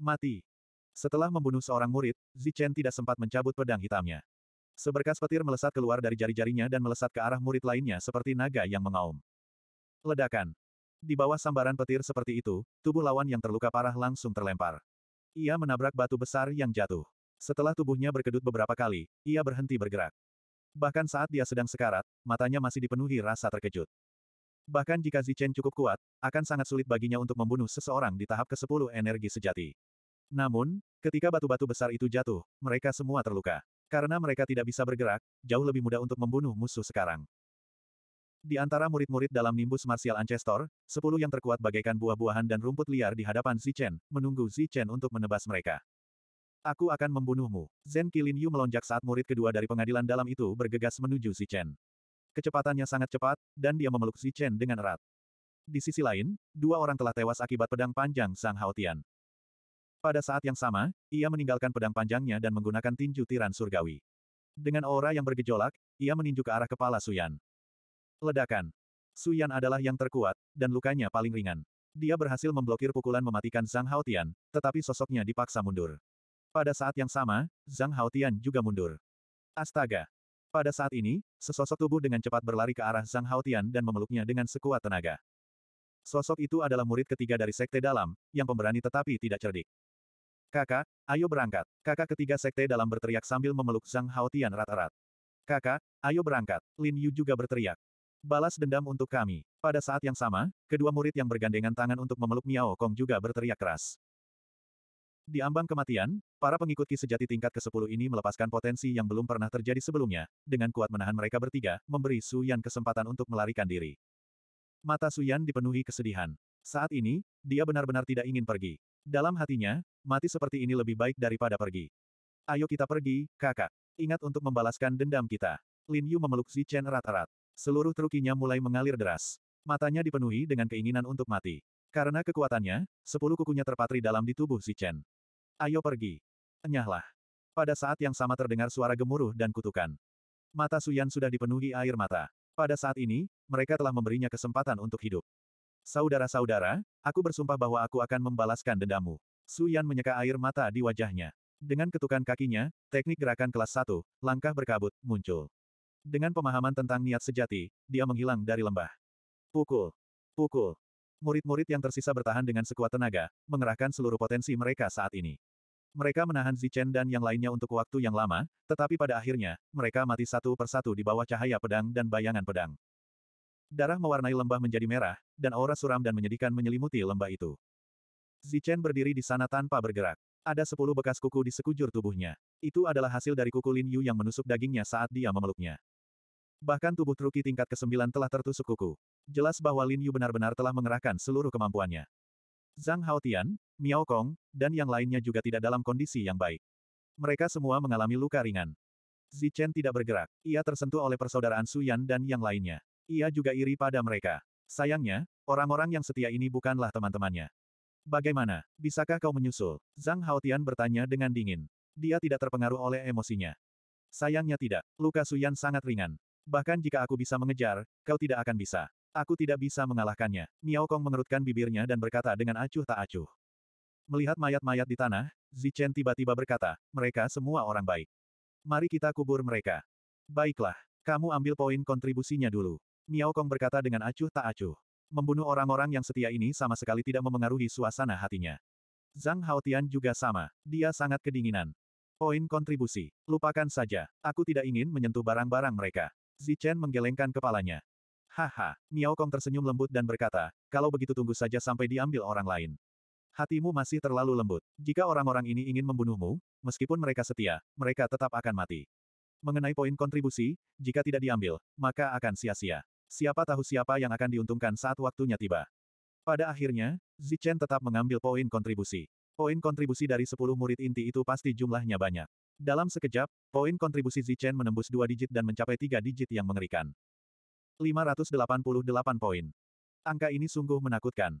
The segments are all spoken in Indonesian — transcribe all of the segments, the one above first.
Mati. Setelah membunuh seorang murid, Zichen tidak sempat mencabut pedang hitamnya. Seberkas petir melesat keluar dari jari-jarinya dan melesat ke arah murid lainnya seperti naga yang mengaum. Ledakan. Di bawah sambaran petir seperti itu, tubuh lawan yang terluka parah langsung terlempar. Ia menabrak batu besar yang jatuh. Setelah tubuhnya berkedut beberapa kali, ia berhenti bergerak. Bahkan saat dia sedang sekarat, matanya masih dipenuhi rasa terkejut. Bahkan jika Zichen cukup kuat, akan sangat sulit baginya untuk membunuh seseorang di tahap ke-10 energi sejati. Namun, ketika batu-batu besar itu jatuh, mereka semua terluka. Karena mereka tidak bisa bergerak, jauh lebih mudah untuk membunuh musuh sekarang. Di antara murid-murid dalam nimbus martial Ancestor, sepuluh yang terkuat bagaikan buah-buahan dan rumput liar di hadapan Zichen, menunggu Zichen untuk menebas mereka. Aku akan membunuhmu. Zen Kilin Yu melonjak saat murid kedua dari pengadilan dalam itu bergegas menuju Zichen. Kecepatannya sangat cepat, dan dia memeluk Zichen dengan erat. Di sisi lain, dua orang telah tewas akibat pedang panjang Sang Haotian. Pada saat yang sama, ia meninggalkan pedang panjangnya dan menggunakan tinju tiran surgawi. Dengan aura yang bergejolak, ia meninju ke arah kepala Suyan. Ledakan. Suyan adalah yang terkuat, dan lukanya paling ringan. Dia berhasil memblokir pukulan mematikan Zhang Haotian, tetapi sosoknya dipaksa mundur. Pada saat yang sama, Zhang Haotian juga mundur. Astaga! Pada saat ini, sesosok tubuh dengan cepat berlari ke arah Zhang Haotian dan memeluknya dengan sekuat tenaga. Sosok itu adalah murid ketiga dari Sekte Dalam, yang pemberani tetapi tidak cerdik. Kakak, ayo berangkat. Kakak ketiga sekte dalam berteriak sambil memeluk Zhang Haotian rat-rat. Kakak, ayo berangkat. Lin Yu juga berteriak. Balas dendam untuk kami. Pada saat yang sama, kedua murid yang bergandengan tangan untuk memeluk Miao Kong juga berteriak keras. Di ambang kematian, para pengikut Ki sejati tingkat ke-10 ini melepaskan potensi yang belum pernah terjadi sebelumnya, dengan kuat menahan mereka bertiga, memberi Su Yan kesempatan untuk melarikan diri. Mata Su Yan dipenuhi kesedihan. Saat ini, dia benar-benar tidak ingin pergi. Dalam hatinya, mati seperti ini lebih baik daripada pergi. Ayo kita pergi, kakak. Ingat untuk membalaskan dendam kita. Lin Yu memeluk Zi Chen erat-erat. Seluruh trukinya mulai mengalir deras. Matanya dipenuhi dengan keinginan untuk mati. Karena kekuatannya, sepuluh kukunya terpatri dalam di tubuh Zi Chen. Ayo pergi. Enyahlah. Pada saat yang sama terdengar suara gemuruh dan kutukan. Mata Suyan sudah dipenuhi air mata. Pada saat ini, mereka telah memberinya kesempatan untuk hidup. Saudara-saudara, aku bersumpah bahwa aku akan membalaskan dendamu. Su Yan menyeka air mata di wajahnya. Dengan ketukan kakinya, teknik gerakan kelas 1, langkah berkabut, muncul. Dengan pemahaman tentang niat sejati, dia menghilang dari lembah. Pukul. Pukul. Murid-murid yang tersisa bertahan dengan sekuat tenaga, mengerahkan seluruh potensi mereka saat ini. Mereka menahan Zichen dan yang lainnya untuk waktu yang lama, tetapi pada akhirnya, mereka mati satu persatu di bawah cahaya pedang dan bayangan pedang. Darah mewarnai lembah menjadi merah, dan aura suram dan menyedihkan menyelimuti lembah itu. Zichen berdiri di sana tanpa bergerak. Ada sepuluh bekas kuku di sekujur tubuhnya. Itu adalah hasil dari kuku Lin Yu yang menusuk dagingnya saat dia memeluknya. Bahkan tubuh Truki tingkat ke-9 telah tertusuk kuku. Jelas bahwa Lin Yu benar-benar telah mengerahkan seluruh kemampuannya. Zhang Haotian, Miao Kong, dan yang lainnya juga tidak dalam kondisi yang baik. Mereka semua mengalami luka ringan. Zichen tidak bergerak. Ia tersentuh oleh persaudaraan Suyan dan yang lainnya. Ia juga iri pada mereka. Sayangnya, orang-orang yang setia ini bukanlah teman-temannya. Bagaimana? Bisakah kau menyusul? Zhang Haotian bertanya dengan dingin. Dia tidak terpengaruh oleh emosinya. Sayangnya tidak. Luka Suyan sangat ringan. Bahkan jika aku bisa mengejar, kau tidak akan bisa. Aku tidak bisa mengalahkannya. Miao Kong mengerutkan bibirnya dan berkata dengan acuh tak acuh. Melihat mayat-mayat di tanah, Zichen tiba-tiba berkata, mereka semua orang baik. Mari kita kubur mereka. Baiklah, kamu ambil poin kontribusinya dulu. Miao Kong berkata dengan acuh tak acuh. Membunuh orang-orang yang setia ini sama sekali tidak memengaruhi suasana hatinya. Zhang Haotian juga sama. Dia sangat kedinginan. Poin kontribusi. Lupakan saja. Aku tidak ingin menyentuh barang-barang mereka. Zichen menggelengkan kepalanya. Haha, Miao Kong tersenyum lembut dan berkata, kalau begitu tunggu saja sampai diambil orang lain. Hatimu masih terlalu lembut. Jika orang-orang ini ingin membunuhmu, meskipun mereka setia, mereka tetap akan mati. Mengenai poin kontribusi, jika tidak diambil, maka akan sia-sia. Siapa tahu siapa yang akan diuntungkan saat waktunya tiba. Pada akhirnya, Zichen tetap mengambil poin kontribusi. Poin kontribusi dari 10 murid inti itu pasti jumlahnya banyak. Dalam sekejap, poin kontribusi Zichen menembus dua digit dan mencapai tiga digit yang mengerikan. 588 poin. Angka ini sungguh menakutkan.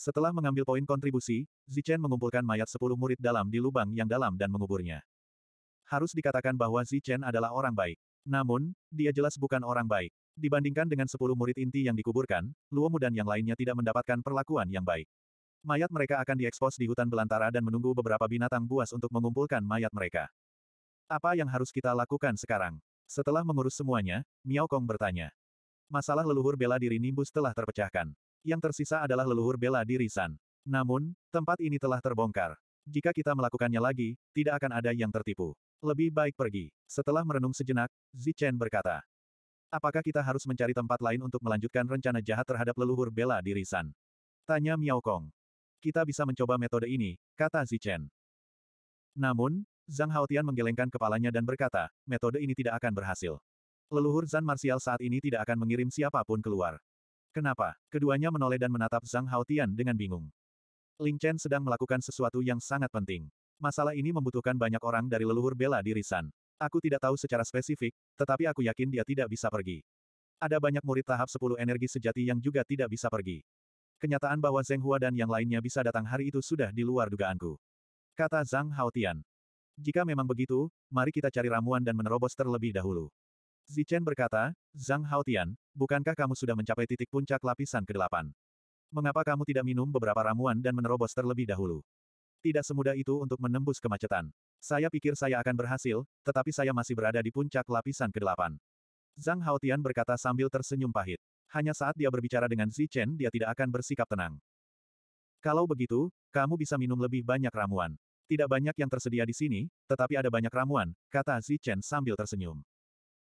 Setelah mengambil poin kontribusi, Zichen mengumpulkan mayat 10 murid dalam di lubang yang dalam dan menguburnya. Harus dikatakan bahwa Zichen adalah orang baik. Namun, dia jelas bukan orang baik. Dibandingkan dengan sepuluh murid inti yang dikuburkan, Luomu dan yang lainnya tidak mendapatkan perlakuan yang baik. Mayat mereka akan diekspos di hutan belantara dan menunggu beberapa binatang buas untuk mengumpulkan mayat mereka. Apa yang harus kita lakukan sekarang? Setelah mengurus semuanya, Miao Kong bertanya. Masalah leluhur bela diri Nimbus telah terpecahkan. Yang tersisa adalah leluhur bela diri San. Namun, tempat ini telah terbongkar. Jika kita melakukannya lagi, tidak akan ada yang tertipu. Lebih baik pergi. Setelah merenung sejenak, Zichen berkata. Apakah kita harus mencari tempat lain untuk melanjutkan rencana jahat terhadap leluhur bela diri San? Tanya Miao Kong. Kita bisa mencoba metode ini, kata Zichen. Namun, Zhang Haotian menggelengkan kepalanya dan berkata, metode ini tidak akan berhasil. Leluhur Zan Martial saat ini tidak akan mengirim siapapun keluar. Kenapa? Keduanya menoleh dan menatap Zhang Haotian dengan bingung. Ling Chen sedang melakukan sesuatu yang sangat penting. Masalah ini membutuhkan banyak orang dari leluhur bela diri San. Aku tidak tahu secara spesifik, tetapi aku yakin dia tidak bisa pergi. Ada banyak murid tahap 10 energi sejati yang juga tidak bisa pergi. Kenyataan bahwa Zeng Hua dan yang lainnya bisa datang hari itu sudah di luar dugaanku. Kata Zhang Haotian. Jika memang begitu, mari kita cari ramuan dan menerobos terlebih dahulu. Zichen berkata, Zhang Haotian, bukankah kamu sudah mencapai titik puncak lapisan ke-8? Mengapa kamu tidak minum beberapa ramuan dan menerobos terlebih dahulu? Tidak semudah itu untuk menembus kemacetan. Saya pikir saya akan berhasil, tetapi saya masih berada di puncak lapisan ke-8. Zhang Haotian berkata sambil tersenyum pahit. Hanya saat dia berbicara dengan Zi Chen dia tidak akan bersikap tenang. Kalau begitu, kamu bisa minum lebih banyak ramuan. Tidak banyak yang tersedia di sini, tetapi ada banyak ramuan, kata Zi Chen sambil tersenyum.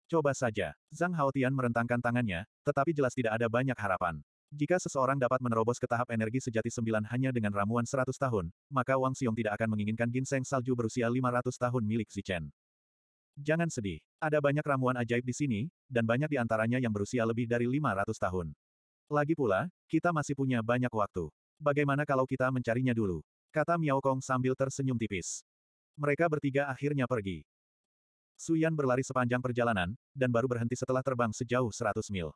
Coba saja. Zhang Haotian merentangkan tangannya, tetapi jelas tidak ada banyak harapan. Jika seseorang dapat menerobos ke tahap energi sejati sembilan hanya dengan ramuan seratus tahun, maka Wang Xiong tidak akan menginginkan ginseng salju berusia lima ratus tahun milik Zichen. Jangan sedih. Ada banyak ramuan ajaib di sini, dan banyak di antaranya yang berusia lebih dari lima ratus tahun. Lagi pula, kita masih punya banyak waktu. Bagaimana kalau kita mencarinya dulu? Kata Miao Kong sambil tersenyum tipis. Mereka bertiga akhirnya pergi. Suyan berlari sepanjang perjalanan, dan baru berhenti setelah terbang sejauh seratus mil.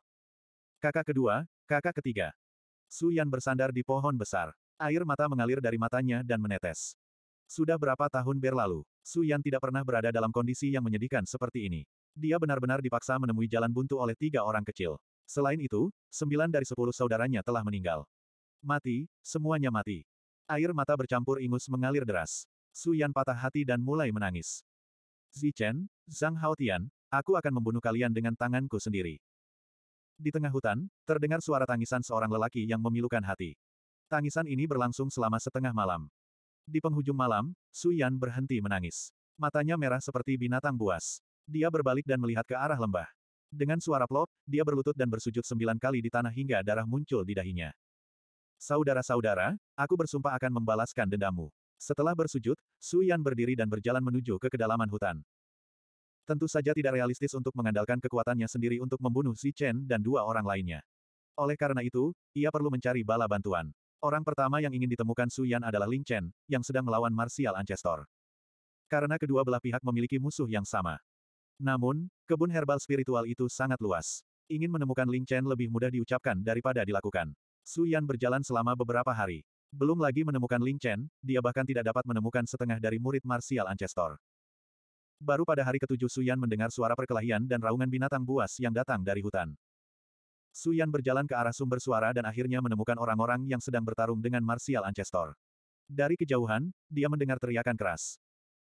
Kakak kedua, kakak ketiga. Su Yan bersandar di pohon besar. Air mata mengalir dari matanya dan menetes. Sudah berapa tahun berlalu, Su Yan tidak pernah berada dalam kondisi yang menyedihkan seperti ini. Dia benar-benar dipaksa menemui jalan buntu oleh tiga orang kecil. Selain itu, sembilan dari sepuluh saudaranya telah meninggal. Mati, semuanya mati. Air mata bercampur ingus mengalir deras. Su Yan patah hati dan mulai menangis. Zichen, Zhang Haotian, aku akan membunuh kalian dengan tanganku sendiri. Di tengah hutan, terdengar suara tangisan seorang lelaki yang memilukan hati. Tangisan ini berlangsung selama setengah malam. Di penghujung malam, Suyan berhenti menangis. Matanya merah seperti binatang buas. Dia berbalik dan melihat ke arah lembah. Dengan suara plop, dia berlutut dan bersujud sembilan kali di tanah hingga darah muncul di dahinya. Saudara-saudara, aku bersumpah akan membalaskan dendamu. Setelah bersujud, Su Yan berdiri dan berjalan menuju ke kedalaman hutan. Tentu saja tidak realistis untuk mengandalkan kekuatannya sendiri untuk membunuh Xi Chen dan dua orang lainnya. Oleh karena itu, ia perlu mencari bala bantuan. Orang pertama yang ingin ditemukan Su Yan adalah Ling Chen, yang sedang melawan Martial Ancestor. Karena kedua belah pihak memiliki musuh yang sama. Namun, kebun herbal spiritual itu sangat luas. Ingin menemukan Ling Chen lebih mudah diucapkan daripada dilakukan. Su Yan berjalan selama beberapa hari. Belum lagi menemukan Ling Chen, dia bahkan tidak dapat menemukan setengah dari murid Martial Ancestor. Baru pada hari ketujuh Suyan mendengar suara perkelahian dan raungan binatang buas yang datang dari hutan. Suyan berjalan ke arah sumber suara dan akhirnya menemukan orang-orang yang sedang bertarung dengan Martial Ancestor. Dari kejauhan, dia mendengar teriakan keras.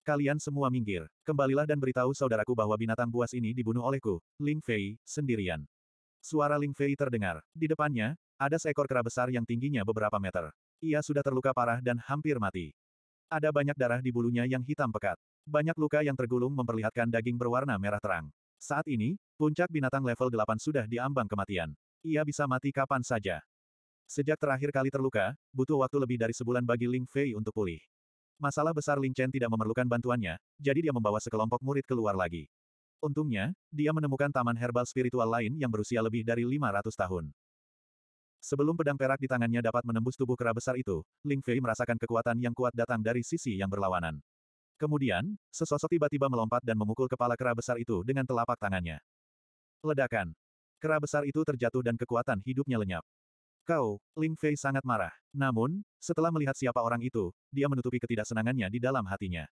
Kalian semua minggir. Kembalilah dan beritahu saudaraku bahwa binatang buas ini dibunuh olehku, Ling Fei, sendirian. Suara Ling Fei terdengar. Di depannya, ada seekor kera besar yang tingginya beberapa meter. Ia sudah terluka parah dan hampir mati. Ada banyak darah di bulunya yang hitam pekat. Banyak luka yang tergulung memperlihatkan daging berwarna merah terang. Saat ini, puncak binatang level 8 sudah diambang kematian. Ia bisa mati kapan saja. Sejak terakhir kali terluka, butuh waktu lebih dari sebulan bagi Ling Fei untuk pulih. Masalah besar Ling Chen tidak memerlukan bantuannya, jadi dia membawa sekelompok murid keluar lagi. Untungnya, dia menemukan taman herbal spiritual lain yang berusia lebih dari 500 tahun. Sebelum pedang perak di tangannya dapat menembus tubuh kera besar itu, Ling Fei merasakan kekuatan yang kuat datang dari sisi yang berlawanan. Kemudian, sesosok tiba-tiba melompat dan memukul kepala kera besar itu dengan telapak tangannya. Ledakan. Kera besar itu terjatuh dan kekuatan hidupnya lenyap. Kau, Ling Fei sangat marah. Namun, setelah melihat siapa orang itu, dia menutupi ketidaksenangannya di dalam hatinya.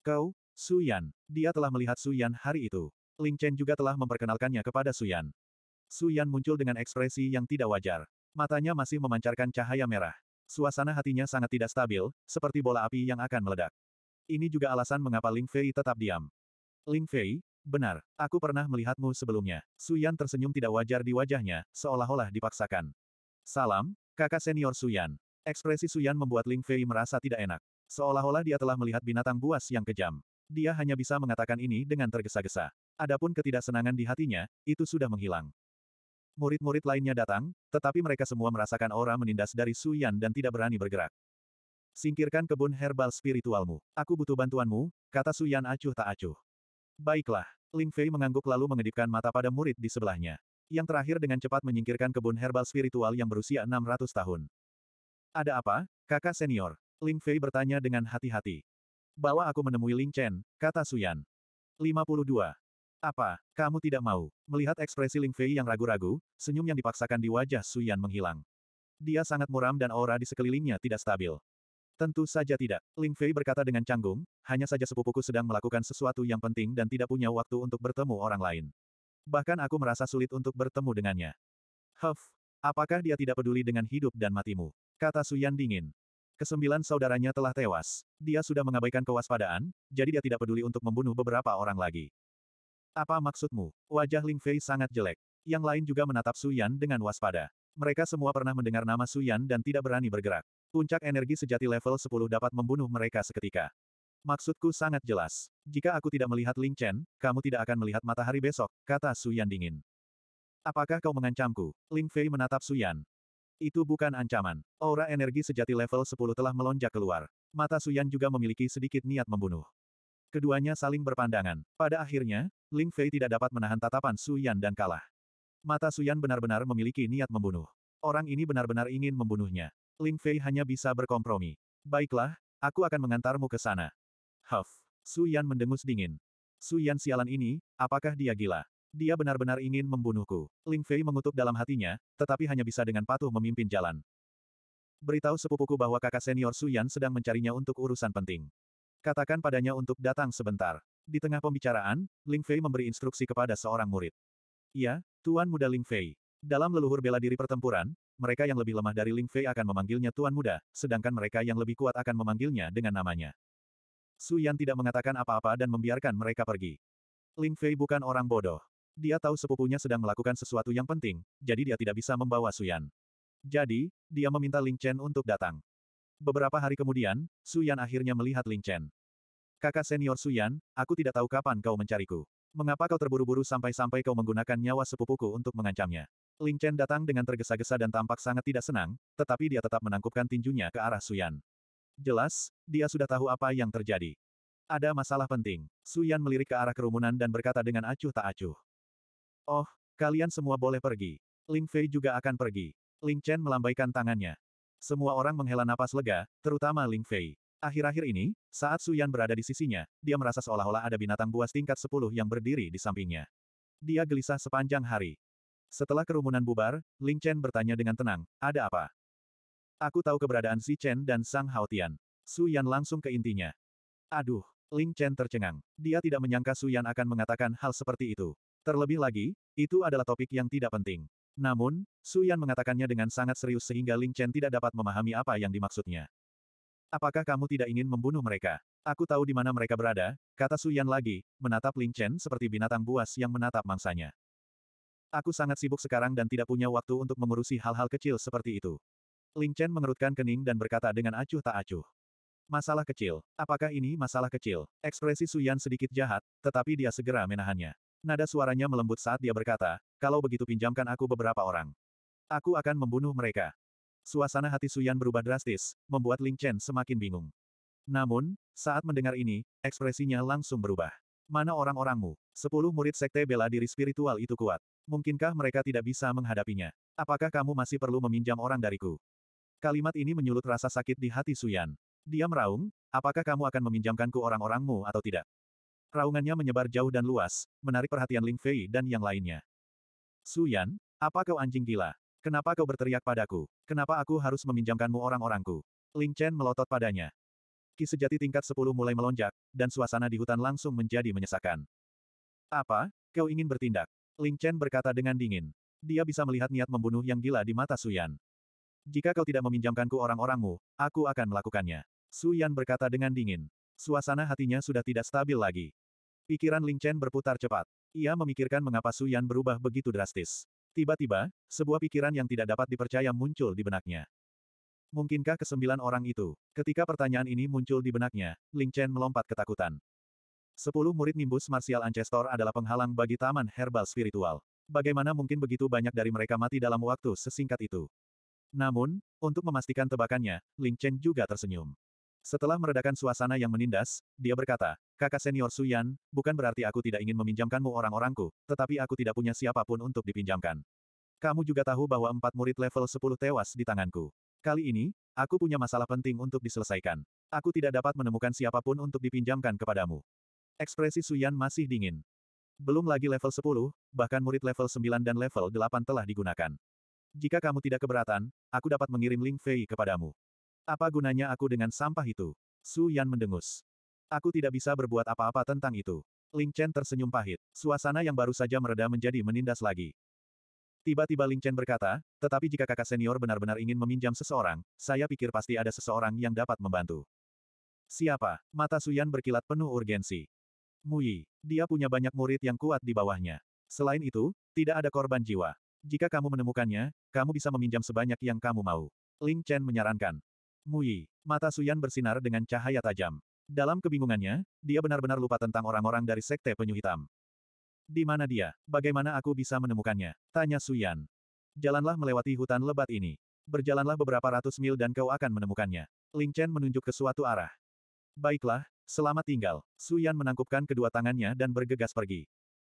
Kau, Su Yan. Dia telah melihat Su Yan hari itu. Ling Chen juga telah memperkenalkannya kepada Su Yan. Su Yan muncul dengan ekspresi yang tidak wajar. Matanya masih memancarkan cahaya merah. Suasana hatinya sangat tidak stabil, seperti bola api yang akan meledak. Ini juga alasan mengapa Ling Fei tetap diam. Ling Fei, benar, aku pernah melihatmu sebelumnya. Su Yan tersenyum tidak wajar di wajahnya, seolah-olah dipaksakan. Salam, kakak senior Su Yan. Ekspresi Su Yan membuat Ling Fei merasa tidak enak. Seolah-olah dia telah melihat binatang buas yang kejam. Dia hanya bisa mengatakan ini dengan tergesa-gesa. Adapun ketidaksenangan di hatinya, itu sudah menghilang. Murid-murid lainnya datang, tetapi mereka semua merasakan aura menindas dari Su Yan dan tidak berani bergerak. Singkirkan kebun herbal spiritualmu. Aku butuh bantuanmu, kata Su Yan acuh tak acuh. Baiklah. Ling Fei mengangguk lalu mengedipkan mata pada murid di sebelahnya. Yang terakhir dengan cepat menyingkirkan kebun herbal spiritual yang berusia 600 tahun. Ada apa, kakak senior? Ling Fei bertanya dengan hati-hati. Bawa aku menemui Ling Chen, kata Su Yan. 52. Apa, kamu tidak mau? Melihat ekspresi Ling Fei yang ragu-ragu, senyum yang dipaksakan di wajah Su Yan menghilang. Dia sangat muram dan aura di sekelilingnya tidak stabil. Tentu saja tidak. Ling Fei berkata dengan canggung, hanya saja sepupuku sedang melakukan sesuatu yang penting dan tidak punya waktu untuk bertemu orang lain. Bahkan aku merasa sulit untuk bertemu dengannya. Huff, apakah dia tidak peduli dengan hidup dan matimu? Kata Su Yan dingin. Kesembilan saudaranya telah tewas. Dia sudah mengabaikan kewaspadaan, jadi dia tidak peduli untuk membunuh beberapa orang lagi. Apa maksudmu? Wajah Ling Fei sangat jelek. Yang lain juga menatap Su Yan dengan waspada. Mereka semua pernah mendengar nama Su Yan dan tidak berani bergerak. Puncak energi sejati level 10 dapat membunuh mereka seketika. Maksudku sangat jelas. Jika aku tidak melihat Ling Chen, kamu tidak akan melihat matahari besok, kata Su Yan dingin. Apakah kau mengancamku? Ling Fei menatap Su Yan. Itu bukan ancaman. Aura energi sejati level 10 telah melonjak keluar. Mata Su Yan juga memiliki sedikit niat membunuh. Keduanya saling berpandangan. Pada akhirnya, Ling Fei tidak dapat menahan tatapan Su Yan dan kalah. Mata Su Yan benar-benar memiliki niat membunuh. Orang ini benar-benar ingin membunuhnya. Ling Fei hanya bisa berkompromi. Baiklah, aku akan mengantarmu ke sana. Huff. Su Yan mendengus dingin. Su Yan sialan ini, apakah dia gila? Dia benar-benar ingin membunuhku. Ling Fei mengutuk dalam hatinya, tetapi hanya bisa dengan patuh memimpin jalan. Beritahu sepupuku bahwa kakak senior Su Yan sedang mencarinya untuk urusan penting. Katakan padanya untuk datang sebentar. Di tengah pembicaraan, Ling Fei memberi instruksi kepada seorang murid. Iya, Tuan Muda Ling Fei. Dalam leluhur bela diri pertempuran, mereka yang lebih lemah dari Ling Fei akan memanggilnya Tuan Muda, sedangkan mereka yang lebih kuat akan memanggilnya dengan namanya. Su Yan tidak mengatakan apa-apa dan membiarkan mereka pergi. Ling Fei bukan orang bodoh. Dia tahu sepupunya sedang melakukan sesuatu yang penting, jadi dia tidak bisa membawa Su Yan. Jadi, dia meminta Ling Chen untuk datang. Beberapa hari kemudian, Su Yan akhirnya melihat Ling Chen. Kakak senior Su Yan, aku tidak tahu kapan kau mencariku. Mengapa kau terburu-buru sampai-sampai kau menggunakan nyawa sepupuku untuk mengancamnya? Ling Chen datang dengan tergesa-gesa dan tampak sangat tidak senang, tetapi dia tetap menangkupkan tinjunya ke arah Su Yan. Jelas, dia sudah tahu apa yang terjadi. Ada masalah penting. Su Yan melirik ke arah kerumunan dan berkata dengan acuh tak acuh. Oh, kalian semua boleh pergi. Ling Fei juga akan pergi. Ling Chen melambaikan tangannya. Semua orang menghela napas lega, terutama Ling Fei. Akhir-akhir ini, saat Su Yan berada di sisinya, dia merasa seolah-olah ada binatang buas tingkat 10 yang berdiri di sampingnya. Dia gelisah sepanjang hari. Setelah kerumunan bubar, Ling Chen bertanya dengan tenang, ada apa? Aku tahu keberadaan Si Chen dan Sang Haotian. Yan langsung ke intinya. Aduh, Ling Chen tercengang. Dia tidak menyangka Su Yan akan mengatakan hal seperti itu. Terlebih lagi, itu adalah topik yang tidak penting. Namun, Su Yan mengatakannya dengan sangat serius sehingga Ling Chen tidak dapat memahami apa yang dimaksudnya. Apakah kamu tidak ingin membunuh mereka? Aku tahu di mana mereka berada, kata Su Yan lagi, menatap Ling Chen seperti binatang buas yang menatap mangsanya. Aku sangat sibuk sekarang dan tidak punya waktu untuk mengurusi hal-hal kecil seperti itu. Ling Chen mengerutkan kening dan berkata dengan acuh tak acuh. Masalah kecil. Apakah ini masalah kecil? Ekspresi Su Yan sedikit jahat, tetapi dia segera menahannya. Nada suaranya melembut saat dia berkata, kalau begitu pinjamkan aku beberapa orang. Aku akan membunuh mereka. Suasana hati Suyan berubah drastis, membuat Ling Chen semakin bingung. Namun, saat mendengar ini, ekspresinya langsung berubah. Mana orang-orangmu? Sepuluh murid sekte bela diri spiritual itu kuat. Mungkinkah mereka tidak bisa menghadapinya? Apakah kamu masih perlu meminjam orang dariku? Kalimat ini menyulut rasa sakit di hati Suyan. Dia meraung, apakah kamu akan meminjamkanku orang-orangmu atau tidak? Raungannya menyebar jauh dan luas, menarik perhatian Ling Fei dan yang lainnya. Su Yan, apa kau anjing gila? Kenapa kau berteriak padaku? Kenapa aku harus meminjamkanmu orang-orangku? Ling Chen melotot padanya. Ki sejati tingkat 10 mulai melonjak, dan suasana di hutan langsung menjadi menyesakan. Apa? Kau ingin bertindak? Ling Chen berkata dengan dingin. Dia bisa melihat niat membunuh yang gila di mata Su Yan. Jika kau tidak meminjamkanku orang-orangmu, aku akan melakukannya. Su Yan berkata dengan dingin. Suasana hatinya sudah tidak stabil lagi. Pikiran Ling Chen berputar cepat. Ia memikirkan mengapa Su Yan berubah begitu drastis. Tiba-tiba, sebuah pikiran yang tidak dapat dipercaya muncul di benaknya. Mungkinkah kesembilan orang itu? Ketika pertanyaan ini muncul di benaknya, Ling Chen melompat ketakutan. Sepuluh murid nimbus martial ancestor adalah penghalang bagi taman herbal spiritual. Bagaimana mungkin begitu banyak dari mereka mati dalam waktu sesingkat itu? Namun, untuk memastikan tebakannya, Ling Chen juga tersenyum. Setelah meredakan suasana yang menindas, dia berkata, kakak senior Suyan, bukan berarti aku tidak ingin meminjamkanmu orang-orangku, tetapi aku tidak punya siapapun untuk dipinjamkan. Kamu juga tahu bahwa empat murid level 10 tewas di tanganku. Kali ini, aku punya masalah penting untuk diselesaikan. Aku tidak dapat menemukan siapapun untuk dipinjamkan kepadamu. Ekspresi Suyan masih dingin. Belum lagi level 10, bahkan murid level 9 dan level 8 telah digunakan. Jika kamu tidak keberatan, aku dapat mengirim link Fei kepadamu. Apa gunanya aku dengan sampah itu? Su Yan mendengus. Aku tidak bisa berbuat apa-apa tentang itu. Ling Chen tersenyum pahit. Suasana yang baru saja mereda menjadi menindas lagi. Tiba-tiba Ling Chen berkata, tetapi jika kakak senior benar-benar ingin meminjam seseorang, saya pikir pasti ada seseorang yang dapat membantu. Siapa? Mata Su Yan berkilat penuh urgensi. Mui. Dia punya banyak murid yang kuat di bawahnya. Selain itu, tidak ada korban jiwa. Jika kamu menemukannya, kamu bisa meminjam sebanyak yang kamu mau. Ling Chen menyarankan. Mui. Mata Suyan bersinar dengan cahaya tajam. Dalam kebingungannya, dia benar-benar lupa tentang orang-orang dari Sekte Penyu Hitam. Di mana dia? Bagaimana aku bisa menemukannya? Tanya Suyan. Jalanlah melewati hutan lebat ini. Berjalanlah beberapa ratus mil dan kau akan menemukannya. Ling Chen menunjuk ke suatu arah. Baiklah, selamat tinggal. Suyan menangkupkan kedua tangannya dan bergegas pergi.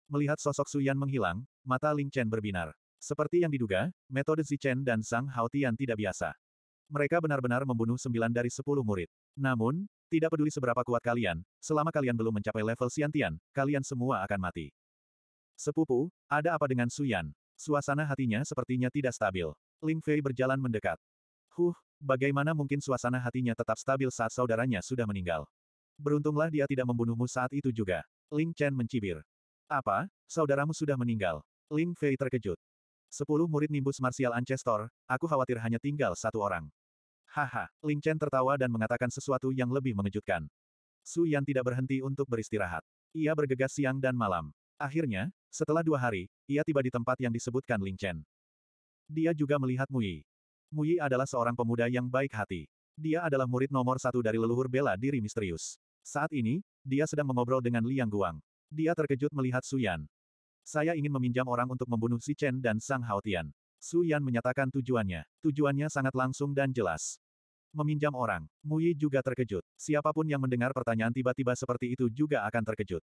Melihat sosok Suyan menghilang, mata Ling Chen berbinar. Seperti yang diduga, metode Zichen dan Sang Hao Tian tidak biasa. Mereka benar-benar membunuh sembilan dari sepuluh murid. Namun, tidak peduli seberapa kuat kalian, selama kalian belum mencapai level siantian, kalian semua akan mati. Sepupu, ada apa dengan Suyan? Suasana hatinya sepertinya tidak stabil. Ling Fei berjalan mendekat. Huh, bagaimana mungkin suasana hatinya tetap stabil saat saudaranya sudah meninggal? Beruntunglah dia tidak membunuhmu saat itu juga. Ling Chen mencibir. Apa, saudaramu sudah meninggal? Ling Fei terkejut. Sepuluh murid nimbus Martial ancestor, aku khawatir hanya tinggal satu orang. Haha, Ling Chen tertawa dan mengatakan sesuatu yang lebih mengejutkan. Su Yan tidak berhenti untuk beristirahat. Ia bergegas siang dan malam. Akhirnya, setelah dua hari, ia tiba di tempat yang disebutkan Ling Chen. Dia juga melihat Mui. Mui adalah seorang pemuda yang baik hati. Dia adalah murid nomor satu dari leluhur bela diri misterius. Saat ini, dia sedang mengobrol dengan Liang Guang. Dia terkejut melihat Su Yan. Saya ingin meminjam orang untuk membunuh si Chen dan Sang Haotian. Su Yan menyatakan tujuannya. Tujuannya sangat langsung dan jelas. Meminjam orang. Mu Yi juga terkejut. Siapapun yang mendengar pertanyaan tiba-tiba seperti itu juga akan terkejut.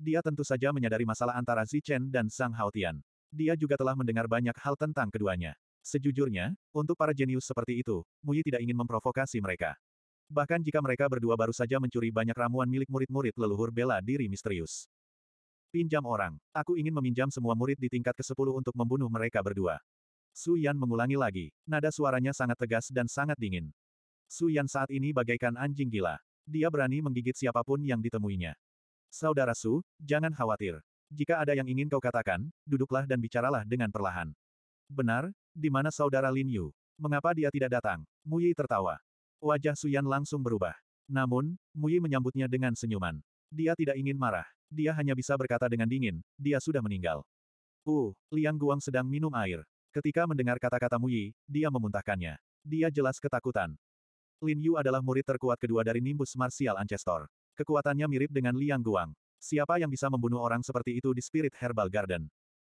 Dia tentu saja menyadari masalah antara Zichen dan Sang Haotian. Dia juga telah mendengar banyak hal tentang keduanya. Sejujurnya, untuk para jenius seperti itu, Mu Yi tidak ingin memprovokasi mereka. Bahkan jika mereka berdua baru saja mencuri banyak ramuan milik murid-murid leluhur bela diri misterius. Pinjam orang. Aku ingin meminjam semua murid di tingkat ke-10 untuk membunuh mereka berdua. Su Yan mengulangi lagi. Nada suaranya sangat tegas dan sangat dingin. Su Yan saat ini bagaikan anjing gila. Dia berani menggigit siapapun yang ditemuinya. Saudara Su, jangan khawatir. Jika ada yang ingin kau katakan, duduklah dan bicaralah dengan perlahan. Benar, di mana saudara Lin Yu? Mengapa dia tidak datang? Muyi tertawa. Wajah Su Yan langsung berubah. Namun, Muyi menyambutnya dengan senyuman. Dia tidak ingin marah. Dia hanya bisa berkata dengan dingin, dia sudah meninggal. Uh, Liang Guang sedang minum air. Ketika mendengar kata-kata Mu Yi, dia memuntahkannya. Dia jelas ketakutan. Lin Yu adalah murid terkuat kedua dari nimbus Martial Ancestor. Kekuatannya mirip dengan Liang Guang. Siapa yang bisa membunuh orang seperti itu di Spirit Herbal Garden?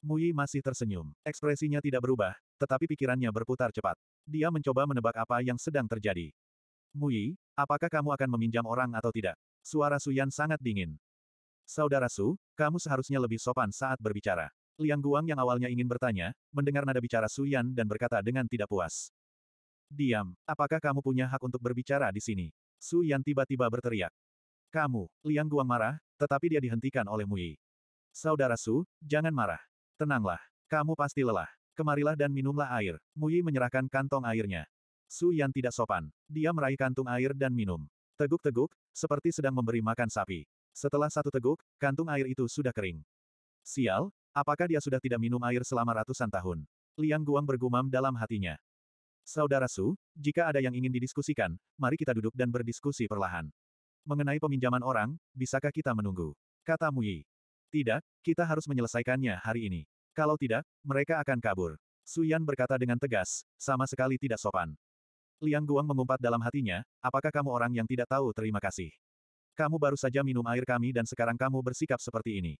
Mu Yi masih tersenyum. Ekspresinya tidak berubah, tetapi pikirannya berputar cepat. Dia mencoba menebak apa yang sedang terjadi. Mu Yi, apakah kamu akan meminjam orang atau tidak? Suara Suyan sangat dingin. Saudara Su, kamu seharusnya lebih sopan saat berbicara. Liang Guang yang awalnya ingin bertanya, mendengar nada bicara Suyan dan berkata dengan tidak puas. Diam, apakah kamu punya hak untuk berbicara di sini? Suyan tiba-tiba berteriak. Kamu, Liang Guang marah, tetapi dia dihentikan oleh Mui. Saudara Su, jangan marah. Tenanglah, kamu pasti lelah. Kemarilah dan minumlah air. Mui menyerahkan kantong airnya. Su Yan tidak sopan. Dia meraih kantung air dan minum. Teguk-teguk, seperti sedang memberi makan sapi. Setelah satu teguk, kantung air itu sudah kering. Sial, apakah dia sudah tidak minum air selama ratusan tahun? Liang Guang bergumam dalam hatinya. Saudara Su, jika ada yang ingin didiskusikan, mari kita duduk dan berdiskusi perlahan. Mengenai peminjaman orang, bisakah kita menunggu? Kata Yi. Tidak, kita harus menyelesaikannya hari ini. Kalau tidak, mereka akan kabur. Su Yan berkata dengan tegas, sama sekali tidak sopan. Liang Guang mengumpat dalam hatinya, apakah kamu orang yang tidak tahu terima kasih? Kamu baru saja minum air kami dan sekarang kamu bersikap seperti ini.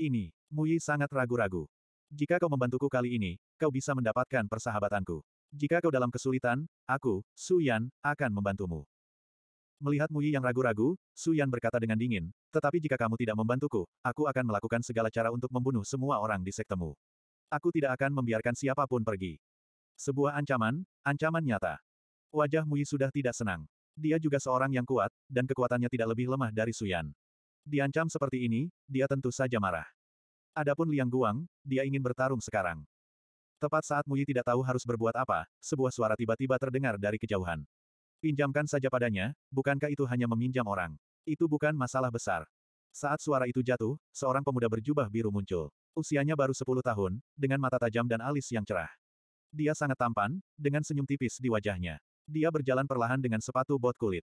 Ini, Muyi sangat ragu-ragu. Jika kau membantuku kali ini, kau bisa mendapatkan persahabatanku. Jika kau dalam kesulitan, aku, Su Yan, akan membantumu. Melihat Muyi yang ragu-ragu, Su Yan berkata dengan dingin, tetapi jika kamu tidak membantuku, aku akan melakukan segala cara untuk membunuh semua orang di sektemu. Aku tidak akan membiarkan siapapun pergi. Sebuah ancaman, ancaman nyata. Wajah Mui sudah tidak senang. Dia juga seorang yang kuat, dan kekuatannya tidak lebih lemah dari Suyan. Diancam seperti ini, dia tentu saja marah. Adapun Liang Guang, dia ingin bertarung sekarang. Tepat saat Mui tidak tahu harus berbuat apa, sebuah suara tiba-tiba terdengar dari kejauhan. Pinjamkan saja padanya, bukankah itu hanya meminjam orang? Itu bukan masalah besar. Saat suara itu jatuh, seorang pemuda berjubah biru muncul. Usianya baru 10 tahun, dengan mata tajam dan alis yang cerah. Dia sangat tampan, dengan senyum tipis di wajahnya. Dia berjalan perlahan dengan sepatu bot kulit.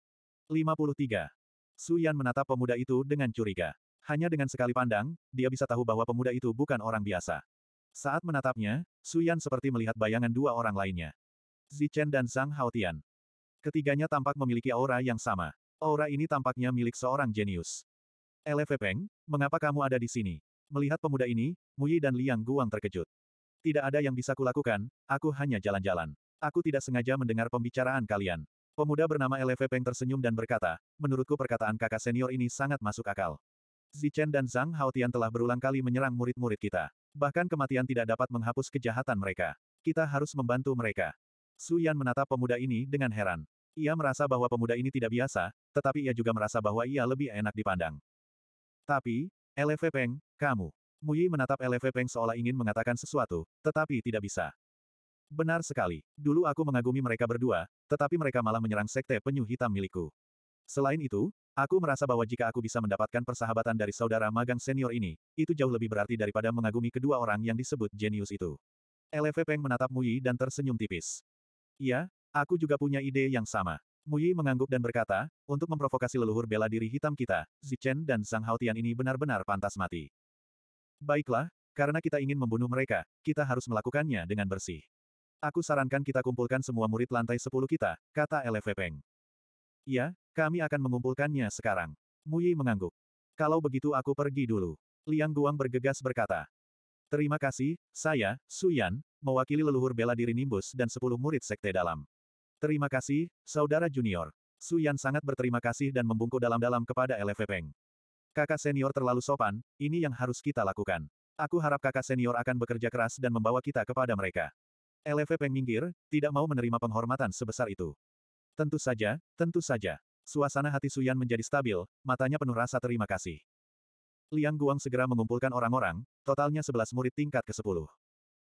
53. Su Yan menatap pemuda itu dengan curiga. Hanya dengan sekali pandang, dia bisa tahu bahwa pemuda itu bukan orang biasa. Saat menatapnya, Su Yan seperti melihat bayangan dua orang lainnya. Zichen dan Zhang Haotian. Ketiganya tampak memiliki aura yang sama. Aura ini tampaknya milik seorang jenius. LFP Peng, mengapa kamu ada di sini? Melihat pemuda ini, Muyi dan Liang Guang terkejut. Tidak ada yang bisa kulakukan, aku hanya jalan-jalan. Aku tidak sengaja mendengar pembicaraan kalian. Pemuda bernama LV Peng tersenyum dan berkata, menurutku perkataan kakak senior ini sangat masuk akal. Zichen dan Zhang Haotian telah berulang kali menyerang murid-murid kita. Bahkan kematian tidak dapat menghapus kejahatan mereka. Kita harus membantu mereka. Su Yan menatap pemuda ini dengan heran. Ia merasa bahwa pemuda ini tidak biasa, tetapi ia juga merasa bahwa ia lebih enak dipandang. Tapi, LV Peng, kamu. Muyi menatap LV Peng seolah ingin mengatakan sesuatu, tetapi tidak bisa. Benar sekali. Dulu aku mengagumi mereka berdua, tetapi mereka malah menyerang sekte penyu hitam milikku. Selain itu, aku merasa bahwa jika aku bisa mendapatkan persahabatan dari saudara magang senior ini, itu jauh lebih berarti daripada mengagumi kedua orang yang disebut jenius itu. LF Peng menatap Muyi dan tersenyum tipis. Iya, aku juga punya ide yang sama. Muyi mengangguk dan berkata, untuk memprovokasi leluhur bela diri hitam kita, Zichen dan Sang Haotian ini benar-benar pantas mati. Baiklah, karena kita ingin membunuh mereka, kita harus melakukannya dengan bersih. Aku sarankan kita kumpulkan semua murid lantai 10 kita, kata LV Peng. Iya, kami akan mengumpulkannya sekarang. Muyi mengangguk. Kalau begitu aku pergi dulu. Liang Guang bergegas berkata. Terima kasih, saya, Suyan, mewakili leluhur bela diri Nimbus dan 10 murid sekte dalam. Terima kasih, Saudara Junior. Suyan sangat berterima kasih dan membungkuk dalam-dalam kepada LV Peng. Kakak senior terlalu sopan, ini yang harus kita lakukan. Aku harap kakak senior akan bekerja keras dan membawa kita kepada mereka. LV Peng minggir, tidak mau menerima penghormatan sebesar itu. Tentu saja, tentu saja. Suasana hati Suyan menjadi stabil, matanya penuh rasa terima kasih. Liang Guang segera mengumpulkan orang-orang, totalnya sebelas murid tingkat ke-10.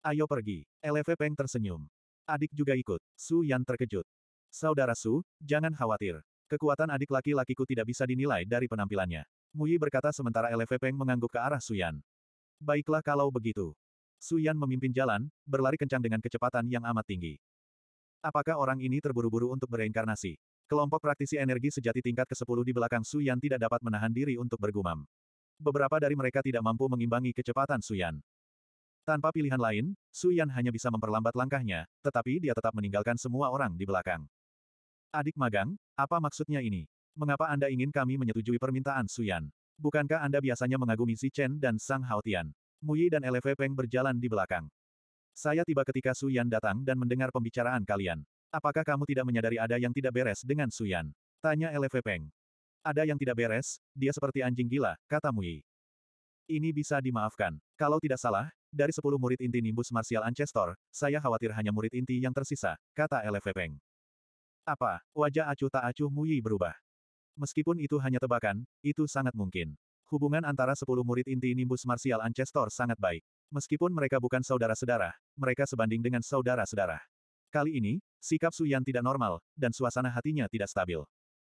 Ayo pergi. LV Peng tersenyum. Adik juga ikut. Su Yan terkejut. Saudara Su, jangan khawatir. Kekuatan adik laki-lakiku tidak bisa dinilai dari penampilannya. Muyi berkata sementara LV Peng mengangguk ke arah Su Yan. Baiklah kalau begitu. Su Yan memimpin jalan, berlari kencang dengan kecepatan yang amat tinggi. Apakah orang ini terburu-buru untuk bereinkarnasi? Kelompok praktisi energi sejati tingkat ke-10 di belakang Su Yan tidak dapat menahan diri untuk bergumam. Beberapa dari mereka tidak mampu mengimbangi kecepatan Su Yan. Tanpa pilihan lain, Su Yan hanya bisa memperlambat langkahnya, tetapi dia tetap meninggalkan semua orang di belakang. Adik magang, apa maksudnya ini? Mengapa Anda ingin kami menyetujui permintaan Su Yan? Bukankah Anda biasanya mengagumi Si Chen dan Sang Haotian? Muyi dan Eleve Peng berjalan di belakang. Saya tiba ketika Su Yan datang dan mendengar pembicaraan kalian. Apakah kamu tidak menyadari ada yang tidak beres dengan Su Yan? Tanya Eleve Peng. Ada yang tidak beres, dia seperti anjing gila, kata Muyi. Ini bisa dimaafkan. Kalau tidak salah, dari sepuluh murid inti Nimbus Martial Ancestor, saya khawatir hanya murid inti yang tersisa, kata Eleve Peng. Apa, wajah acuh tak acuh Muyi berubah. Meskipun itu hanya tebakan, itu sangat mungkin. Hubungan antara sepuluh murid inti Nimbus Martial Ancestor sangat baik. Meskipun mereka bukan saudara sedarah, mereka sebanding dengan saudara sedarah. Kali ini, sikap Su Yan tidak normal, dan suasana hatinya tidak stabil.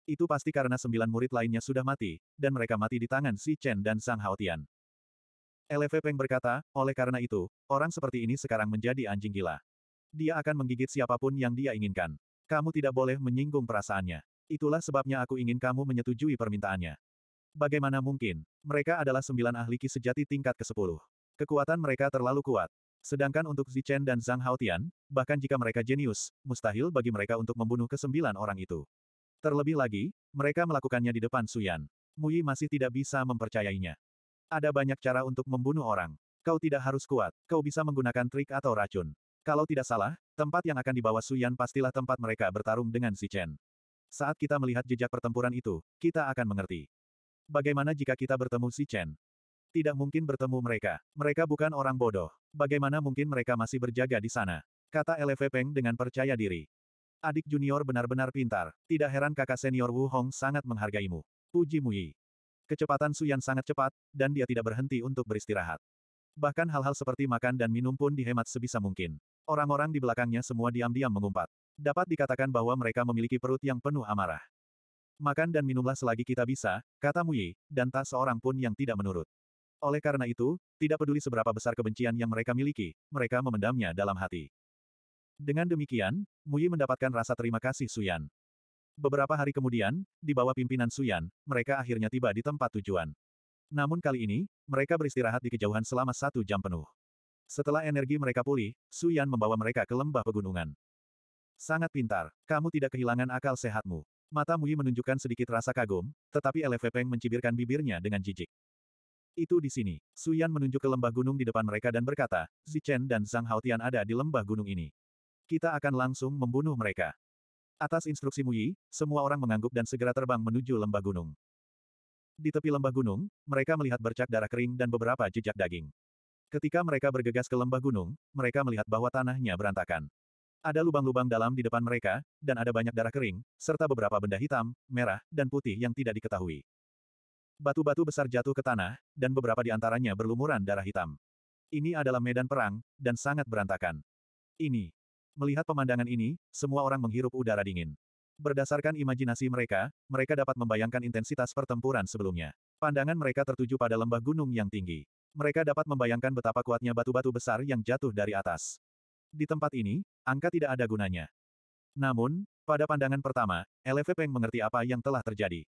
Itu pasti karena sembilan murid lainnya sudah mati, dan mereka mati di tangan Si Chen dan Sang Haotian. LV Peng berkata, oleh karena itu, orang seperti ini sekarang menjadi anjing gila. Dia akan menggigit siapapun yang dia inginkan. Kamu tidak boleh menyinggung perasaannya. Itulah sebabnya aku ingin kamu menyetujui permintaannya. Bagaimana mungkin? Mereka adalah sembilan ahli ki sejati tingkat ke-10. Kekuatan mereka terlalu kuat. Sedangkan untuk Zichen dan Zhang Haotian, bahkan jika mereka jenius, mustahil bagi mereka untuk membunuh kesembilan orang itu. Terlebih lagi, mereka melakukannya di depan Suyan. Muyi masih tidak bisa mempercayainya. Ada banyak cara untuk membunuh orang. Kau tidak harus kuat, kau bisa menggunakan trik atau racun. Kalau tidak salah, tempat yang akan dibawa Suyan pastilah tempat mereka bertarung dengan Zichen. Saat kita melihat jejak pertempuran itu, kita akan mengerti. Bagaimana jika kita bertemu si Chen? Tidak mungkin bertemu mereka. Mereka bukan orang bodoh. Bagaimana mungkin mereka masih berjaga di sana? Kata LV Peng dengan percaya diri. Adik junior benar-benar pintar. Tidak heran kakak senior Wu Hong sangat menghargaimu. Puji Yi. Kecepatan Su Suyan sangat cepat, dan dia tidak berhenti untuk beristirahat. Bahkan hal-hal seperti makan dan minum pun dihemat sebisa mungkin. Orang-orang di belakangnya semua diam-diam mengumpat. Dapat dikatakan bahwa mereka memiliki perut yang penuh amarah. Makan dan minumlah selagi kita bisa, kata Muyi, dan tak seorang pun yang tidak menurut. Oleh karena itu, tidak peduli seberapa besar kebencian yang mereka miliki, mereka memendamnya dalam hati. Dengan demikian, Muyi mendapatkan rasa terima kasih Suyan. Beberapa hari kemudian, di bawah pimpinan Suyan, mereka akhirnya tiba di tempat tujuan. Namun kali ini, mereka beristirahat di kejauhan selama satu jam penuh. Setelah energi mereka pulih, Suyan membawa mereka ke lembah pegunungan. Sangat pintar, kamu tidak kehilangan akal sehatmu. Mata Mui menunjukkan sedikit rasa kagum, tetapi Peng mencibirkan bibirnya dengan jijik. Itu di sini. Su Yan menunjuk ke lembah gunung di depan mereka dan berkata, Zichen dan Zhang Haotian ada di lembah gunung ini. Kita akan langsung membunuh mereka. Atas instruksi Mui, semua orang mengangguk dan segera terbang menuju lembah gunung. Di tepi lembah gunung, mereka melihat bercak darah kering dan beberapa jejak daging. Ketika mereka bergegas ke lembah gunung, mereka melihat bahwa tanahnya berantakan. Ada lubang-lubang dalam di depan mereka, dan ada banyak darah kering, serta beberapa benda hitam, merah, dan putih yang tidak diketahui. Batu-batu besar jatuh ke tanah, dan beberapa di antaranya berlumuran darah hitam. Ini adalah medan perang, dan sangat berantakan. Ini. Melihat pemandangan ini, semua orang menghirup udara dingin. Berdasarkan imajinasi mereka, mereka dapat membayangkan intensitas pertempuran sebelumnya. Pandangan mereka tertuju pada lembah gunung yang tinggi. Mereka dapat membayangkan betapa kuatnya batu-batu besar yang jatuh dari atas. Di tempat ini, angka tidak ada gunanya. Namun, pada pandangan pertama, LFP Peng mengerti apa yang telah terjadi.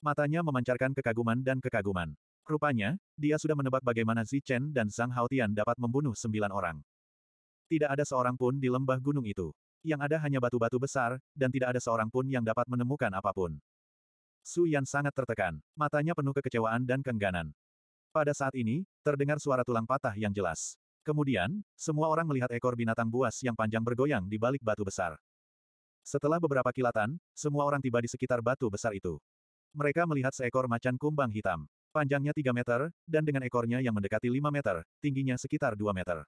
Matanya memancarkan kekaguman dan kekaguman. Rupanya, dia sudah menebak bagaimana Zi Chen dan Zhang Haotian dapat membunuh sembilan orang. Tidak ada seorang pun di lembah gunung itu. Yang ada hanya batu-batu besar, dan tidak ada seorang pun yang dapat menemukan apapun. Su Yan sangat tertekan, matanya penuh kekecewaan dan kengganan. Pada saat ini, terdengar suara tulang patah yang jelas. Kemudian, semua orang melihat ekor binatang buas yang panjang bergoyang di balik batu besar. Setelah beberapa kilatan, semua orang tiba di sekitar batu besar itu. Mereka melihat seekor macan kumbang hitam. Panjangnya 3 meter, dan dengan ekornya yang mendekati 5 meter, tingginya sekitar 2 meter.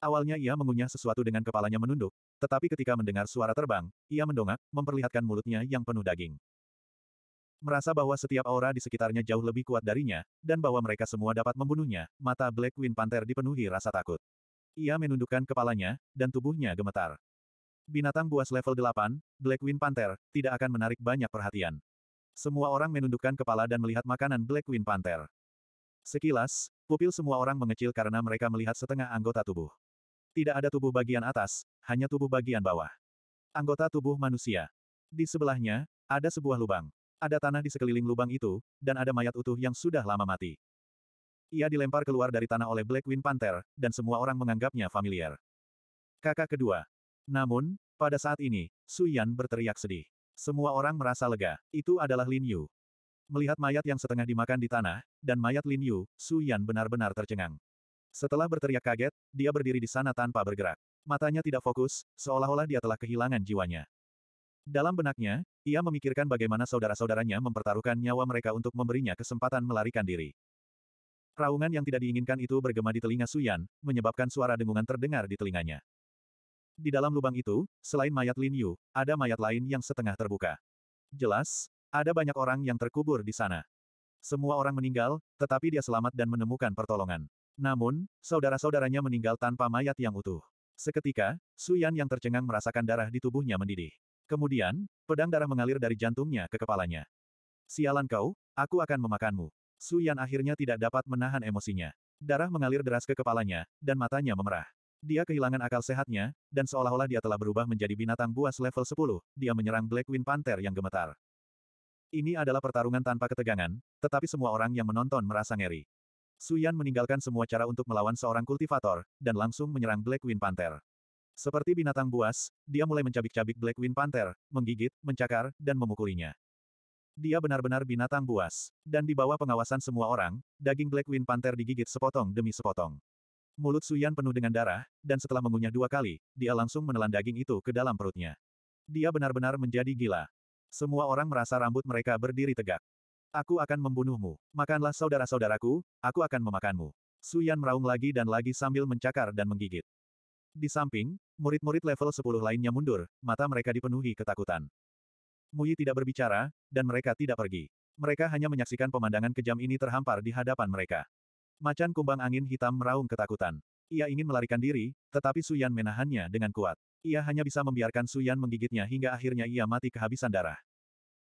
Awalnya ia mengunyah sesuatu dengan kepalanya menunduk, tetapi ketika mendengar suara terbang, ia mendongak, memperlihatkan mulutnya yang penuh daging. Merasa bahwa setiap aura di sekitarnya jauh lebih kuat darinya, dan bahwa mereka semua dapat membunuhnya, mata Black Wind Panther dipenuhi rasa takut. Ia menundukkan kepalanya, dan tubuhnya gemetar. Binatang buas level 8, Black Wind Panther, tidak akan menarik banyak perhatian. Semua orang menundukkan kepala dan melihat makanan Black Wind Panther. Sekilas, pupil semua orang mengecil karena mereka melihat setengah anggota tubuh. Tidak ada tubuh bagian atas, hanya tubuh bagian bawah. Anggota tubuh manusia. Di sebelahnya, ada sebuah lubang. Ada tanah di sekeliling lubang itu, dan ada mayat utuh yang sudah lama mati. Ia dilempar keluar dari tanah oleh Black Wind Panther, dan semua orang menganggapnya familiar. Kakak kedua. Namun, pada saat ini, Suyan berteriak sedih. Semua orang merasa lega. Itu adalah Lin Yu. Melihat mayat yang setengah dimakan di tanah, dan mayat Lin Yu, Suyan benar-benar tercengang. Setelah berteriak kaget, dia berdiri di sana tanpa bergerak. Matanya tidak fokus, seolah-olah dia telah kehilangan jiwanya. Dalam benaknya, ia memikirkan bagaimana saudara-saudaranya mempertaruhkan nyawa mereka untuk memberinya kesempatan melarikan diri. Raungan yang tidak diinginkan itu bergema di telinga Suyan, menyebabkan suara dengungan terdengar di telinganya. Di dalam lubang itu, selain mayat Lin Yu, ada mayat lain yang setengah terbuka. Jelas, ada banyak orang yang terkubur di sana. Semua orang meninggal, tetapi dia selamat dan menemukan pertolongan. Namun, saudara-saudaranya meninggal tanpa mayat yang utuh. Seketika, Suyan yang tercengang merasakan darah di tubuhnya mendidih. Kemudian, pedang darah mengalir dari jantungnya ke kepalanya. Sialan kau, aku akan memakanmu. Su Yan akhirnya tidak dapat menahan emosinya. Darah mengalir deras ke kepalanya, dan matanya memerah. Dia kehilangan akal sehatnya, dan seolah-olah dia telah berubah menjadi binatang buas level 10, dia menyerang Black Panther yang gemetar. Ini adalah pertarungan tanpa ketegangan, tetapi semua orang yang menonton merasa ngeri. Suyan meninggalkan semua cara untuk melawan seorang kultivator, dan langsung menyerang Black Panther. Seperti binatang buas, dia mulai mencabik-cabik Black Wind Panther, menggigit, mencakar, dan memukulinya. Dia benar-benar binatang buas. Dan di bawah pengawasan semua orang, daging Black Wind Panther digigit sepotong demi sepotong. Mulut Suyan penuh dengan darah, dan setelah mengunyah dua kali, dia langsung menelan daging itu ke dalam perutnya. Dia benar-benar menjadi gila. Semua orang merasa rambut mereka berdiri tegak. Aku akan membunuhmu. Makanlah saudara-saudaraku, aku akan memakanmu. Suyan meraung lagi dan lagi sambil mencakar dan menggigit. Di samping, murid-murid level 10 lainnya mundur, mata mereka dipenuhi ketakutan. Muyi tidak berbicara, dan mereka tidak pergi. Mereka hanya menyaksikan pemandangan kejam ini terhampar di hadapan mereka. Macan kumbang angin hitam meraung ketakutan. Ia ingin melarikan diri, tetapi Suyan menahannya dengan kuat. Ia hanya bisa membiarkan Suyan menggigitnya hingga akhirnya ia mati kehabisan darah.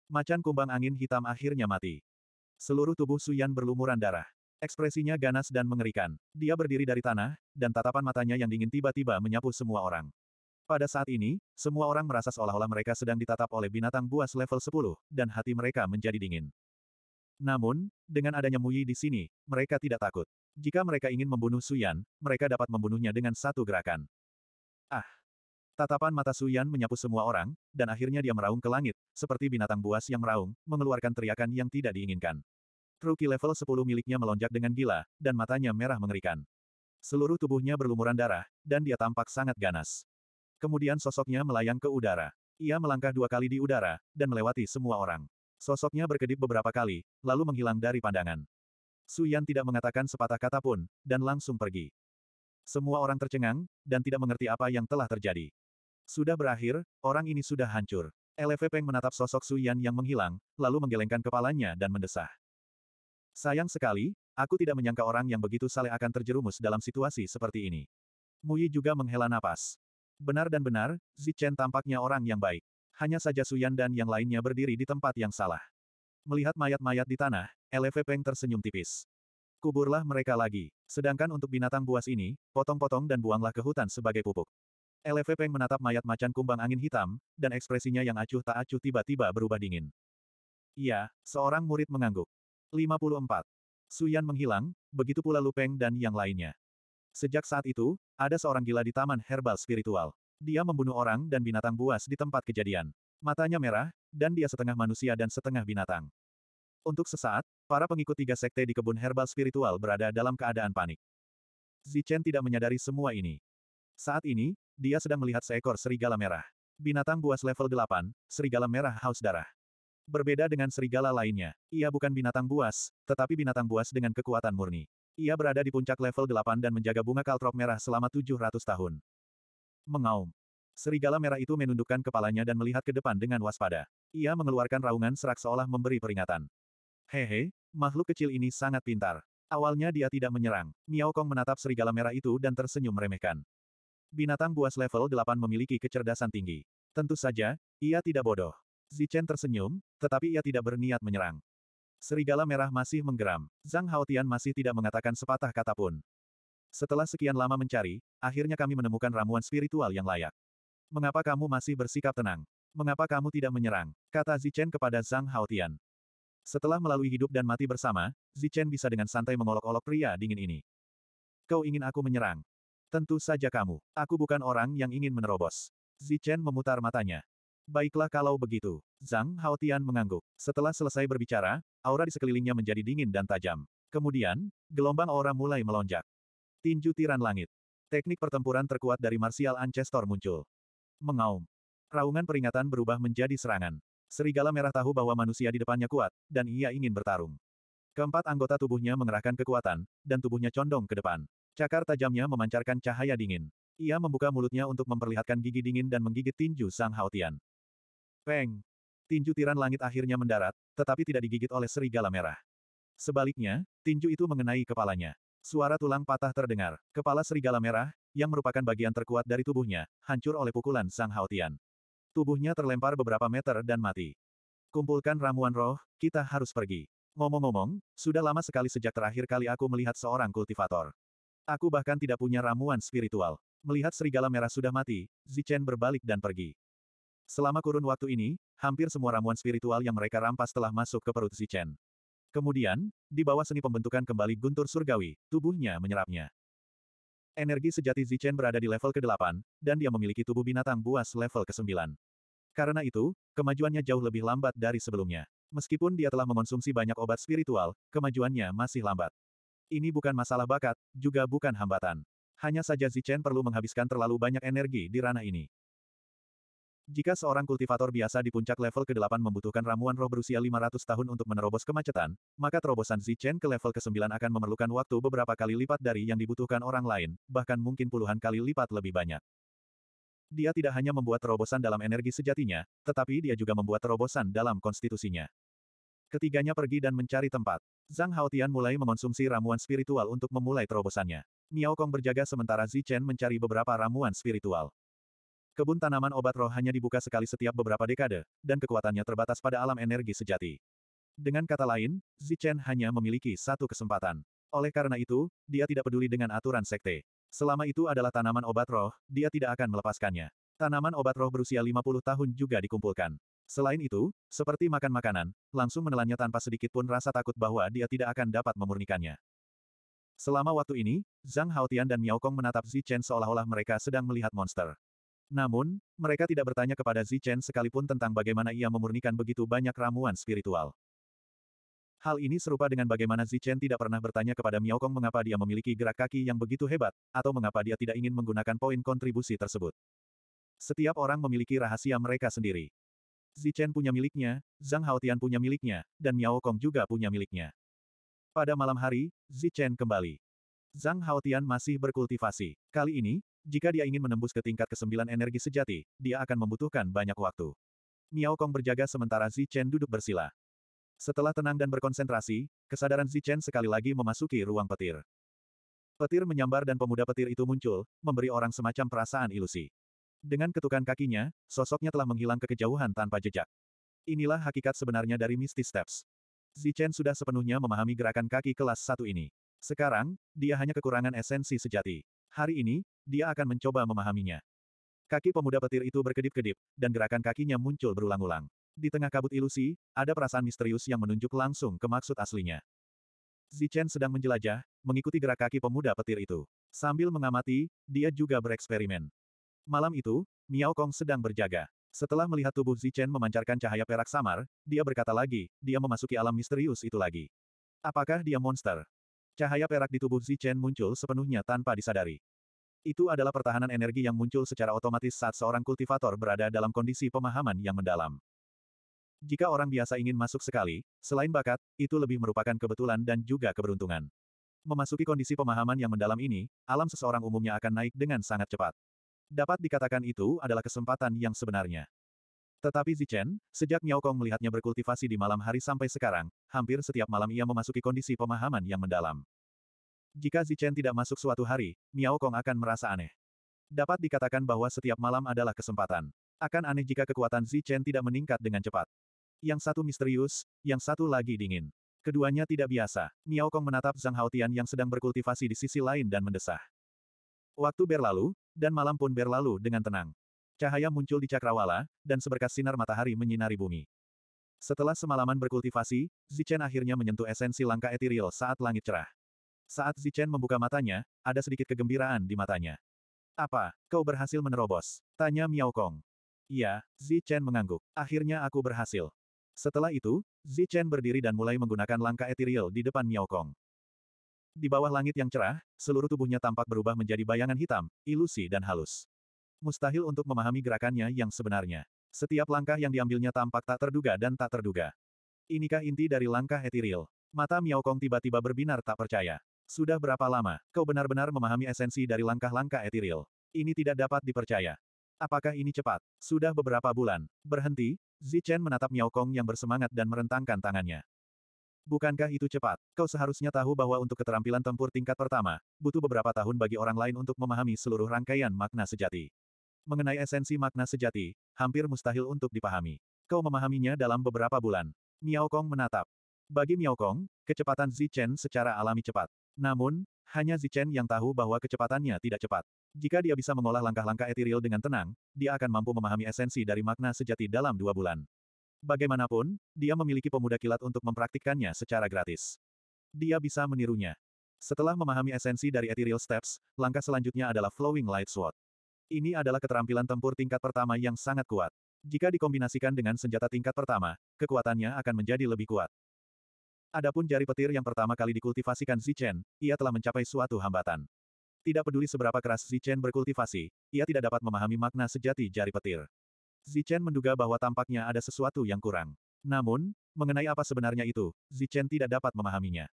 Macan kumbang angin hitam akhirnya mati. Seluruh tubuh Suyan berlumuran darah. Ekspresinya ganas dan mengerikan. Dia berdiri dari tanah, dan tatapan matanya yang dingin tiba-tiba menyapu semua orang. Pada saat ini, semua orang merasa seolah-olah mereka sedang ditatap oleh binatang buas level 10, dan hati mereka menjadi dingin. Namun, dengan adanya Muyi di sini, mereka tidak takut. Jika mereka ingin membunuh Suyan, mereka dapat membunuhnya dengan satu gerakan. Ah! Tatapan mata Suyan menyapu semua orang, dan akhirnya dia meraung ke langit, seperti binatang buas yang meraung, mengeluarkan teriakan yang tidak diinginkan. Rookie level 10 miliknya melonjak dengan gila, dan matanya merah mengerikan. Seluruh tubuhnya berlumuran darah, dan dia tampak sangat ganas. Kemudian sosoknya melayang ke udara. Ia melangkah dua kali di udara, dan melewati semua orang. Sosoknya berkedip beberapa kali, lalu menghilang dari pandangan. Su Yan tidak mengatakan sepatah kata pun, dan langsung pergi. Semua orang tercengang, dan tidak mengerti apa yang telah terjadi. Sudah berakhir, orang ini sudah hancur. LV Peng menatap sosok Su Yan yang menghilang, lalu menggelengkan kepalanya dan mendesah. Sayang sekali, aku tidak menyangka orang yang begitu saleh akan terjerumus dalam situasi seperti ini. Muyi juga menghela napas. Benar dan benar, Zichen tampaknya orang yang baik. Hanya saja Suyan dan yang lainnya berdiri di tempat yang salah. Melihat mayat-mayat di tanah, LV Peng tersenyum tipis. Kuburlah mereka lagi. Sedangkan untuk binatang buas ini, potong-potong dan buanglah ke hutan sebagai pupuk. LV Peng menatap mayat macan kumbang angin hitam, dan ekspresinya yang acuh tak acuh tiba-tiba berubah dingin. Iya, seorang murid mengangguk. 54. Suyan menghilang, begitu pula Lupeng dan yang lainnya. Sejak saat itu, ada seorang gila di taman herbal spiritual. Dia membunuh orang dan binatang buas di tempat kejadian. Matanya merah, dan dia setengah manusia dan setengah binatang. Untuk sesaat, para pengikut tiga sekte di kebun herbal spiritual berada dalam keadaan panik. Zichen tidak menyadari semua ini. Saat ini, dia sedang melihat seekor serigala merah. Binatang buas level 8, serigala merah haus darah. Berbeda dengan serigala lainnya, ia bukan binatang buas, tetapi binatang buas dengan kekuatan murni. Ia berada di puncak level 8 dan menjaga bunga kaltrop merah selama 700 tahun. Mengaum. Serigala merah itu menundukkan kepalanya dan melihat ke depan dengan waspada. Ia mengeluarkan raungan serak seolah memberi peringatan. Hehe, makhluk kecil ini sangat pintar. Awalnya dia tidak menyerang. Miao Kong menatap serigala merah itu dan tersenyum meremehkan. Binatang buas level 8 memiliki kecerdasan tinggi. Tentu saja, ia tidak bodoh. Zichen tersenyum, tetapi ia tidak berniat menyerang. Serigala merah masih menggeram. Zhang Haotian masih tidak mengatakan sepatah kata pun. Setelah sekian lama mencari, akhirnya kami menemukan ramuan spiritual yang layak. Mengapa kamu masih bersikap tenang? Mengapa kamu tidak menyerang? Kata Zichen kepada Zhang Haotian. Setelah melalui hidup dan mati bersama, Zichen bisa dengan santai mengolok-olok pria dingin ini. Kau ingin aku menyerang? Tentu saja kamu. Aku bukan orang yang ingin menerobos. Zichen memutar matanya. Baiklah kalau begitu. Zhang Haotian mengangguk. Setelah selesai berbicara, aura di sekelilingnya menjadi dingin dan tajam. Kemudian, gelombang aura mulai melonjak. Tinju tiran langit. Teknik pertempuran terkuat dari Martial Ancestor muncul. Mengaum. Raungan peringatan berubah menjadi serangan. Serigala merah tahu bahwa manusia di depannya kuat, dan ia ingin bertarung. Keempat anggota tubuhnya mengerahkan kekuatan, dan tubuhnya condong ke depan. Cakar tajamnya memancarkan cahaya dingin. Ia membuka mulutnya untuk memperlihatkan gigi dingin dan menggigit tinju Sang Haotian. Feng, Tinju tiran langit akhirnya mendarat, tetapi tidak digigit oleh serigala merah. Sebaliknya, tinju itu mengenai kepalanya. Suara tulang patah terdengar. Kepala serigala merah, yang merupakan bagian terkuat dari tubuhnya, hancur oleh pukulan Sang Haotian. Tubuhnya terlempar beberapa meter dan mati. Kumpulkan ramuan roh, kita harus pergi. Ngomong-ngomong, sudah lama sekali sejak terakhir kali aku melihat seorang kultivator. Aku bahkan tidak punya ramuan spiritual. Melihat serigala merah sudah mati, Zichen berbalik dan pergi. Selama kurun waktu ini, hampir semua ramuan spiritual yang mereka rampas telah masuk ke perut Zichen. Kemudian, di bawah seni pembentukan kembali guntur surgawi, tubuhnya menyerapnya. Energi sejati Zichen berada di level ke-8, dan dia memiliki tubuh binatang buas level ke-9. Karena itu, kemajuannya jauh lebih lambat dari sebelumnya. Meskipun dia telah mengonsumsi banyak obat spiritual, kemajuannya masih lambat. Ini bukan masalah bakat, juga bukan hambatan. Hanya saja Zichen perlu menghabiskan terlalu banyak energi di ranah ini. Jika seorang kultivator biasa di puncak level ke-8 membutuhkan ramuan roh berusia 500 tahun untuk menerobos kemacetan, maka terobosan Zichen ke level ke-9 akan memerlukan waktu beberapa kali lipat dari yang dibutuhkan orang lain, bahkan mungkin puluhan kali lipat lebih banyak. Dia tidak hanya membuat terobosan dalam energi sejatinya, tetapi dia juga membuat terobosan dalam konstitusinya. Ketiganya pergi dan mencari tempat. Zhang Haotian mulai mengonsumsi ramuan spiritual untuk memulai terobosannya. Miao Kong berjaga sementara Zichen mencari beberapa ramuan spiritual. Kebun tanaman obat roh hanya dibuka sekali setiap beberapa dekade, dan kekuatannya terbatas pada alam energi sejati. Dengan kata lain, Zichen hanya memiliki satu kesempatan. Oleh karena itu, dia tidak peduli dengan aturan sekte. Selama itu adalah tanaman obat roh, dia tidak akan melepaskannya. Tanaman obat roh berusia 50 tahun juga dikumpulkan. Selain itu, seperti makan makanan, langsung menelannya tanpa sedikit pun rasa takut bahwa dia tidak akan dapat memurnikannya. Selama waktu ini, Zhang Haotian dan Miao Kong menatap Zichen seolah-olah mereka sedang melihat monster. Namun, mereka tidak bertanya kepada Zichen sekalipun tentang bagaimana ia memurnikan begitu banyak ramuan spiritual. Hal ini serupa dengan bagaimana Zichen tidak pernah bertanya kepada Miao Kong mengapa dia memiliki gerak kaki yang begitu hebat, atau mengapa dia tidak ingin menggunakan poin kontribusi tersebut. Setiap orang memiliki rahasia mereka sendiri. Zichen punya miliknya, Zhang Haotian punya miliknya, dan Miao Kong juga punya miliknya. Pada malam hari, Zichen kembali. Zhang Haotian masih berkultivasi. Kali ini, jika dia ingin menembus ke tingkat kesembilan energi sejati, dia akan membutuhkan banyak waktu. Miao Kong berjaga sementara Zi Chen duduk bersila. Setelah tenang dan berkonsentrasi, kesadaran Zi Chen sekali lagi memasuki ruang petir. Petir menyambar dan pemuda petir itu muncul, memberi orang semacam perasaan ilusi. Dengan ketukan kakinya, sosoknya telah menghilang ke kejauhan tanpa jejak. Inilah hakikat sebenarnya dari Misty Steps. Zi Chen sudah sepenuhnya memahami gerakan kaki kelas satu ini. Sekarang, dia hanya kekurangan esensi sejati. Hari ini, dia akan mencoba memahaminya. Kaki pemuda petir itu berkedip-kedip, dan gerakan kakinya muncul berulang-ulang. Di tengah kabut ilusi, ada perasaan misterius yang menunjuk langsung ke maksud aslinya. Zichen sedang menjelajah, mengikuti gerak kaki pemuda petir itu. Sambil mengamati, dia juga bereksperimen. Malam itu, Miao Kong sedang berjaga. Setelah melihat tubuh Zichen memancarkan cahaya perak samar, dia berkata lagi, dia memasuki alam misterius itu lagi. Apakah dia monster? Cahaya perak di tubuh Zichen muncul sepenuhnya tanpa disadari. Itu adalah pertahanan energi yang muncul secara otomatis saat seorang kultivator berada dalam kondisi pemahaman yang mendalam. Jika orang biasa ingin masuk sekali, selain bakat, itu lebih merupakan kebetulan dan juga keberuntungan. Memasuki kondisi pemahaman yang mendalam ini, alam seseorang umumnya akan naik dengan sangat cepat. Dapat dikatakan itu adalah kesempatan yang sebenarnya. Tetapi Zichen, sejak Miao Kong melihatnya berkultivasi di malam hari sampai sekarang, hampir setiap malam ia memasuki kondisi pemahaman yang mendalam. Jika Zichen tidak masuk suatu hari, Miao Kong akan merasa aneh. Dapat dikatakan bahwa setiap malam adalah kesempatan. Akan aneh jika kekuatan Zichen tidak meningkat dengan cepat. Yang satu misterius, yang satu lagi dingin. Keduanya tidak biasa. Miao Kong menatap Zhang Haotian yang sedang berkultivasi di sisi lain dan mendesah. Waktu berlalu, dan malam pun berlalu dengan tenang. Cahaya muncul di cakrawala, dan seberkas sinar matahari menyinari bumi. Setelah semalaman berkultivasi, Zichen akhirnya menyentuh esensi langka etiril saat langit cerah. Saat Zichen membuka matanya, ada sedikit kegembiraan di matanya. Apa, kau berhasil menerobos? Tanya Miao Kong. Iya, Zichen mengangguk. Akhirnya aku berhasil. Setelah itu, Zichen berdiri dan mulai menggunakan langkah etiril di depan Miao Kong. Di bawah langit yang cerah, seluruh tubuhnya tampak berubah menjadi bayangan hitam, ilusi dan halus. Mustahil untuk memahami gerakannya yang sebenarnya. Setiap langkah yang diambilnya tampak tak terduga dan tak terduga. Inikah inti dari langkah etiril? Mata Miao Kong tiba-tiba berbinar tak percaya. Sudah berapa lama, kau benar-benar memahami esensi dari langkah-langkah etiril? Ini tidak dapat dipercaya. Apakah ini cepat? Sudah beberapa bulan. Berhenti, Zichen menatap Miao Kong yang bersemangat dan merentangkan tangannya. Bukankah itu cepat? Kau seharusnya tahu bahwa untuk keterampilan tempur tingkat pertama, butuh beberapa tahun bagi orang lain untuk memahami seluruh rangkaian makna sejati. Mengenai esensi makna sejati, hampir mustahil untuk dipahami. Kau memahaminya dalam beberapa bulan. Miao Kong menatap. Bagi Miao Kong, kecepatan Zichen secara alami cepat. Namun, hanya Zichen yang tahu bahwa kecepatannya tidak cepat. Jika dia bisa mengolah langkah-langkah etiril dengan tenang, dia akan mampu memahami esensi dari makna sejati dalam dua bulan. Bagaimanapun, dia memiliki pemuda kilat untuk mempraktikkannya secara gratis. Dia bisa menirunya. Setelah memahami esensi dari ethereal steps, langkah selanjutnya adalah flowing light sword. Ini adalah keterampilan tempur tingkat pertama yang sangat kuat. Jika dikombinasikan dengan senjata tingkat pertama, kekuatannya akan menjadi lebih kuat. Adapun jari petir yang pertama kali dikultivasikan Zichen, ia telah mencapai suatu hambatan. Tidak peduli seberapa keras Zichen berkultivasi, ia tidak dapat memahami makna sejati jari petir. Zichen menduga bahwa tampaknya ada sesuatu yang kurang. Namun, mengenai apa sebenarnya itu, Zichen tidak dapat memahaminya.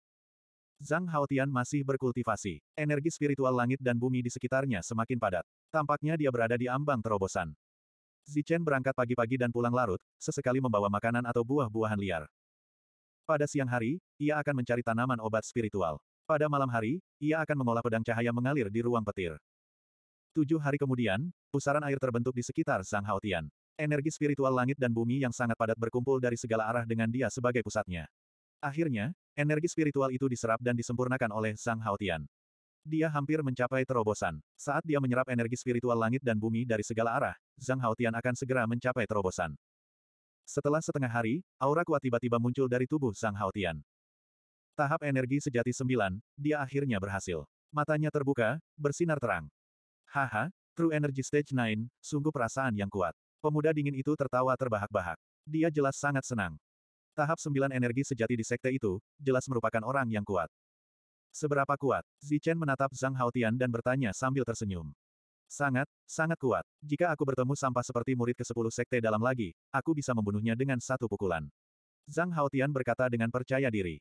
Zhang Haotian masih berkultivasi. Energi spiritual langit dan bumi di sekitarnya semakin padat. Tampaknya dia berada di ambang terobosan. Zichen berangkat pagi-pagi dan pulang larut, sesekali membawa makanan atau buah-buahan liar. Pada siang hari, ia akan mencari tanaman obat spiritual. Pada malam hari, ia akan mengolah pedang cahaya mengalir di ruang petir. Tujuh hari kemudian, pusaran air terbentuk di sekitar Zhang Haotian. Energi spiritual langit dan bumi yang sangat padat berkumpul dari segala arah dengan dia sebagai pusatnya. Akhirnya, energi spiritual itu diserap dan disempurnakan oleh Sang Haotian. Dia hampir mencapai terobosan. Saat dia menyerap energi spiritual langit dan bumi dari segala arah, Zhang Haotian akan segera mencapai terobosan. Setelah setengah hari, aura kuat tiba-tiba muncul dari tubuh Zhang Haotian. Tahap energi sejati sembilan, dia akhirnya berhasil. Matanya terbuka, bersinar terang. Haha, True Energy Stage 9, sungguh perasaan yang kuat. Pemuda dingin itu tertawa terbahak-bahak. Dia jelas sangat senang. Tahap sembilan energi sejati di sekte itu, jelas merupakan orang yang kuat. Seberapa kuat? Zichen menatap Zhang Haotian dan bertanya sambil tersenyum. Sangat, sangat kuat. Jika aku bertemu sampah seperti murid ke-10 sekte dalam lagi, aku bisa membunuhnya dengan satu pukulan. Zhang Haotian berkata dengan percaya diri.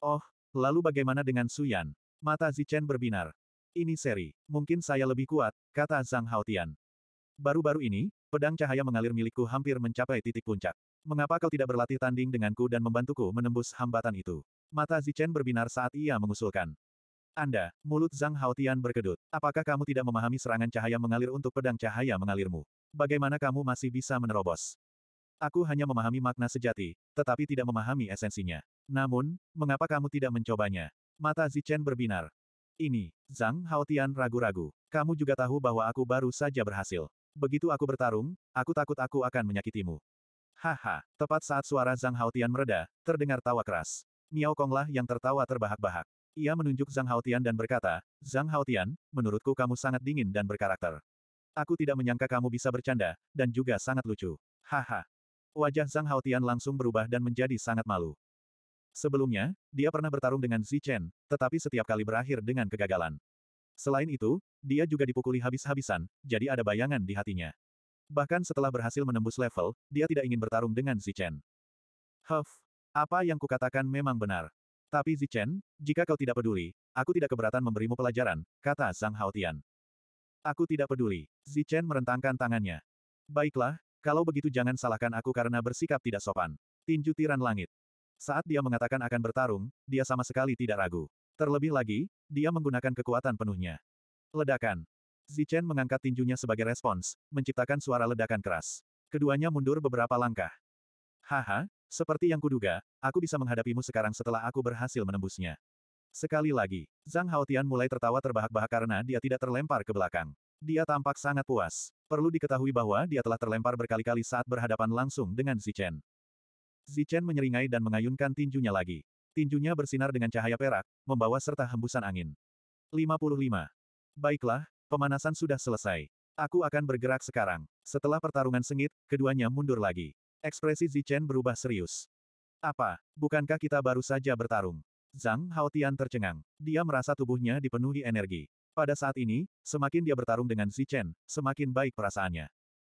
Oh, lalu bagaimana dengan Suyan? Mata Zichen berbinar. Ini seri, mungkin saya lebih kuat, kata Zhang Haotian. Baru-baru ini, pedang cahaya mengalir milikku hampir mencapai titik puncak. Mengapa kau tidak berlatih tanding denganku dan membantuku menembus hambatan itu? Mata Zichen berbinar saat ia mengusulkan. Anda, mulut Zhang Haotian berkedut. Apakah kamu tidak memahami serangan cahaya mengalir untuk pedang cahaya mengalirmu? Bagaimana kamu masih bisa menerobos? Aku hanya memahami makna sejati, tetapi tidak memahami esensinya. Namun, mengapa kamu tidak mencobanya? Mata Zichen berbinar. Ini, Zhang Haotian ragu-ragu. Kamu juga tahu bahwa aku baru saja berhasil. Begitu aku bertarung, aku takut aku akan menyakitimu. Haha, tepat saat suara Zhang Haotian mereda, terdengar tawa keras. Miao Konglah yang tertawa terbahak-bahak. Ia menunjuk Zhang Haotian dan berkata, Zhang Haotian, menurutku kamu sangat dingin dan berkarakter. Aku tidak menyangka kamu bisa bercanda, dan juga sangat lucu. Haha. Wajah Zhang Haotian langsung berubah dan menjadi sangat malu. Sebelumnya, dia pernah bertarung dengan Zi Chen, tetapi setiap kali berakhir dengan kegagalan. Selain itu, dia juga dipukuli habis-habisan, jadi ada bayangan di hatinya. Bahkan setelah berhasil menembus level, dia tidak ingin bertarung dengan Zichen. Huff, apa yang kukatakan memang benar. Tapi Zichen, jika kau tidak peduli, aku tidak keberatan memberimu pelajaran, kata Zhang Haotian. Aku tidak peduli. Zichen merentangkan tangannya. Baiklah, kalau begitu jangan salahkan aku karena bersikap tidak sopan. Tinju tiran langit. Saat dia mengatakan akan bertarung, dia sama sekali tidak ragu. Terlebih lagi, dia menggunakan kekuatan penuhnya. Ledakan. Zichen mengangkat tinjunya sebagai respons, menciptakan suara ledakan keras. Keduanya mundur beberapa langkah. Haha, seperti yang kuduga, aku bisa menghadapimu sekarang setelah aku berhasil menembusnya. Sekali lagi, Zhang Haotian mulai tertawa terbahak-bahak karena dia tidak terlempar ke belakang. Dia tampak sangat puas. Perlu diketahui bahwa dia telah terlempar berkali-kali saat berhadapan langsung dengan Zichen. Zichen menyeringai dan mengayunkan tinjunya lagi. Tinjunya bersinar dengan cahaya perak, membawa serta hembusan angin. 55. Baiklah, Pemanasan sudah selesai. Aku akan bergerak sekarang. Setelah pertarungan sengit, keduanya mundur lagi. Ekspresi Zichen berubah serius. Apa? Bukankah kita baru saja bertarung? Zhang Hao Tian tercengang. Dia merasa tubuhnya dipenuhi energi. Pada saat ini, semakin dia bertarung dengan Zichen, semakin baik perasaannya.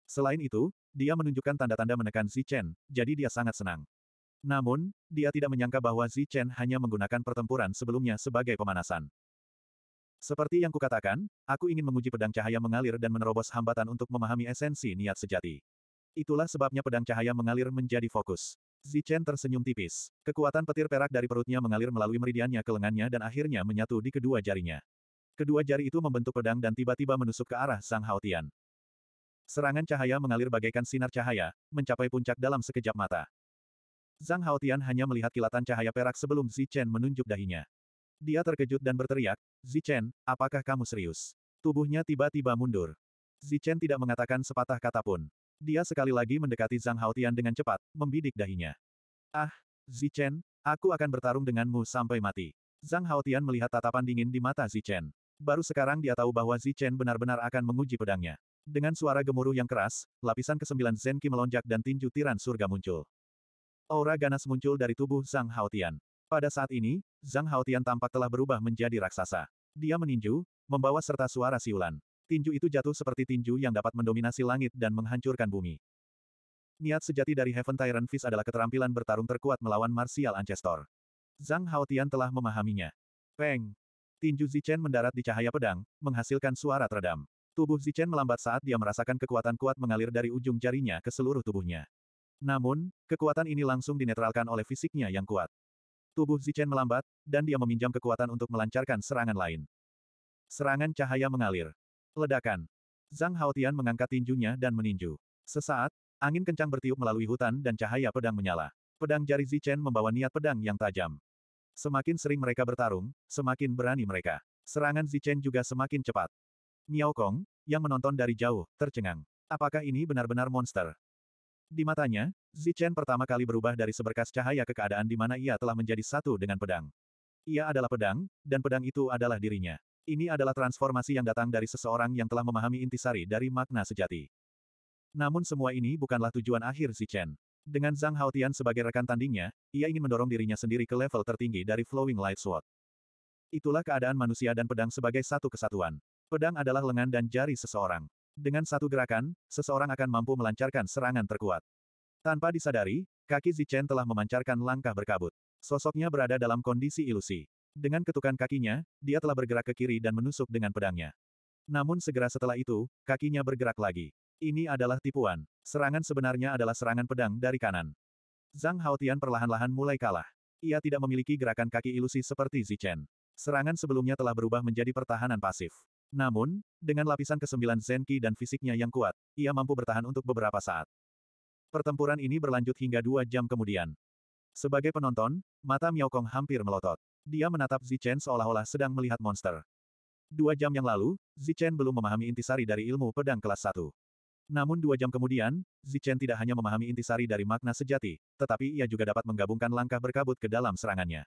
Selain itu, dia menunjukkan tanda-tanda menekan Zichen, jadi dia sangat senang. Namun, dia tidak menyangka bahwa Zichen hanya menggunakan pertempuran sebelumnya sebagai pemanasan. Seperti yang kukatakan, aku ingin menguji pedang cahaya mengalir dan menerobos hambatan untuk memahami esensi niat sejati. Itulah sebabnya pedang cahaya mengalir menjadi fokus. Zichen tersenyum tipis. Kekuatan petir perak dari perutnya mengalir melalui meridiannya ke lengannya dan akhirnya menyatu di kedua jarinya. Kedua jari itu membentuk pedang dan tiba-tiba menusuk ke arah Sang Haotian. Serangan cahaya mengalir bagaikan sinar cahaya, mencapai puncak dalam sekejap mata. Zhang Haotian hanya melihat kilatan cahaya perak sebelum Zichen menunjuk dahinya. Dia terkejut dan berteriak, Zichen, apakah kamu serius? Tubuhnya tiba-tiba mundur. Zichen tidak mengatakan sepatah kata pun. Dia sekali lagi mendekati Zhang Haotian dengan cepat, membidik dahinya. Ah, Zichen, aku akan bertarung denganmu sampai mati. Zhang Haotian melihat tatapan dingin di mata Zichen. Baru sekarang dia tahu bahwa Zichen benar-benar akan menguji pedangnya. Dengan suara gemuruh yang keras, lapisan kesembilan Zenki melonjak dan tinju tiran surga muncul. Aura ganas muncul dari tubuh Zhang Haotian. Pada saat ini, Zhang Haotian tampak telah berubah menjadi raksasa. Dia meninju, membawa serta suara siulan. Tinju itu jatuh seperti tinju yang dapat mendominasi langit dan menghancurkan bumi. Niat sejati dari Heaven Tyrant Fist adalah keterampilan bertarung terkuat melawan Martial Ancestor. Zhang Haotian telah memahaminya. Peng! Tinju Zichen mendarat di cahaya pedang, menghasilkan suara teredam. Tubuh Zichen melambat saat dia merasakan kekuatan kuat mengalir dari ujung jarinya ke seluruh tubuhnya. Namun, kekuatan ini langsung dinetralkan oleh fisiknya yang kuat. Tubuh Zichen melambat, dan dia meminjam kekuatan untuk melancarkan serangan lain. Serangan cahaya mengalir. Ledakan. Zhang Haotian mengangkat tinjunya dan meninju. Sesaat, angin kencang bertiup melalui hutan dan cahaya pedang menyala. Pedang jari Zichen membawa niat pedang yang tajam. Semakin sering mereka bertarung, semakin berani mereka. Serangan Zichen juga semakin cepat. Miao Kong, yang menonton dari jauh, tercengang. Apakah ini benar-benar monster? Di matanya, Zichen pertama kali berubah dari seberkas cahaya ke keadaan di mana ia telah menjadi satu dengan pedang. Ia adalah pedang, dan pedang itu adalah dirinya. Ini adalah transformasi yang datang dari seseorang yang telah memahami intisari dari makna sejati. Namun semua ini bukanlah tujuan akhir Zichen. Dengan Zhang Haotian sebagai rekan tandingnya, ia ingin mendorong dirinya sendiri ke level tertinggi dari Flowing Light Sword. Itulah keadaan manusia dan pedang sebagai satu kesatuan. Pedang adalah lengan dan jari seseorang. Dengan satu gerakan, seseorang akan mampu melancarkan serangan terkuat. Tanpa disadari, kaki Zichen telah memancarkan langkah berkabut. Sosoknya berada dalam kondisi ilusi. Dengan ketukan kakinya, dia telah bergerak ke kiri dan menusuk dengan pedangnya. Namun segera setelah itu, kakinya bergerak lagi. Ini adalah tipuan. Serangan sebenarnya adalah serangan pedang dari kanan. Zhang Haotian perlahan-lahan mulai kalah. Ia tidak memiliki gerakan kaki ilusi seperti Zichen. Serangan sebelumnya telah berubah menjadi pertahanan pasif. Namun, dengan lapisan kesembilan Zenki dan fisiknya yang kuat, ia mampu bertahan untuk beberapa saat. Pertempuran ini berlanjut hingga dua jam kemudian. Sebagai penonton, mata Miao Kong hampir melotot. Dia menatap Zichen seolah-olah sedang melihat monster. Dua jam yang lalu, Zichen belum memahami intisari dari ilmu pedang kelas 1. Namun dua jam kemudian, Zichen tidak hanya memahami intisari dari makna sejati, tetapi ia juga dapat menggabungkan langkah berkabut ke dalam serangannya.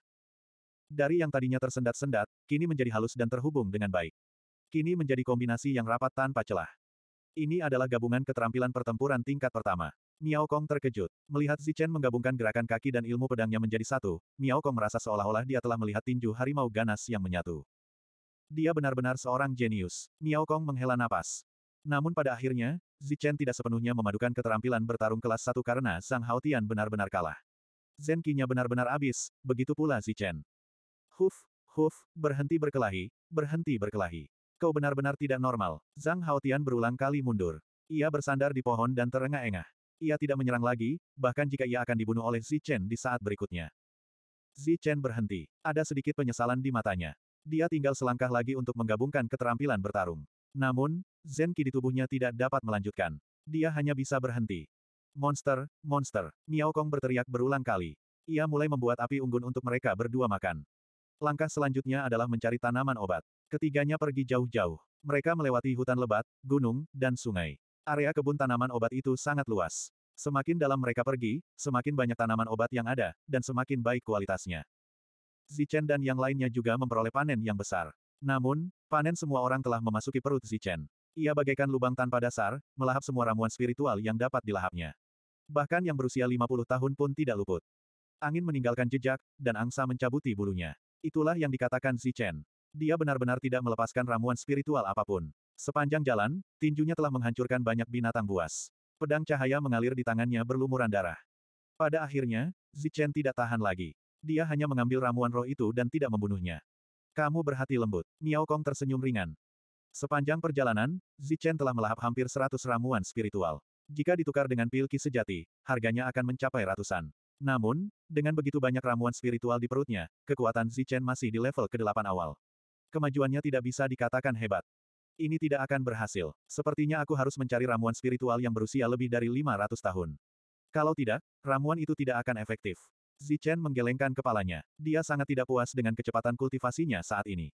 Dari yang tadinya tersendat-sendat, kini menjadi halus dan terhubung dengan baik kini menjadi kombinasi yang rapat tanpa celah. Ini adalah gabungan keterampilan pertempuran tingkat pertama. Miao Kong terkejut. Melihat Zichen menggabungkan gerakan kaki dan ilmu pedangnya menjadi satu, Miao Kong merasa seolah-olah dia telah melihat tinju harimau ganas yang menyatu. Dia benar-benar seorang jenius. Miao Kong menghela napas. Namun pada akhirnya, Zichen tidak sepenuhnya memadukan keterampilan bertarung kelas satu karena Sang Haotian benar-benar kalah. Zenkinya benar-benar habis, begitu pula Zichen. Huf, huf, berhenti berkelahi, berhenti berkelahi kau benar-benar tidak normal, Zhang Haotian berulang kali mundur. Ia bersandar di pohon dan terengah-engah. Ia tidak menyerang lagi, bahkan jika ia akan dibunuh oleh Zi Chen di saat berikutnya. Zi Chen berhenti. Ada sedikit penyesalan di matanya. Dia tinggal selangkah lagi untuk menggabungkan keterampilan bertarung. Namun, Zen Qi di tubuhnya tidak dapat melanjutkan. Dia hanya bisa berhenti. Monster, monster, Miao Kong berteriak berulang kali. Ia mulai membuat api unggun untuk mereka berdua makan. Langkah selanjutnya adalah mencari tanaman obat. Ketiganya pergi jauh-jauh. Mereka melewati hutan lebat, gunung, dan sungai. Area kebun tanaman obat itu sangat luas. Semakin dalam mereka pergi, semakin banyak tanaman obat yang ada, dan semakin baik kualitasnya. Zichen dan yang lainnya juga memperoleh panen yang besar. Namun, panen semua orang telah memasuki perut Zichen. Ia bagaikan lubang tanpa dasar, melahap semua ramuan spiritual yang dapat dilahapnya. Bahkan yang berusia 50 tahun pun tidak luput. Angin meninggalkan jejak, dan angsa mencabuti bulunya. Itulah yang dikatakan Zichen. Dia benar-benar tidak melepaskan ramuan spiritual apapun. Sepanjang jalan, tinjunya telah menghancurkan banyak binatang buas. Pedang cahaya mengalir di tangannya berlumuran darah. Pada akhirnya, Zichen tidak tahan lagi. Dia hanya mengambil ramuan roh itu dan tidak membunuhnya. Kamu berhati lembut. Miao Kong tersenyum ringan. Sepanjang perjalanan, Zichen telah melahap hampir seratus ramuan spiritual. Jika ditukar dengan pilki sejati, harganya akan mencapai ratusan. Namun, dengan begitu banyak ramuan spiritual di perutnya, kekuatan Zichen masih di level ke-8 awal. Kemajuannya tidak bisa dikatakan hebat. Ini tidak akan berhasil. Sepertinya aku harus mencari ramuan spiritual yang berusia lebih dari 500 tahun. Kalau tidak, ramuan itu tidak akan efektif. Zichen menggelengkan kepalanya. Dia sangat tidak puas dengan kecepatan kultivasinya saat ini.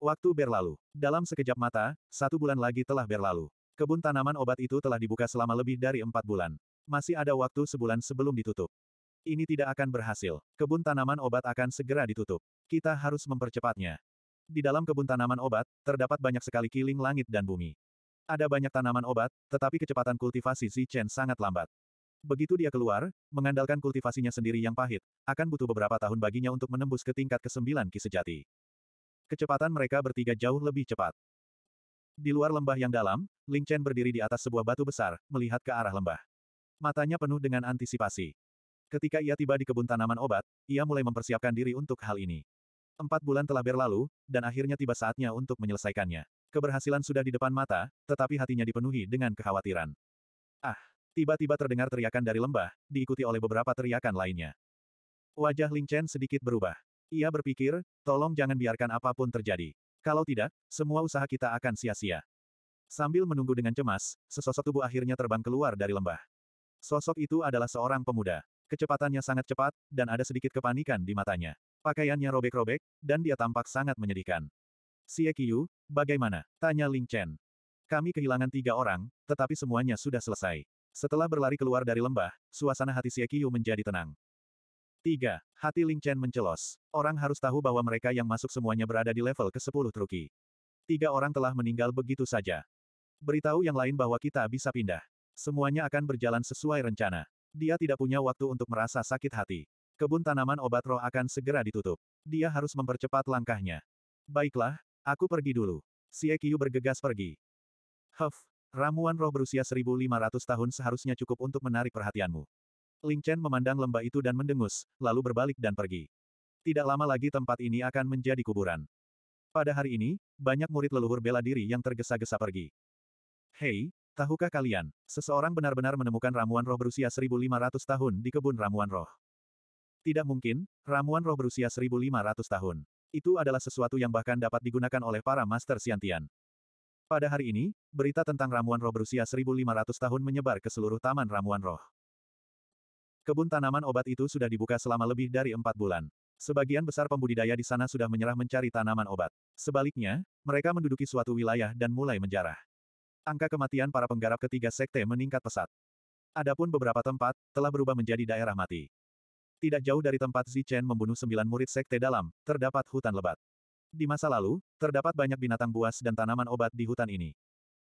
Waktu berlalu. Dalam sekejap mata, satu bulan lagi telah berlalu. Kebun tanaman obat itu telah dibuka selama lebih dari empat bulan. Masih ada waktu sebulan sebelum ditutup. Ini tidak akan berhasil. Kebun tanaman obat akan segera ditutup. Kita harus mempercepatnya. Di dalam kebun tanaman obat, terdapat banyak sekali kiling langit dan bumi. Ada banyak tanaman obat, tetapi kecepatan kultivasi Xi Chen sangat lambat. Begitu dia keluar, mengandalkan kultivasinya sendiri yang pahit, akan butuh beberapa tahun baginya untuk menembus ke tingkat ke-9 ki sejati. Kecepatan mereka bertiga jauh lebih cepat. Di luar lembah yang dalam, Ling Chen berdiri di atas sebuah batu besar, melihat ke arah lembah. Matanya penuh dengan antisipasi. Ketika ia tiba di kebun tanaman obat, ia mulai mempersiapkan diri untuk hal ini. Empat bulan telah berlalu, dan akhirnya tiba saatnya untuk menyelesaikannya. Keberhasilan sudah di depan mata, tetapi hatinya dipenuhi dengan kekhawatiran. Ah, tiba-tiba terdengar teriakan dari lembah, diikuti oleh beberapa teriakan lainnya. Wajah Ling Chen sedikit berubah. Ia berpikir, tolong jangan biarkan apapun terjadi. Kalau tidak, semua usaha kita akan sia-sia. Sambil menunggu dengan cemas, sesosok tubuh akhirnya terbang keluar dari lembah. Sosok itu adalah seorang pemuda. Kecepatannya sangat cepat, dan ada sedikit kepanikan di matanya. Pakaiannya robek-robek, dan dia tampak sangat menyedihkan. Xie Qiu, bagaimana? Tanya Ling Chen. Kami kehilangan tiga orang, tetapi semuanya sudah selesai. Setelah berlari keluar dari lembah, suasana hati Xie Qiu menjadi tenang. 3. Hati Ling Chen mencelos. Orang harus tahu bahwa mereka yang masuk semuanya berada di level ke-10 Truki. Tiga orang telah meninggal begitu saja. Beritahu yang lain bahwa kita bisa pindah. Semuanya akan berjalan sesuai rencana. Dia tidak punya waktu untuk merasa sakit hati. Kebun tanaman obat roh akan segera ditutup. Dia harus mempercepat langkahnya. Baiklah, aku pergi dulu. Si Ekiu bergegas pergi. Huff, ramuan roh berusia 1500 tahun seharusnya cukup untuk menarik perhatianmu. Ling Chen memandang lembah itu dan mendengus, lalu berbalik dan pergi. Tidak lama lagi tempat ini akan menjadi kuburan. Pada hari ini, banyak murid leluhur bela diri yang tergesa-gesa pergi. Hei, Tahukah kalian, seseorang benar-benar menemukan ramuan roh berusia 1500 tahun di kebun ramuan roh? Tidak mungkin, ramuan roh berusia 1500 tahun. Itu adalah sesuatu yang bahkan dapat digunakan oleh para master siantian. Pada hari ini, berita tentang ramuan roh berusia 1500 tahun menyebar ke seluruh taman ramuan roh. Kebun tanaman obat itu sudah dibuka selama lebih dari empat bulan. Sebagian besar pembudidaya di sana sudah menyerah mencari tanaman obat. Sebaliknya, mereka menduduki suatu wilayah dan mulai menjarah. Angka kematian para penggarap ketiga sekte meningkat pesat. Adapun beberapa tempat, telah berubah menjadi daerah mati. Tidak jauh dari tempat Zichen membunuh sembilan murid sekte dalam, terdapat hutan lebat. Di masa lalu, terdapat banyak binatang buas dan tanaman obat di hutan ini.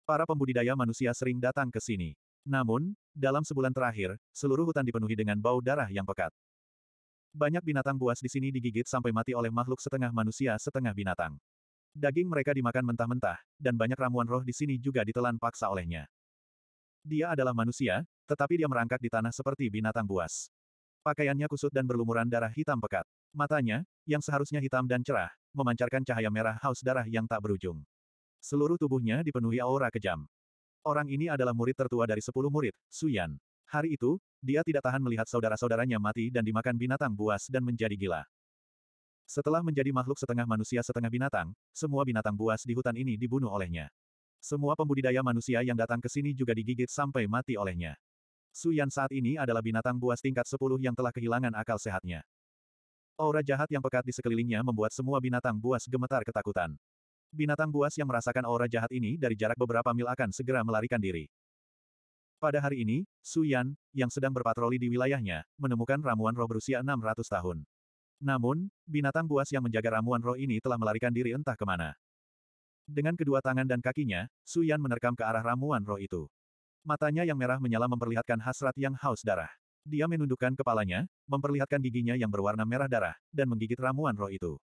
Para pembudidaya manusia sering datang ke sini. Namun, dalam sebulan terakhir, seluruh hutan dipenuhi dengan bau darah yang pekat. Banyak binatang buas di sini digigit sampai mati oleh makhluk setengah manusia setengah binatang. Daging mereka dimakan mentah-mentah, dan banyak ramuan roh di sini juga ditelan paksa olehnya. Dia adalah manusia, tetapi dia merangkak di tanah seperti binatang buas. Pakaiannya kusut dan berlumuran darah hitam pekat. Matanya, yang seharusnya hitam dan cerah, memancarkan cahaya merah haus darah yang tak berujung. Seluruh tubuhnya dipenuhi aura kejam. Orang ini adalah murid tertua dari sepuluh murid, Suyan. Hari itu, dia tidak tahan melihat saudara-saudaranya mati dan dimakan binatang buas dan menjadi gila. Setelah menjadi makhluk setengah manusia setengah binatang, semua binatang buas di hutan ini dibunuh olehnya. Semua pembudidaya manusia yang datang ke sini juga digigit sampai mati olehnya. Suyan saat ini adalah binatang buas tingkat 10 yang telah kehilangan akal sehatnya. Aura jahat yang pekat di sekelilingnya membuat semua binatang buas gemetar ketakutan. Binatang buas yang merasakan aura jahat ini dari jarak beberapa mil akan segera melarikan diri. Pada hari ini, Suyan, yang sedang berpatroli di wilayahnya, menemukan ramuan roh berusia 600 tahun. Namun, binatang buas yang menjaga ramuan roh ini telah melarikan diri entah kemana. Dengan kedua tangan dan kakinya, Su Yan menerkam ke arah ramuan roh itu. Matanya yang merah menyala memperlihatkan hasrat yang haus darah. Dia menundukkan kepalanya, memperlihatkan giginya yang berwarna merah darah, dan menggigit ramuan roh itu.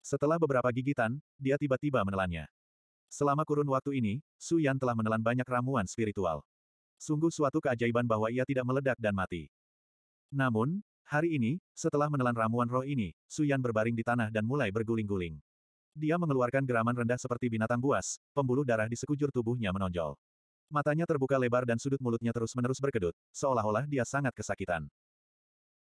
Setelah beberapa gigitan, dia tiba-tiba menelannya. Selama kurun waktu ini, Su Yan telah menelan banyak ramuan spiritual. Sungguh suatu keajaiban bahwa ia tidak meledak dan mati. Namun, Hari ini, setelah menelan ramuan roh ini, Suyan berbaring di tanah dan mulai berguling-guling. Dia mengeluarkan geraman rendah seperti binatang buas, pembuluh darah di sekujur tubuhnya menonjol. Matanya terbuka lebar dan sudut mulutnya terus-menerus berkedut, seolah-olah dia sangat kesakitan.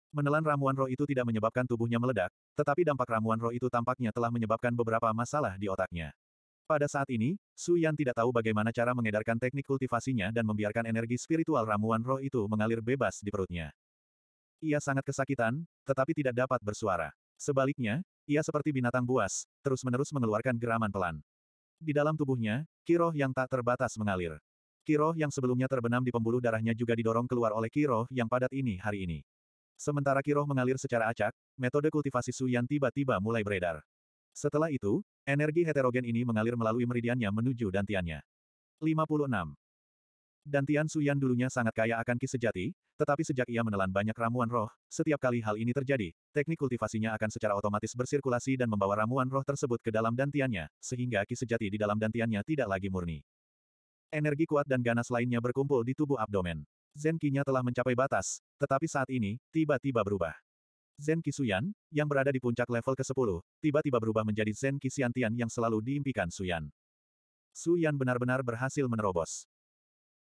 Menelan ramuan roh itu tidak menyebabkan tubuhnya meledak, tetapi dampak ramuan roh itu tampaknya telah menyebabkan beberapa masalah di otaknya. Pada saat ini, Su Yan tidak tahu bagaimana cara mengedarkan teknik kultivasinya dan membiarkan energi spiritual ramuan roh itu mengalir bebas di perutnya. Ia sangat kesakitan, tetapi tidak dapat bersuara. Sebaliknya, ia seperti binatang buas, terus-menerus mengeluarkan geraman pelan. Di dalam tubuhnya, kiroh yang tak terbatas mengalir. Kiroh yang sebelumnya terbenam di pembuluh darahnya juga didorong keluar oleh kiroh yang padat ini hari ini. Sementara kiroh mengalir secara acak, metode kultivasi Suyan tiba-tiba mulai beredar. Setelah itu, energi heterogen ini mengalir melalui meridiannya menuju dantiannya. 56. Dan Tian Suyan dulunya sangat kaya akan ki sejati, tetapi sejak ia menelan banyak ramuan roh, setiap kali hal ini terjadi, teknik kultivasinya akan secara otomatis bersirkulasi dan membawa ramuan roh tersebut ke dalam dantiannya, sehingga ki sejati di dalam dantiannya tidak lagi murni. Energi kuat dan ganas lainnya berkumpul di tubuh abdomen. Zen Ki-nya telah mencapai batas, tetapi saat ini, tiba-tiba berubah. Zen Qi Suyan, yang berada di puncak level ke-10, tiba-tiba berubah menjadi Zen Qi Xiantian yang selalu diimpikan Suyan. Suyan benar-benar berhasil menerobos.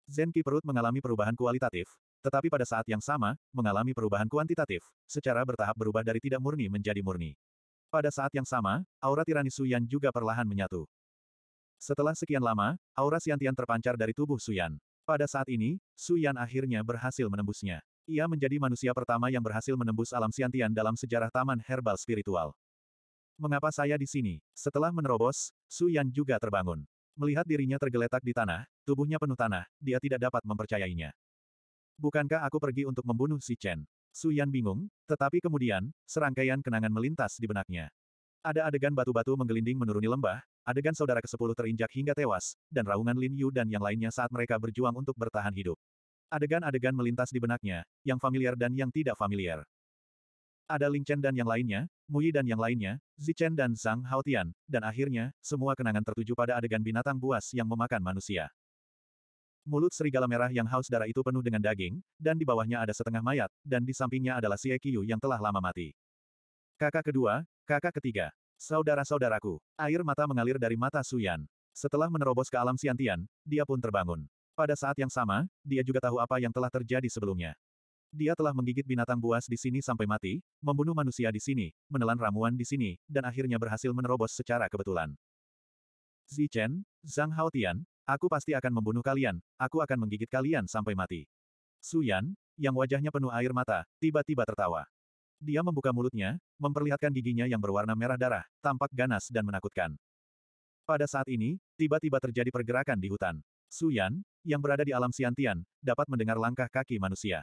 Zenki perut mengalami perubahan kualitatif, tetapi pada saat yang sama, mengalami perubahan kuantitatif, secara bertahap berubah dari tidak murni menjadi murni. Pada saat yang sama, aura tirani Suyan juga perlahan menyatu. Setelah sekian lama, aura Siantian terpancar dari tubuh Suyan. Pada saat ini, Suyan akhirnya berhasil menembusnya. Ia menjadi manusia pertama yang berhasil menembus alam Siantian dalam sejarah Taman Herbal Spiritual. Mengapa saya di sini? Setelah menerobos, Suyan juga terbangun. Melihat dirinya tergeletak di tanah, tubuhnya penuh tanah, dia tidak dapat mempercayainya. Bukankah aku pergi untuk membunuh si Chen? Su Yan bingung, tetapi kemudian, serangkaian kenangan melintas di benaknya. Ada adegan batu-batu menggelinding menuruni lembah, adegan saudara ke-10 terinjak hingga tewas, dan raungan Lin Yu dan yang lainnya saat mereka berjuang untuk bertahan hidup. Adegan-adegan melintas di benaknya, yang familiar dan yang tidak familiar. Ada Ling Chen dan yang lainnya, Mu Yi dan yang lainnya, Zichen dan Zhang Haotian, dan akhirnya, semua kenangan tertuju pada adegan binatang buas yang memakan manusia. Mulut serigala merah yang haus darah itu penuh dengan daging, dan di bawahnya ada setengah mayat, dan di sampingnya adalah Xie Qiu yang telah lama mati. Kakak kedua, kakak ketiga, saudara-saudaraku, air mata mengalir dari mata Suyan. Setelah menerobos ke alam Siantian, dia pun terbangun. Pada saat yang sama, dia juga tahu apa yang telah terjadi sebelumnya. Dia telah menggigit binatang buas di sini sampai mati, membunuh manusia di sini, menelan ramuan di sini, dan akhirnya berhasil menerobos secara kebetulan. Zichen, Zhang Haotian, aku pasti akan membunuh kalian, aku akan menggigit kalian sampai mati. Su Yan, yang wajahnya penuh air mata, tiba-tiba tertawa. Dia membuka mulutnya, memperlihatkan giginya yang berwarna merah darah, tampak ganas dan menakutkan. Pada saat ini, tiba-tiba terjadi pergerakan di hutan. Su Yan, yang berada di alam Siantian, dapat mendengar langkah kaki manusia.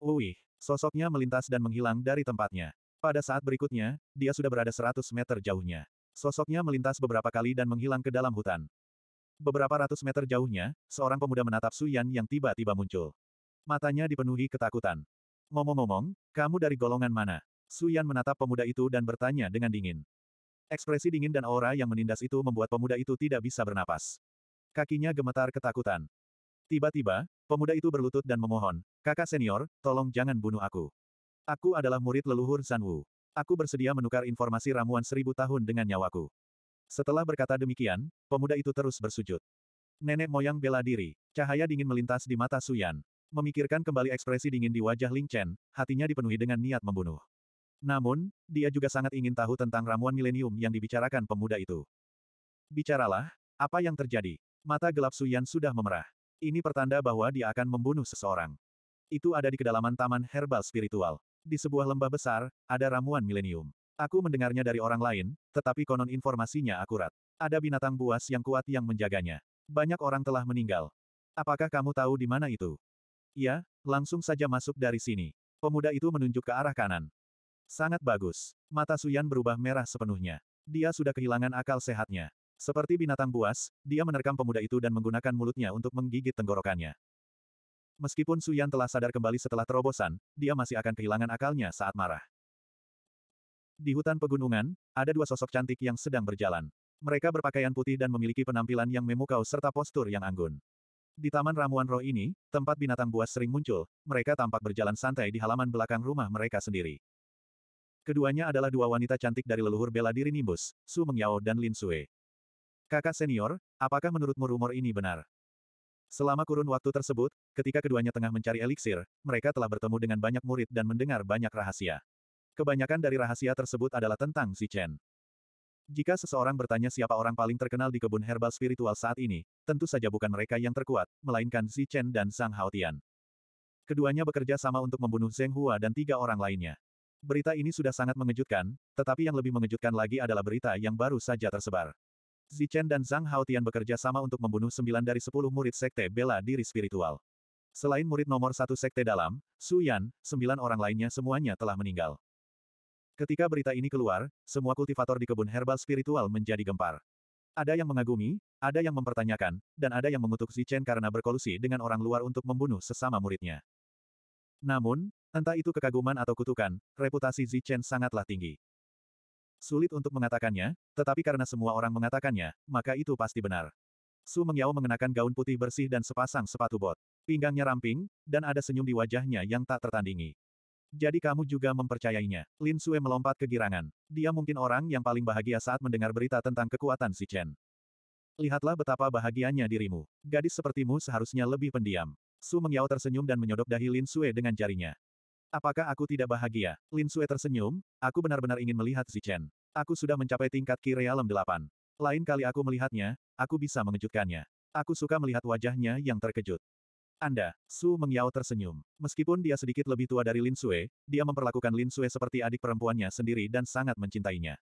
Uih, sosoknya melintas dan menghilang dari tempatnya. Pada saat berikutnya, dia sudah berada 100 meter jauhnya. Sosoknya melintas beberapa kali dan menghilang ke dalam hutan. Beberapa ratus meter jauhnya, seorang pemuda menatap Su yang tiba-tiba muncul. Matanya dipenuhi ketakutan. Ngomong-ngomong, kamu dari golongan mana? Su menatap pemuda itu dan bertanya dengan dingin. Ekspresi dingin dan aura yang menindas itu membuat pemuda itu tidak bisa bernapas. Kakinya gemetar ketakutan. Tiba-tiba, pemuda itu berlutut dan memohon, kakak senior, tolong jangan bunuh aku. Aku adalah murid leluhur Sanwu. Aku bersedia menukar informasi ramuan seribu tahun dengan nyawaku. Setelah berkata demikian, pemuda itu terus bersujud. Nenek moyang bela diri, cahaya dingin melintas di mata Suyan. Memikirkan kembali ekspresi dingin di wajah Ling Chen, hatinya dipenuhi dengan niat membunuh. Namun, dia juga sangat ingin tahu tentang ramuan milenium yang dibicarakan pemuda itu. Bicaralah, apa yang terjadi? Mata gelap Suyan sudah memerah. Ini pertanda bahwa dia akan membunuh seseorang. Itu ada di kedalaman taman herbal spiritual. Di sebuah lembah besar, ada ramuan milenium. Aku mendengarnya dari orang lain, tetapi konon informasinya akurat. Ada binatang buas yang kuat yang menjaganya. Banyak orang telah meninggal. Apakah kamu tahu di mana itu? Ya, langsung saja masuk dari sini. Pemuda itu menunjuk ke arah kanan. Sangat bagus. Mata Suyan berubah merah sepenuhnya. Dia sudah kehilangan akal sehatnya. Seperti binatang buas, dia menerkam pemuda itu dan menggunakan mulutnya untuk menggigit tenggorokannya. Meskipun Suyan telah sadar kembali setelah terobosan, dia masih akan kehilangan akalnya saat marah. Di hutan pegunungan, ada dua sosok cantik yang sedang berjalan. Mereka berpakaian putih dan memiliki penampilan yang memukau serta postur yang anggun. Di taman ramuan roh ini, tempat binatang buas sering muncul, mereka tampak berjalan santai di halaman belakang rumah mereka sendiri. Keduanya adalah dua wanita cantik dari leluhur bela diri Nimbus, Su Mengyao dan Lin Sue. Kakak senior, apakah menurutmu rumor ini benar? Selama kurun waktu tersebut, ketika keduanya tengah mencari eliksir, mereka telah bertemu dengan banyak murid dan mendengar banyak rahasia. Kebanyakan dari rahasia tersebut adalah tentang si Chen. Jika seseorang bertanya siapa orang paling terkenal di kebun herbal spiritual saat ini, tentu saja bukan mereka yang terkuat, melainkan Si Chen dan Sang Haotian. Keduanya bekerja sama untuk membunuh Zheng Hua dan tiga orang lainnya. Berita ini sudah sangat mengejutkan, tetapi yang lebih mengejutkan lagi adalah berita yang baru saja tersebar. Zichen dan Zhang Haotian bekerja sama untuk membunuh sembilan dari sepuluh murid sekte bela diri spiritual. Selain murid nomor satu sekte dalam, Su Yan, sembilan orang lainnya semuanya telah meninggal. Ketika berita ini keluar, semua kultivator di kebun herbal spiritual menjadi gempar. Ada yang mengagumi, ada yang mempertanyakan, dan ada yang mengutuk Zichen karena berkolusi dengan orang luar untuk membunuh sesama muridnya. Namun, entah itu kekaguman atau kutukan, reputasi Zichen sangatlah tinggi. Sulit untuk mengatakannya, tetapi karena semua orang mengatakannya, maka itu pasti benar. Su Mengyao mengenakan gaun putih bersih dan sepasang sepatu bot. Pinggangnya ramping, dan ada senyum di wajahnya yang tak tertandingi. Jadi kamu juga mempercayainya. Lin Sue melompat ke girangan. Dia mungkin orang yang paling bahagia saat mendengar berita tentang kekuatan si Chen. Lihatlah betapa bahagianya dirimu. Gadis sepertimu seharusnya lebih pendiam. Su Mengyao tersenyum dan menyodok dahi Lin Sue dengan jarinya. Apakah aku tidak bahagia? Lin Sue tersenyum, aku benar-benar ingin melihat Zichen. Aku sudah mencapai tingkat Ki Realem 8. Lain kali aku melihatnya, aku bisa mengejutkannya. Aku suka melihat wajahnya yang terkejut. Anda, Su Mengyao tersenyum. Meskipun dia sedikit lebih tua dari Lin Sue, dia memperlakukan Lin Sue seperti adik perempuannya sendiri dan sangat mencintainya.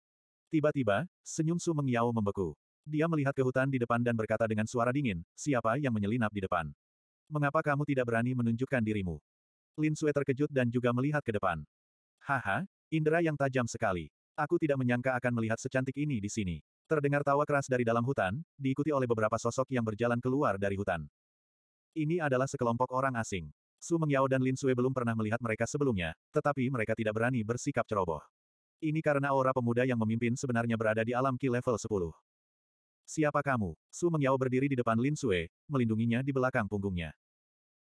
Tiba-tiba, senyum Su Mengyao membeku. Dia melihat ke hutan di depan dan berkata dengan suara dingin, siapa yang menyelinap di depan? Mengapa kamu tidak berani menunjukkan dirimu? Lin Sue terkejut dan juga melihat ke depan. Haha, indera yang tajam sekali. Aku tidak menyangka akan melihat secantik ini di sini. Terdengar tawa keras dari dalam hutan, diikuti oleh beberapa sosok yang berjalan keluar dari hutan. Ini adalah sekelompok orang asing. Su Mengyao dan Lin Sue belum pernah melihat mereka sebelumnya, tetapi mereka tidak berani bersikap ceroboh. Ini karena aura pemuda yang memimpin sebenarnya berada di alam Ki level 10. Siapa kamu? Su Mengyao berdiri di depan Lin Sue, melindunginya di belakang punggungnya.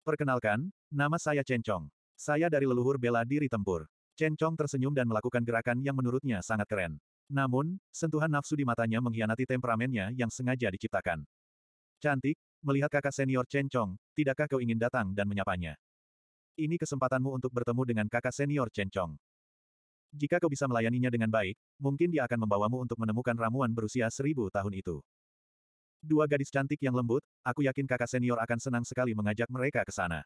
Perkenalkan, nama saya Chen Chong. Saya dari leluhur bela diri tempur. Chen Chong tersenyum dan melakukan gerakan yang menurutnya sangat keren. Namun, sentuhan nafsu di matanya mengkhianati temperamennya yang sengaja diciptakan. Cantik, melihat kakak senior Chen Chong, tidakkah kau ingin datang dan menyapanya? Ini kesempatanmu untuk bertemu dengan kakak senior Chen Chong. Jika kau bisa melayaninya dengan baik, mungkin dia akan membawamu untuk menemukan ramuan berusia seribu tahun itu. Dua gadis cantik yang lembut, aku yakin kakak senior akan senang sekali mengajak mereka ke sana.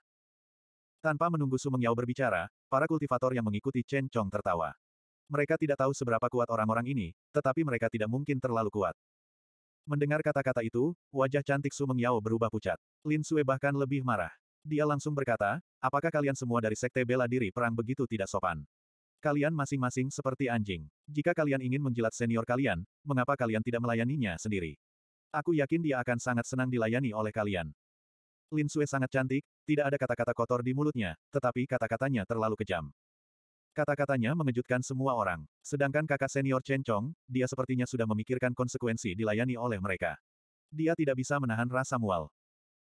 Tanpa menunggu Sumeng Yao berbicara, para kultivator yang mengikuti Chen Chong tertawa. Mereka tidak tahu seberapa kuat orang-orang ini, tetapi mereka tidak mungkin terlalu kuat. Mendengar kata-kata itu, wajah cantik Sumeng Yao berubah pucat. Lin Sue bahkan lebih marah. Dia langsung berkata, apakah kalian semua dari sekte bela diri perang begitu tidak sopan? Kalian masing-masing seperti anjing. Jika kalian ingin menjilat senior kalian, mengapa kalian tidak melayaninya sendiri? Aku yakin dia akan sangat senang dilayani oleh kalian. Lin Sue sangat cantik, tidak ada kata-kata kotor di mulutnya, tetapi kata-katanya terlalu kejam. Kata-katanya mengejutkan semua orang. Sedangkan kakak senior Chen Chong, dia sepertinya sudah memikirkan konsekuensi dilayani oleh mereka. Dia tidak bisa menahan rasa mual.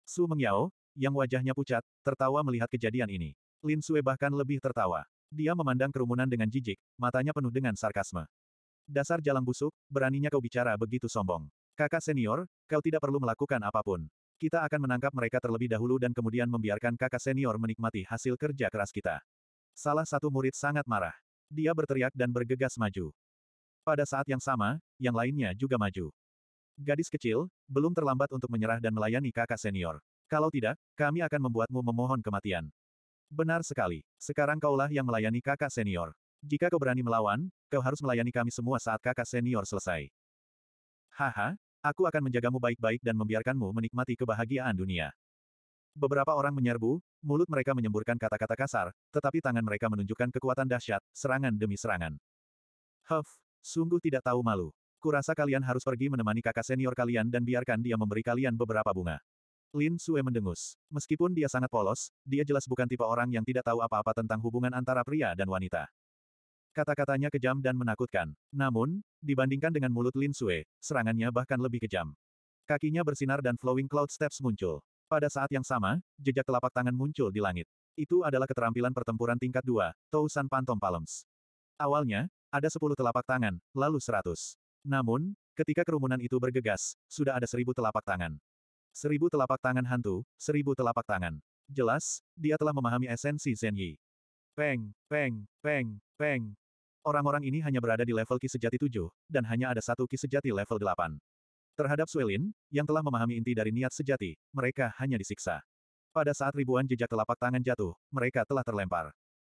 Su Mengyao, yang wajahnya pucat, tertawa melihat kejadian ini. Lin Sue bahkan lebih tertawa. Dia memandang kerumunan dengan jijik, matanya penuh dengan sarkasme. Dasar jalan busuk, beraninya kau bicara begitu sombong. Kakak senior, kau tidak perlu melakukan apapun. Kita akan menangkap mereka terlebih dahulu dan kemudian membiarkan kakak senior menikmati hasil kerja keras kita. Salah satu murid sangat marah. Dia berteriak dan bergegas maju. Pada saat yang sama, yang lainnya juga maju. Gadis kecil, belum terlambat untuk menyerah dan melayani kakak senior. Kalau tidak, kami akan membuatmu memohon kematian. Benar sekali. Sekarang kaulah yang melayani kakak senior. Jika kau berani melawan, kau harus melayani kami semua saat kakak senior selesai. Haha, Aku akan menjagamu baik-baik dan membiarkanmu menikmati kebahagiaan dunia. Beberapa orang menyerbu, mulut mereka menyemburkan kata-kata kasar, tetapi tangan mereka menunjukkan kekuatan dahsyat, serangan demi serangan. Huff, sungguh tidak tahu malu. Kurasa kalian harus pergi menemani kakak senior kalian dan biarkan dia memberi kalian beberapa bunga. Lin Sue mendengus. Meskipun dia sangat polos, dia jelas bukan tipe orang yang tidak tahu apa-apa tentang hubungan antara pria dan wanita. Kata-katanya kejam dan menakutkan. Namun, dibandingkan dengan mulut Lin Sue, serangannya bahkan lebih kejam. Kakinya bersinar dan flowing cloud steps muncul. Pada saat yang sama, jejak telapak tangan muncul di langit. Itu adalah keterampilan pertempuran tingkat 2, Tousan Pantom Palms. Awalnya, ada 10 telapak tangan, lalu 100. Namun, ketika kerumunan itu bergegas, sudah ada 1000 telapak tangan. 1000 telapak tangan hantu, 1000 telapak tangan. Jelas, dia telah memahami esensi Zen Yi. Peng, peng, peng, peng, Orang-orang ini hanya berada di level Ki Sejati 7, dan hanya ada satu Ki Sejati level delapan. Terhadap Suelin, yang telah memahami inti dari niat sejati, mereka hanya disiksa. Pada saat ribuan jejak telapak tangan jatuh, mereka telah terlempar.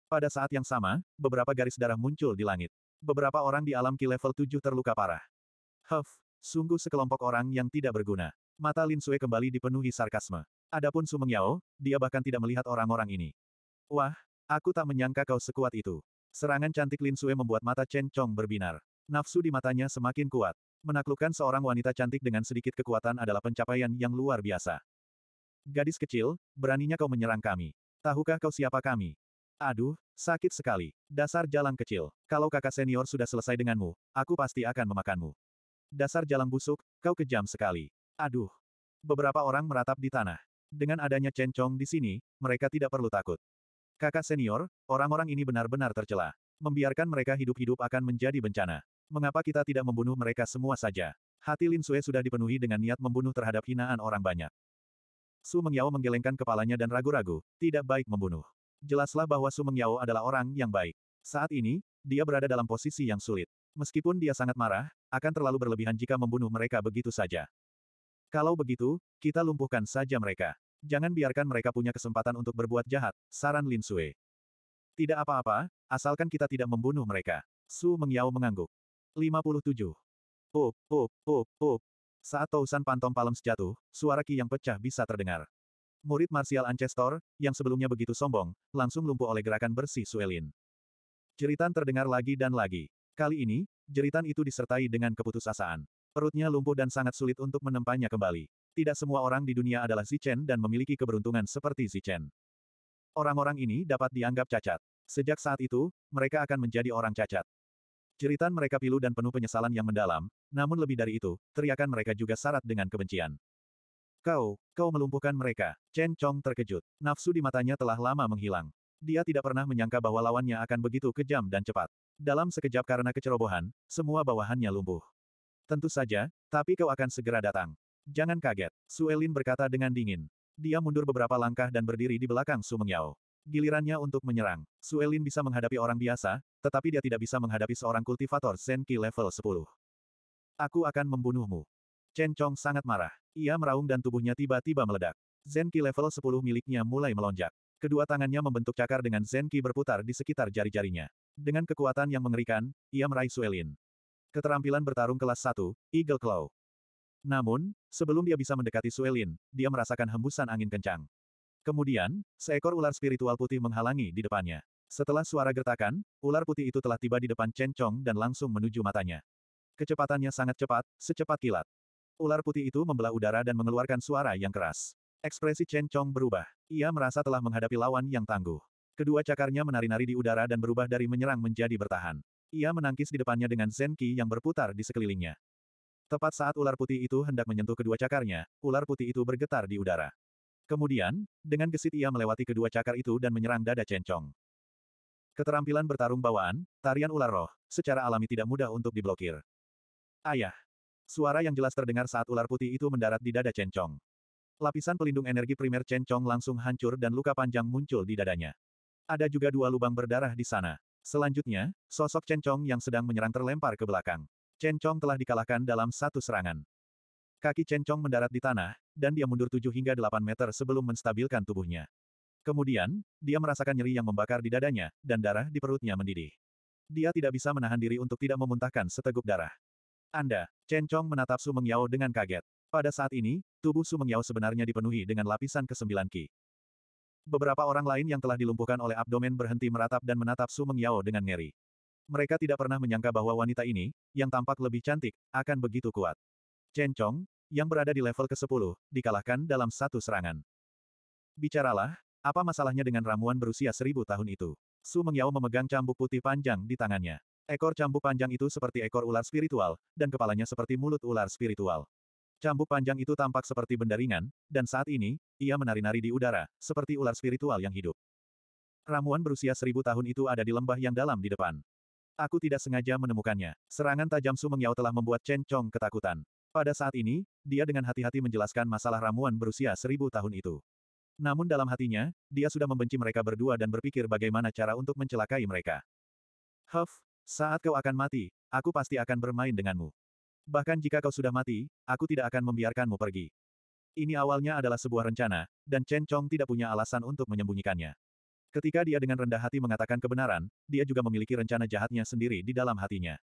Pada saat yang sama, beberapa garis darah muncul di langit. Beberapa orang di alam Ki level 7 terluka parah. Huff, sungguh sekelompok orang yang tidak berguna. Mata Lin Sue kembali dipenuhi sarkasme. Adapun Sumeng Yao, dia bahkan tidak melihat orang-orang ini. Wah, aku tak menyangka kau sekuat itu. Serangan cantik Lin Sue membuat mata Chen Chong berbinar. Nafsu di matanya semakin kuat. Menaklukkan seorang wanita cantik dengan sedikit kekuatan adalah pencapaian yang luar biasa. Gadis kecil, beraninya kau menyerang kami. Tahukah kau siapa kami? Aduh, sakit sekali. Dasar jalan kecil. Kalau kakak senior sudah selesai denganmu, aku pasti akan memakanmu. Dasar jalan busuk, kau kejam sekali. Aduh. Beberapa orang meratap di tanah. Dengan adanya Chen Chong di sini, mereka tidak perlu takut. Kakak senior, orang-orang ini benar-benar tercela. Membiarkan mereka hidup-hidup akan menjadi bencana. Mengapa kita tidak membunuh mereka semua saja? Hati Lin Sue sudah dipenuhi dengan niat membunuh terhadap hinaan orang banyak. Su Mengyao menggelengkan kepalanya dan ragu-ragu, tidak baik membunuh. Jelaslah bahwa Su Mengyao adalah orang yang baik. Saat ini, dia berada dalam posisi yang sulit. Meskipun dia sangat marah, akan terlalu berlebihan jika membunuh mereka begitu saja. Kalau begitu, kita lumpuhkan saja mereka. Jangan biarkan mereka punya kesempatan untuk berbuat jahat, saran Lin Sui. Tidak apa-apa, asalkan kita tidak membunuh mereka. Su Mengyao mengangguk. 57. Up, up, up, up. Saat Tousan Pantom Palem jatuh, suara Ki yang pecah bisa terdengar. Murid marsial Ancestor, yang sebelumnya begitu sombong, langsung lumpuh oleh gerakan bersih Suelin. Jeritan terdengar lagi dan lagi. Kali ini, jeritan itu disertai dengan keputusasaan. Perutnya lumpuh dan sangat sulit untuk menempanya kembali. Tidak semua orang di dunia adalah Zichen dan memiliki keberuntungan seperti Zichen. Orang-orang ini dapat dianggap cacat. Sejak saat itu, mereka akan menjadi orang cacat. Ceritan mereka pilu dan penuh penyesalan yang mendalam, namun lebih dari itu, teriakan mereka juga syarat dengan kebencian. Kau, kau melumpuhkan mereka. Chen Chong terkejut. Nafsu di matanya telah lama menghilang. Dia tidak pernah menyangka bahwa lawannya akan begitu kejam dan cepat. Dalam sekejap karena kecerobohan, semua bawahannya lumpuh. Tentu saja, tapi kau akan segera datang. Jangan kaget, Suelin berkata dengan dingin. Dia mundur beberapa langkah dan berdiri di belakang Su Mengyao. Gilirannya untuk menyerang. Suelin bisa menghadapi orang biasa, tetapi dia tidak bisa menghadapi seorang kultivator Zenki level 10. Aku akan membunuhmu. Chen Chong sangat marah. Ia meraung dan tubuhnya tiba-tiba meledak. Zenki level 10 miliknya mulai melonjak. Kedua tangannya membentuk cakar dengan Zenki berputar di sekitar jari-jarinya. Dengan kekuatan yang mengerikan, ia meraih Suelin. Keterampilan bertarung kelas 1, Eagle Claw. Namun, sebelum dia bisa mendekati Suelin, dia merasakan hembusan angin kencang. Kemudian, seekor ular spiritual putih menghalangi di depannya. Setelah suara gertakan, ular putih itu telah tiba di depan Chen Chong dan langsung menuju matanya. Kecepatannya sangat cepat, secepat kilat. Ular putih itu membelah udara dan mengeluarkan suara yang keras. Ekspresi Chen Chong berubah. Ia merasa telah menghadapi lawan yang tangguh. Kedua cakarnya menari-nari di udara dan berubah dari menyerang menjadi bertahan. Ia menangkis di depannya dengan zenki yang berputar di sekelilingnya. Tepat saat ular putih itu hendak menyentuh kedua cakarnya, ular putih itu bergetar di udara. Kemudian, dengan gesit ia melewati kedua cakar itu dan menyerang dada cencong. Keterampilan bertarung bawaan, tarian ular roh, secara alami tidak mudah untuk diblokir. Ayah. Suara yang jelas terdengar saat ular putih itu mendarat di dada cencong. Lapisan pelindung energi primer cencong langsung hancur dan luka panjang muncul di dadanya. Ada juga dua lubang berdarah di sana. Selanjutnya, sosok cencong yang sedang menyerang terlempar ke belakang. Chen Chong telah dikalahkan dalam satu serangan. Kaki Chen Chong mendarat di tanah, dan dia mundur 7 hingga 8 meter sebelum menstabilkan tubuhnya. Kemudian, dia merasakan nyeri yang membakar di dadanya, dan darah di perutnya mendidih. Dia tidak bisa menahan diri untuk tidak memuntahkan seteguk darah. Anda, Chen Chong menatap Su Meng Yao dengan kaget. Pada saat ini, tubuh Su Meng Yao sebenarnya dipenuhi dengan lapisan kesembilan ki. Beberapa orang lain yang telah dilumpuhkan oleh abdomen berhenti meratap dan menatap Su Meng Yao dengan ngeri. Mereka tidak pernah menyangka bahwa wanita ini, yang tampak lebih cantik, akan begitu kuat. Chen Chong, yang berada di level ke-10, dikalahkan dalam satu serangan. Bicaralah, apa masalahnya dengan ramuan berusia seribu tahun itu? Su Mengyao memegang cambuk putih panjang di tangannya. Ekor cambuk panjang itu seperti ekor ular spiritual, dan kepalanya seperti mulut ular spiritual. Cambuk panjang itu tampak seperti benda ringan, dan saat ini, ia menari-nari di udara, seperti ular spiritual yang hidup. Ramuan berusia seribu tahun itu ada di lembah yang dalam di depan. Aku tidak sengaja menemukannya. Serangan tajam Su Mengyao telah membuat Chen Chong ketakutan. Pada saat ini, dia dengan hati-hati menjelaskan masalah ramuan berusia seribu tahun itu. Namun dalam hatinya, dia sudah membenci mereka berdua dan berpikir bagaimana cara untuk mencelakai mereka. Huff, saat kau akan mati, aku pasti akan bermain denganmu. Bahkan jika kau sudah mati, aku tidak akan membiarkanmu pergi. Ini awalnya adalah sebuah rencana, dan Chen Chong tidak punya alasan untuk menyembunyikannya. Ketika dia dengan rendah hati mengatakan kebenaran, dia juga memiliki rencana jahatnya sendiri di dalam hatinya.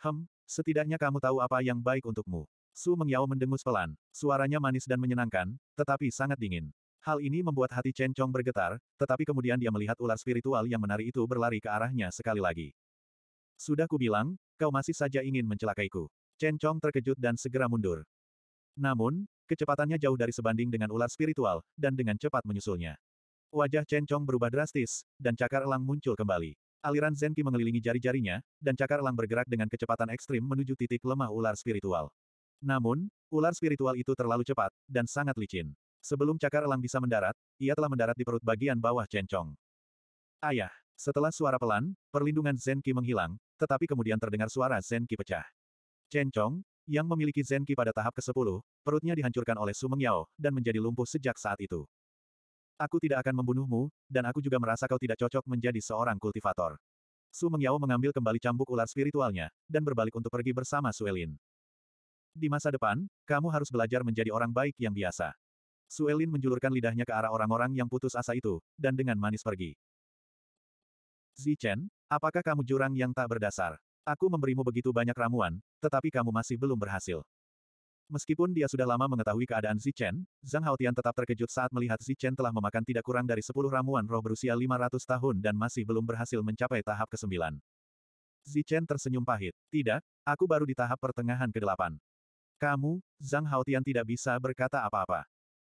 Hem, setidaknya kamu tahu apa yang baik untukmu. Su Mengyao mendengus pelan, suaranya manis dan menyenangkan, tetapi sangat dingin. Hal ini membuat hati Chen Chong bergetar, tetapi kemudian dia melihat ular spiritual yang menari itu berlari ke arahnya sekali lagi. Sudah kubilang, kau masih saja ingin mencelakaiku. Chen Chong terkejut dan segera mundur. Namun, kecepatannya jauh dari sebanding dengan ular spiritual, dan dengan cepat menyusulnya. Wajah Chen Chong berubah drastis, dan cakar elang muncul kembali. Aliran Zen Ki mengelilingi jari-jarinya, dan cakar elang bergerak dengan kecepatan ekstrim menuju titik lemah ular spiritual. Namun, ular spiritual itu terlalu cepat, dan sangat licin. Sebelum cakar elang bisa mendarat, ia telah mendarat di perut bagian bawah Chen Chong. Ayah, setelah suara pelan, perlindungan Zen Ki menghilang, tetapi kemudian terdengar suara Zen Ki pecah. Chen Chong, yang memiliki Zen Ki pada tahap ke-10, perutnya dihancurkan oleh Sumeng Yao, dan menjadi lumpuh sejak saat itu. Aku tidak akan membunuhmu, dan aku juga merasa kau tidak cocok menjadi seorang kultivator. Su Mengyao mengambil kembali cambuk ular spiritualnya, dan berbalik untuk pergi bersama Suelin. Di masa depan, kamu harus belajar menjadi orang baik yang biasa. Suelin menjulurkan lidahnya ke arah orang-orang yang putus asa itu, dan dengan manis pergi. Zichen, apakah kamu jurang yang tak berdasar? Aku memberimu begitu banyak ramuan, tetapi kamu masih belum berhasil. Meskipun dia sudah lama mengetahui keadaan Zichen, Zhang Haotian tetap terkejut saat melihat Zichen telah memakan tidak kurang dari 10 ramuan roh berusia 500 tahun dan masih belum berhasil mencapai tahap ke-9. Zichen tersenyum pahit. Tidak, aku baru di tahap pertengahan ke-8. Kamu, Zhang Haotian tidak bisa berkata apa-apa.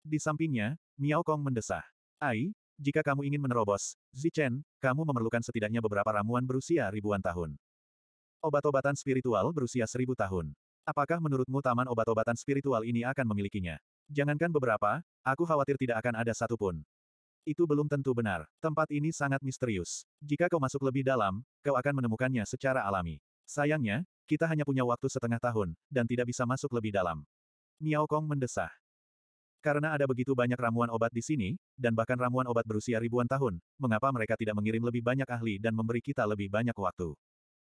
Di sampingnya, Miao Kong mendesah. Ai, jika kamu ingin menerobos, Zichen, kamu memerlukan setidaknya beberapa ramuan berusia ribuan tahun. Obat-obatan spiritual berusia seribu tahun. Apakah menurutmu taman obat-obatan spiritual ini akan memilikinya? Jangankan beberapa, aku khawatir tidak akan ada satupun. Itu belum tentu benar. Tempat ini sangat misterius. Jika kau masuk lebih dalam, kau akan menemukannya secara alami. Sayangnya, kita hanya punya waktu setengah tahun, dan tidak bisa masuk lebih dalam. Miao Kong mendesah. Karena ada begitu banyak ramuan obat di sini, dan bahkan ramuan obat berusia ribuan tahun, mengapa mereka tidak mengirim lebih banyak ahli dan memberi kita lebih banyak waktu?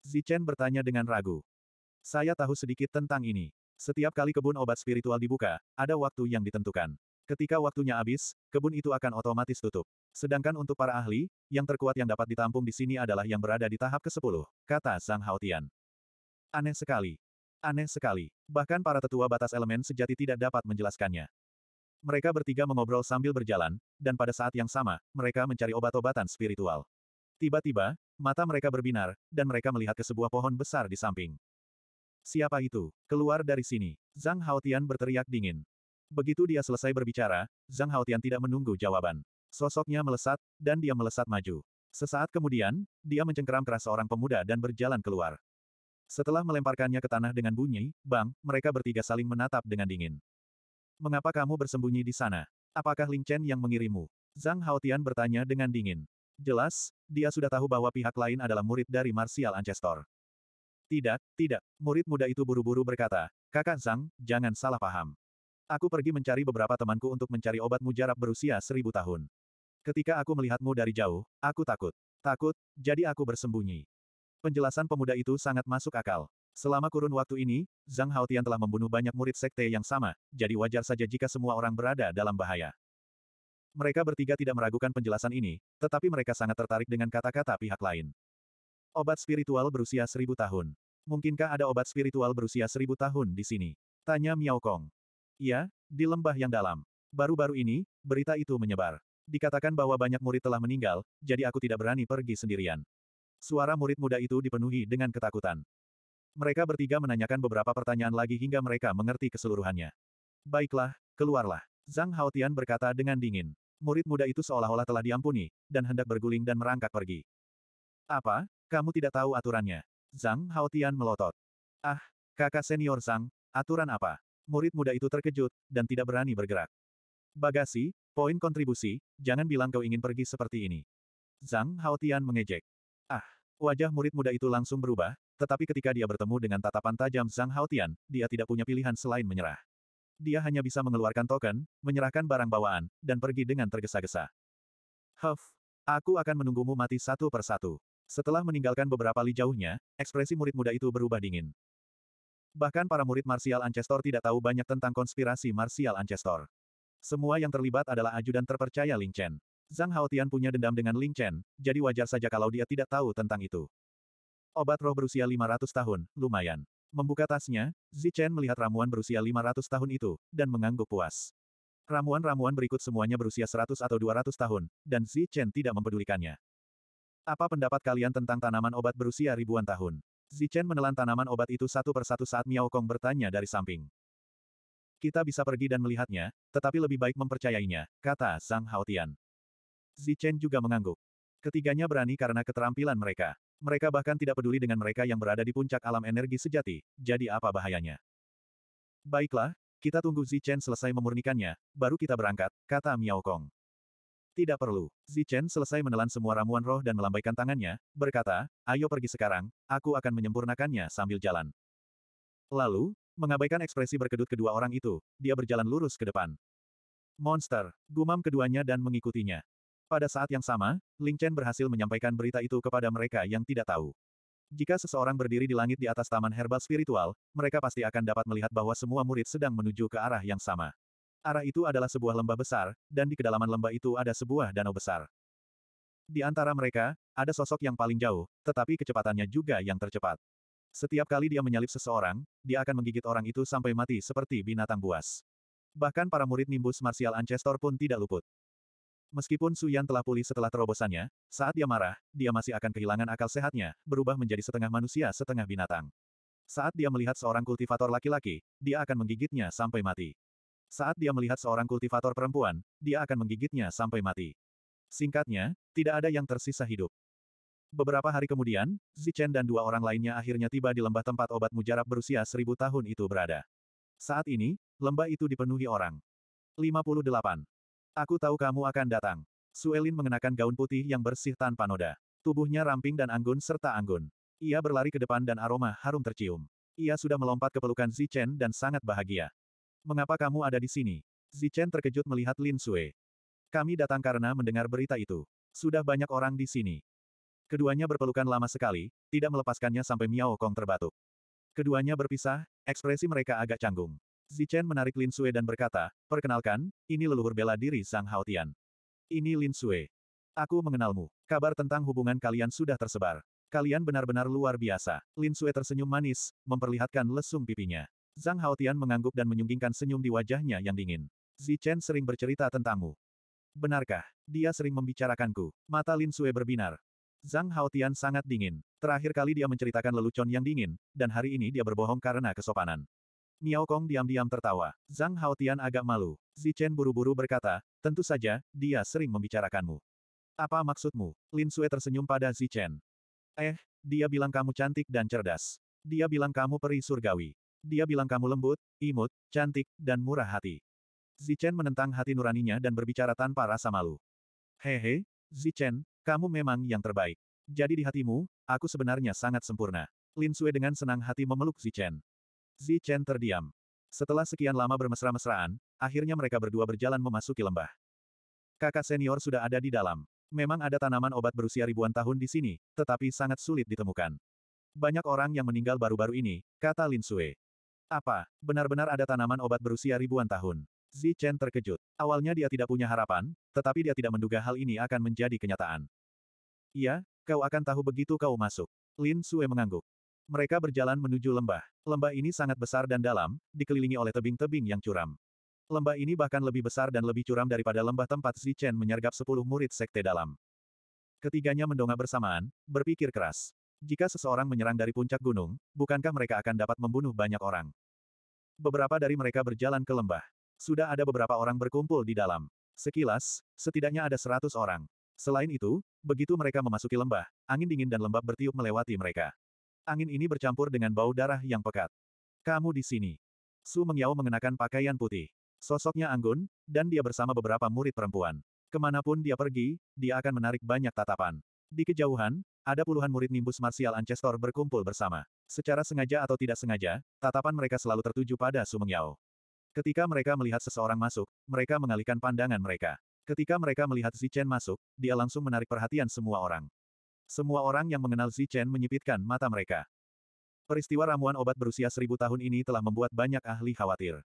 Zichen bertanya dengan ragu. Saya tahu sedikit tentang ini. Setiap kali kebun obat spiritual dibuka, ada waktu yang ditentukan. Ketika waktunya habis, kebun itu akan otomatis tutup. Sedangkan untuk para ahli, yang terkuat yang dapat ditampung di sini adalah yang berada di tahap ke-10, kata sang Haotian. Aneh sekali. Aneh sekali. Bahkan para tetua batas elemen sejati tidak dapat menjelaskannya. Mereka bertiga mengobrol sambil berjalan, dan pada saat yang sama, mereka mencari obat-obatan spiritual. Tiba-tiba, mata mereka berbinar, dan mereka melihat ke sebuah pohon besar di samping. Siapa itu? Keluar dari sini. Zhang Haotian berteriak dingin. Begitu dia selesai berbicara, Zhang Haotian tidak menunggu jawaban. Sosoknya melesat, dan dia melesat maju. Sesaat kemudian, dia mencengkeram keras seorang pemuda dan berjalan keluar. Setelah melemparkannya ke tanah dengan bunyi, bang, mereka bertiga saling menatap dengan dingin. Mengapa kamu bersembunyi di sana? Apakah Ling Chen yang mengirimu? Zhang Haotian bertanya dengan dingin. Jelas, dia sudah tahu bahwa pihak lain adalah murid dari Martial Ancestor. Tidak, tidak, murid muda itu buru-buru berkata, Kakak Zhang, jangan salah paham. Aku pergi mencari beberapa temanku untuk mencari obat mujarab berusia seribu tahun. Ketika aku melihatmu dari jauh, aku takut. Takut, jadi aku bersembunyi. Penjelasan pemuda itu sangat masuk akal. Selama kurun waktu ini, Zhang Haotian telah membunuh banyak murid sekte yang sama, jadi wajar saja jika semua orang berada dalam bahaya. Mereka bertiga tidak meragukan penjelasan ini, tetapi mereka sangat tertarik dengan kata-kata pihak lain. Obat spiritual berusia seribu tahun. Mungkinkah ada obat spiritual berusia seribu tahun di sini? Tanya Miao Kong. Iya, di lembah yang dalam. Baru-baru ini, berita itu menyebar. Dikatakan bahwa banyak murid telah meninggal, jadi aku tidak berani pergi sendirian. Suara murid muda itu dipenuhi dengan ketakutan. Mereka bertiga menanyakan beberapa pertanyaan lagi hingga mereka mengerti keseluruhannya. Baiklah, keluarlah. Zhang Haotian berkata dengan dingin. Murid muda itu seolah-olah telah diampuni, dan hendak berguling dan merangkak pergi. Apa? Kamu tidak tahu aturannya. Zhang Haotian melotot. Ah, kakak senior Zhang, aturan apa? Murid muda itu terkejut, dan tidak berani bergerak. Bagasi, poin kontribusi, jangan bilang kau ingin pergi seperti ini. Zhang Haotian mengejek. Ah, wajah murid muda itu langsung berubah, tetapi ketika dia bertemu dengan tatapan tajam Zhang Haotian, dia tidak punya pilihan selain menyerah. Dia hanya bisa mengeluarkan token, menyerahkan barang bawaan, dan pergi dengan tergesa-gesa. Huff, aku akan menunggumu mati satu persatu. Setelah meninggalkan beberapa li jauhnya, ekspresi murid muda itu berubah dingin. Bahkan para murid Martial Ancestor tidak tahu banyak tentang konspirasi Martial Ancestor. Semua yang terlibat adalah ajudan terpercaya Ling Chen. Zhang Haotian punya dendam dengan Ling Chen, jadi wajar saja kalau dia tidak tahu tentang itu. Obat roh berusia 500 tahun, lumayan. Membuka tasnya, Zi Chen melihat ramuan berusia 500 tahun itu, dan mengangguk puas. Ramuan-ramuan berikut semuanya berusia 100 atau 200 tahun, dan Zi Chen tidak mempedulikannya. Apa pendapat kalian tentang tanaman obat berusia ribuan tahun? Zichen menelan tanaman obat itu satu persatu saat Miao Kong bertanya dari samping. Kita bisa pergi dan melihatnya, tetapi lebih baik mempercayainya, kata Zhang Haotian. Zichen juga mengangguk. Ketiganya berani karena keterampilan mereka. Mereka bahkan tidak peduli dengan mereka yang berada di puncak alam energi sejati, jadi apa bahayanya? Baiklah, kita tunggu Zichen selesai memurnikannya, baru kita berangkat, kata Miao Kong. Tidak perlu. Zichen selesai menelan semua ramuan roh dan melambaikan tangannya, berkata, ayo pergi sekarang, aku akan menyempurnakannya sambil jalan. Lalu, mengabaikan ekspresi berkedut kedua orang itu, dia berjalan lurus ke depan. Monster, gumam keduanya dan mengikutinya. Pada saat yang sama, Ling Chen berhasil menyampaikan berita itu kepada mereka yang tidak tahu. Jika seseorang berdiri di langit di atas taman herbal spiritual, mereka pasti akan dapat melihat bahwa semua murid sedang menuju ke arah yang sama. Arah itu adalah sebuah lembah besar, dan di kedalaman lembah itu ada sebuah danau besar. Di antara mereka, ada sosok yang paling jauh, tetapi kecepatannya juga yang tercepat. Setiap kali dia menyalip seseorang, dia akan menggigit orang itu sampai mati seperti binatang buas. Bahkan para murid nimbus martial Ancestor pun tidak luput. Meskipun Su Yan telah pulih setelah terobosannya, saat dia marah, dia masih akan kehilangan akal sehatnya, berubah menjadi setengah manusia setengah binatang. Saat dia melihat seorang kultivator laki-laki, dia akan menggigitnya sampai mati. Saat dia melihat seorang kultivator perempuan, dia akan menggigitnya sampai mati. Singkatnya, tidak ada yang tersisa hidup. Beberapa hari kemudian, Zichen dan dua orang lainnya akhirnya tiba di lembah tempat obat mujarab berusia seribu tahun itu berada. Saat ini, lembah itu dipenuhi orang. 58. Aku tahu kamu akan datang. Suelin mengenakan gaun putih yang bersih tanpa noda. Tubuhnya ramping dan anggun serta anggun. Ia berlari ke depan dan aroma harum tercium. Ia sudah melompat ke pelukan Zichen dan sangat bahagia. Mengapa kamu ada di sini? Zichen terkejut melihat Lin Sui. Kami datang karena mendengar berita itu. Sudah banyak orang di sini. Keduanya berpelukan lama sekali, tidak melepaskannya sampai Miao Kong terbatuk. Keduanya berpisah, ekspresi mereka agak canggung. Zichen menarik Lin Sui dan berkata, Perkenalkan, ini leluhur bela diri Sang Haotian. Ini Lin Sui. Aku mengenalmu. Kabar tentang hubungan kalian sudah tersebar. Kalian benar-benar luar biasa. Lin Sue tersenyum manis, memperlihatkan lesung pipinya. Zhang Haotian mengangguk dan menyunggingkan senyum di wajahnya yang dingin. Zichen sering bercerita tentangmu. Benarkah? Dia sering membicarakanku. Mata Lin Sue berbinar. Zhang Haotian sangat dingin. Terakhir kali dia menceritakan lelucon yang dingin, dan hari ini dia berbohong karena kesopanan. Miao Kong diam-diam tertawa. Zhang Haotian agak malu. Zichen buru-buru berkata, tentu saja, dia sering membicarakanmu. Apa maksudmu? Lin Sue tersenyum pada Zichen. Eh, dia bilang kamu cantik dan cerdas. Dia bilang kamu peri surgawi. Dia bilang kamu lembut, imut, cantik, dan murah hati. Zichen menentang hati nuraninya dan berbicara tanpa rasa malu. Hehe, Zichen, kamu memang yang terbaik. Jadi di hatimu, aku sebenarnya sangat sempurna. Lin Sui dengan senang hati memeluk Zichen. Zichen terdiam. Setelah sekian lama bermesra-mesraan, akhirnya mereka berdua berjalan memasuki lembah. Kakak senior sudah ada di dalam. Memang ada tanaman obat berusia ribuan tahun di sini, tetapi sangat sulit ditemukan. Banyak orang yang meninggal baru-baru ini, kata Lin Sue. Apa, benar-benar ada tanaman obat berusia ribuan tahun? Zi Chen terkejut. Awalnya dia tidak punya harapan, tetapi dia tidak menduga hal ini akan menjadi kenyataan. Iya, kau akan tahu begitu kau masuk. Lin Sue mengangguk. Mereka berjalan menuju lembah. Lembah ini sangat besar dan dalam, dikelilingi oleh tebing-tebing yang curam. Lembah ini bahkan lebih besar dan lebih curam daripada lembah tempat Zi Chen menyergap sepuluh murid sekte dalam. Ketiganya mendongak bersamaan, berpikir keras. Jika seseorang menyerang dari puncak gunung, bukankah mereka akan dapat membunuh banyak orang? Beberapa dari mereka berjalan ke lembah. Sudah ada beberapa orang berkumpul di dalam. Sekilas, setidaknya ada seratus orang. Selain itu, begitu mereka memasuki lembah, angin dingin dan lembab bertiup melewati mereka. Angin ini bercampur dengan bau darah yang pekat. Kamu di sini. Su Mengyao mengenakan pakaian putih. Sosoknya anggun, dan dia bersama beberapa murid perempuan. Kemanapun dia pergi, dia akan menarik banyak tatapan. Di kejauhan, ada puluhan murid nimbus Martial Ancestor berkumpul bersama. Secara sengaja atau tidak sengaja, tatapan mereka selalu tertuju pada Sumeng Yao. Ketika mereka melihat seseorang masuk, mereka mengalihkan pandangan mereka. Ketika mereka melihat Zichen masuk, dia langsung menarik perhatian semua orang. Semua orang yang mengenal Zichen menyipitkan mata mereka. Peristiwa ramuan obat berusia seribu tahun ini telah membuat banyak ahli khawatir.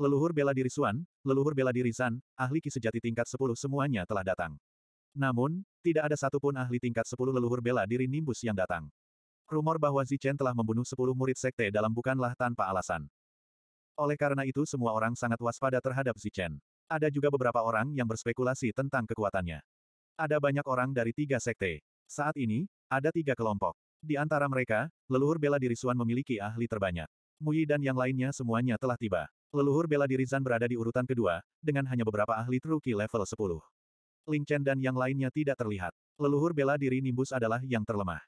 Leluhur bela diri Suan, leluhur bela diri Zan, ahli ki sejati tingkat sepuluh semuanya telah datang. Namun, tidak ada satupun ahli tingkat 10 leluhur bela diri Nimbus yang datang. Rumor bahwa Zichen telah membunuh 10 murid sekte dalam bukanlah tanpa alasan. Oleh karena itu semua orang sangat waspada terhadap Zichen. Ada juga beberapa orang yang berspekulasi tentang kekuatannya. Ada banyak orang dari tiga sekte. Saat ini, ada tiga kelompok. Di antara mereka, leluhur bela diri Suan memiliki ahli terbanyak. Muyi dan yang lainnya semuanya telah tiba. Leluhur bela diri Zan berada di urutan kedua, dengan hanya beberapa ahli truki level 10. Ling Chen dan yang lainnya tidak terlihat. Leluhur bela diri Nimbus adalah yang terlemah.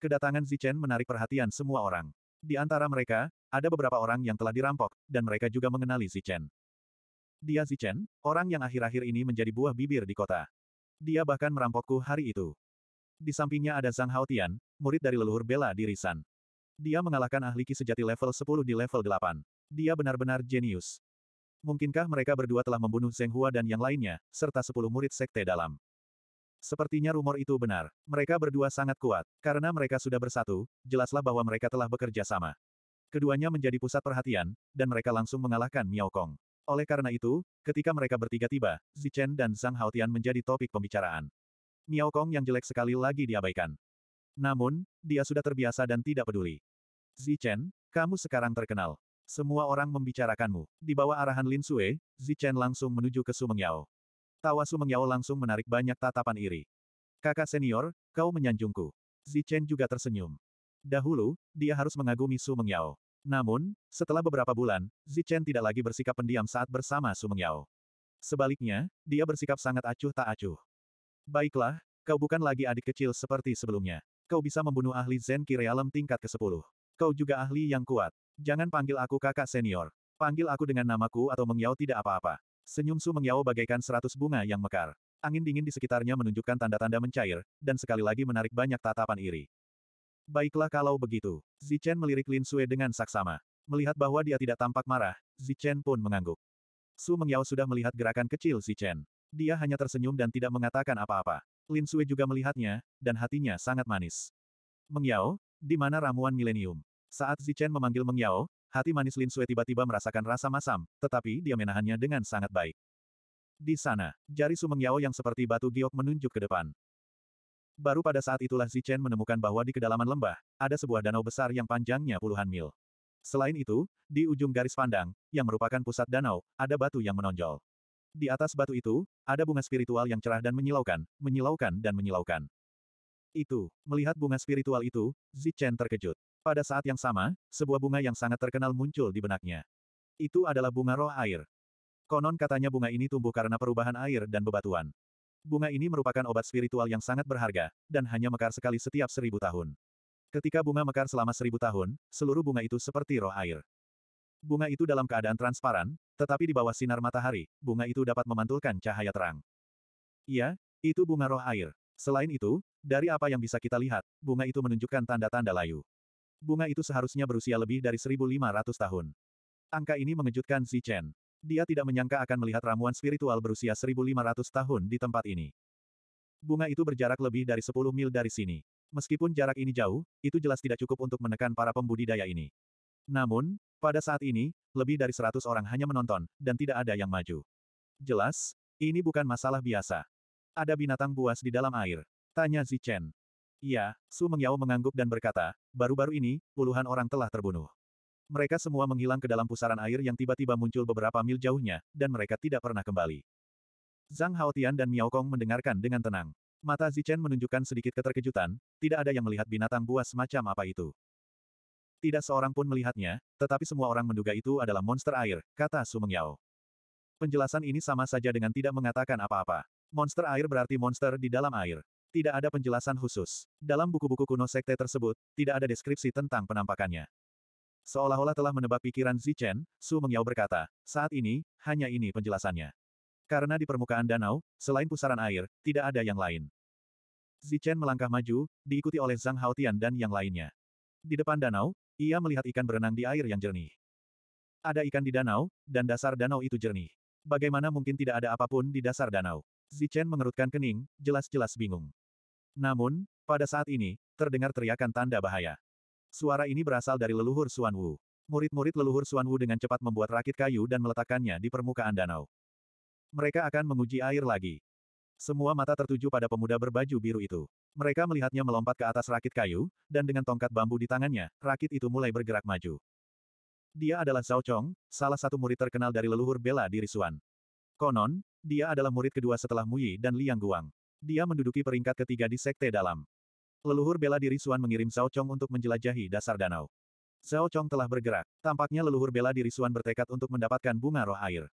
Kedatangan Zichen menarik perhatian semua orang. Di antara mereka, ada beberapa orang yang telah dirampok, dan mereka juga mengenali Zichen. Dia Zichen, orang yang akhir-akhir ini menjadi buah bibir di kota. Dia bahkan merampokku hari itu. Di sampingnya ada Zhang Haotian, murid dari leluhur bela diri San. Dia mengalahkan ahli ki sejati level 10 di level 8. Dia benar-benar jenius. Mungkinkah mereka berdua telah membunuh Zheng Hua dan yang lainnya, serta sepuluh murid sekte dalam? Sepertinya rumor itu benar. Mereka berdua sangat kuat. Karena mereka sudah bersatu, jelaslah bahwa mereka telah bekerja sama. Keduanya menjadi pusat perhatian, dan mereka langsung mengalahkan Miao Kong. Oleh karena itu, ketika mereka bertiga tiba, Zichen dan Zhang Haotian menjadi topik pembicaraan. Miao Kong yang jelek sekali lagi diabaikan. Namun, dia sudah terbiasa dan tidak peduli. Zichen, kamu sekarang terkenal. Semua orang membicarakanmu. Di bawah arahan Lin Sue, Zichen langsung menuju ke Sumengyao. Tawa Sumengyao langsung menarik banyak tatapan iri. Kakak senior, kau menyanjungku. Zichen juga tersenyum. Dahulu, dia harus mengagumi Mengyao. Namun, setelah beberapa bulan, Zichen tidak lagi bersikap pendiam saat bersama Mengyao. Sebaliknya, dia bersikap sangat acuh tak acuh. Baiklah, kau bukan lagi adik kecil seperti sebelumnya. Kau bisa membunuh ahli Zen Ki tingkat ke-10. Kau juga ahli yang kuat. Jangan panggil aku kakak senior. Panggil aku dengan namaku atau mengyau tidak apa-apa. Senyum Su mengyau bagaikan seratus bunga yang mekar. Angin dingin di sekitarnya menunjukkan tanda-tanda mencair, dan sekali lagi menarik banyak tatapan iri. Baiklah kalau begitu. Zichen melirik Lin Sue dengan saksama. Melihat bahwa dia tidak tampak marah, Zichen pun mengangguk. Su Mengyao sudah melihat gerakan kecil Zichen. Dia hanya tersenyum dan tidak mengatakan apa-apa. Lin Sue juga melihatnya, dan hatinya sangat manis. Mengyao, di mana ramuan milenium? Saat Zichen memanggil Meng hati manis Lin Sue tiba-tiba merasakan rasa masam, tetapi dia menahannya dengan sangat baik. Di sana, jari Su Meng Yao yang seperti batu giok menunjuk ke depan. Baru pada saat itulah Zichen menemukan bahwa di kedalaman lembah, ada sebuah danau besar yang panjangnya puluhan mil. Selain itu, di ujung garis pandang, yang merupakan pusat danau, ada batu yang menonjol. Di atas batu itu, ada bunga spiritual yang cerah dan menyilaukan, menyilaukan dan menyilaukan. Itu, melihat bunga spiritual itu, Zichen terkejut. Pada saat yang sama, sebuah bunga yang sangat terkenal muncul di benaknya. Itu adalah bunga roh air. Konon katanya bunga ini tumbuh karena perubahan air dan bebatuan. Bunga ini merupakan obat spiritual yang sangat berharga, dan hanya mekar sekali setiap seribu tahun. Ketika bunga mekar selama seribu tahun, seluruh bunga itu seperti roh air. Bunga itu dalam keadaan transparan, tetapi di bawah sinar matahari, bunga itu dapat memantulkan cahaya terang. Iya, itu bunga roh air. Selain itu, dari apa yang bisa kita lihat, bunga itu menunjukkan tanda-tanda layu bunga itu seharusnya berusia lebih dari 1500 tahun. Angka ini mengejutkan Xi Chen. Dia tidak menyangka akan melihat ramuan spiritual berusia 1500 tahun di tempat ini. Bunga itu berjarak lebih dari 10 mil dari sini. Meskipun jarak ini jauh, itu jelas tidak cukup untuk menekan para pembudidaya ini. Namun, pada saat ini, lebih dari 100 orang hanya menonton, dan tidak ada yang maju. Jelas, ini bukan masalah biasa. Ada binatang buas di dalam air. Tanya Zichen. Iya, Su Mengyao mengangguk dan berkata, baru-baru ini, puluhan orang telah terbunuh. Mereka semua menghilang ke dalam pusaran air yang tiba-tiba muncul beberapa mil jauhnya, dan mereka tidak pernah kembali. Zhang Haotian dan Miao Kong mendengarkan dengan tenang. Mata Zichen menunjukkan sedikit keterkejutan, tidak ada yang melihat binatang buas macam apa itu. Tidak seorang pun melihatnya, tetapi semua orang menduga itu adalah monster air, kata Su Mengyao. Penjelasan ini sama saja dengan tidak mengatakan apa-apa. Monster air berarti monster di dalam air. Tidak ada penjelasan khusus. Dalam buku-buku kuno sekte tersebut, tidak ada deskripsi tentang penampakannya. Seolah-olah telah menebak pikiran Zichen, Su Mengyao berkata, saat ini, hanya ini penjelasannya. Karena di permukaan danau, selain pusaran air, tidak ada yang lain. Zichen melangkah maju, diikuti oleh Zhang Haotian dan yang lainnya. Di depan danau, ia melihat ikan berenang di air yang jernih. Ada ikan di danau, dan dasar danau itu jernih. Bagaimana mungkin tidak ada apapun di dasar danau? Zichen mengerutkan kening, jelas-jelas bingung. Namun, pada saat ini, terdengar teriakan tanda bahaya. Suara ini berasal dari leluhur Suan Wu. Murid-murid leluhur Suan Wu dengan cepat membuat rakit kayu dan meletakkannya di permukaan danau. Mereka akan menguji air lagi. Semua mata tertuju pada pemuda berbaju biru itu. Mereka melihatnya melompat ke atas rakit kayu, dan dengan tongkat bambu di tangannya, rakit itu mulai bergerak maju. Dia adalah Zhao Chong, salah satu murid terkenal dari leluhur bela diri Suan. Konon, dia adalah murid kedua setelah Muyi dan Liang Guang. Dia menduduki peringkat ketiga di Sekte Dalam. Leluhur bela diri Suan mengirim Zhao Chong untuk menjelajahi dasar danau. Zhao Chong telah bergerak. Tampaknya leluhur bela diri Suan bertekad untuk mendapatkan bunga roh air.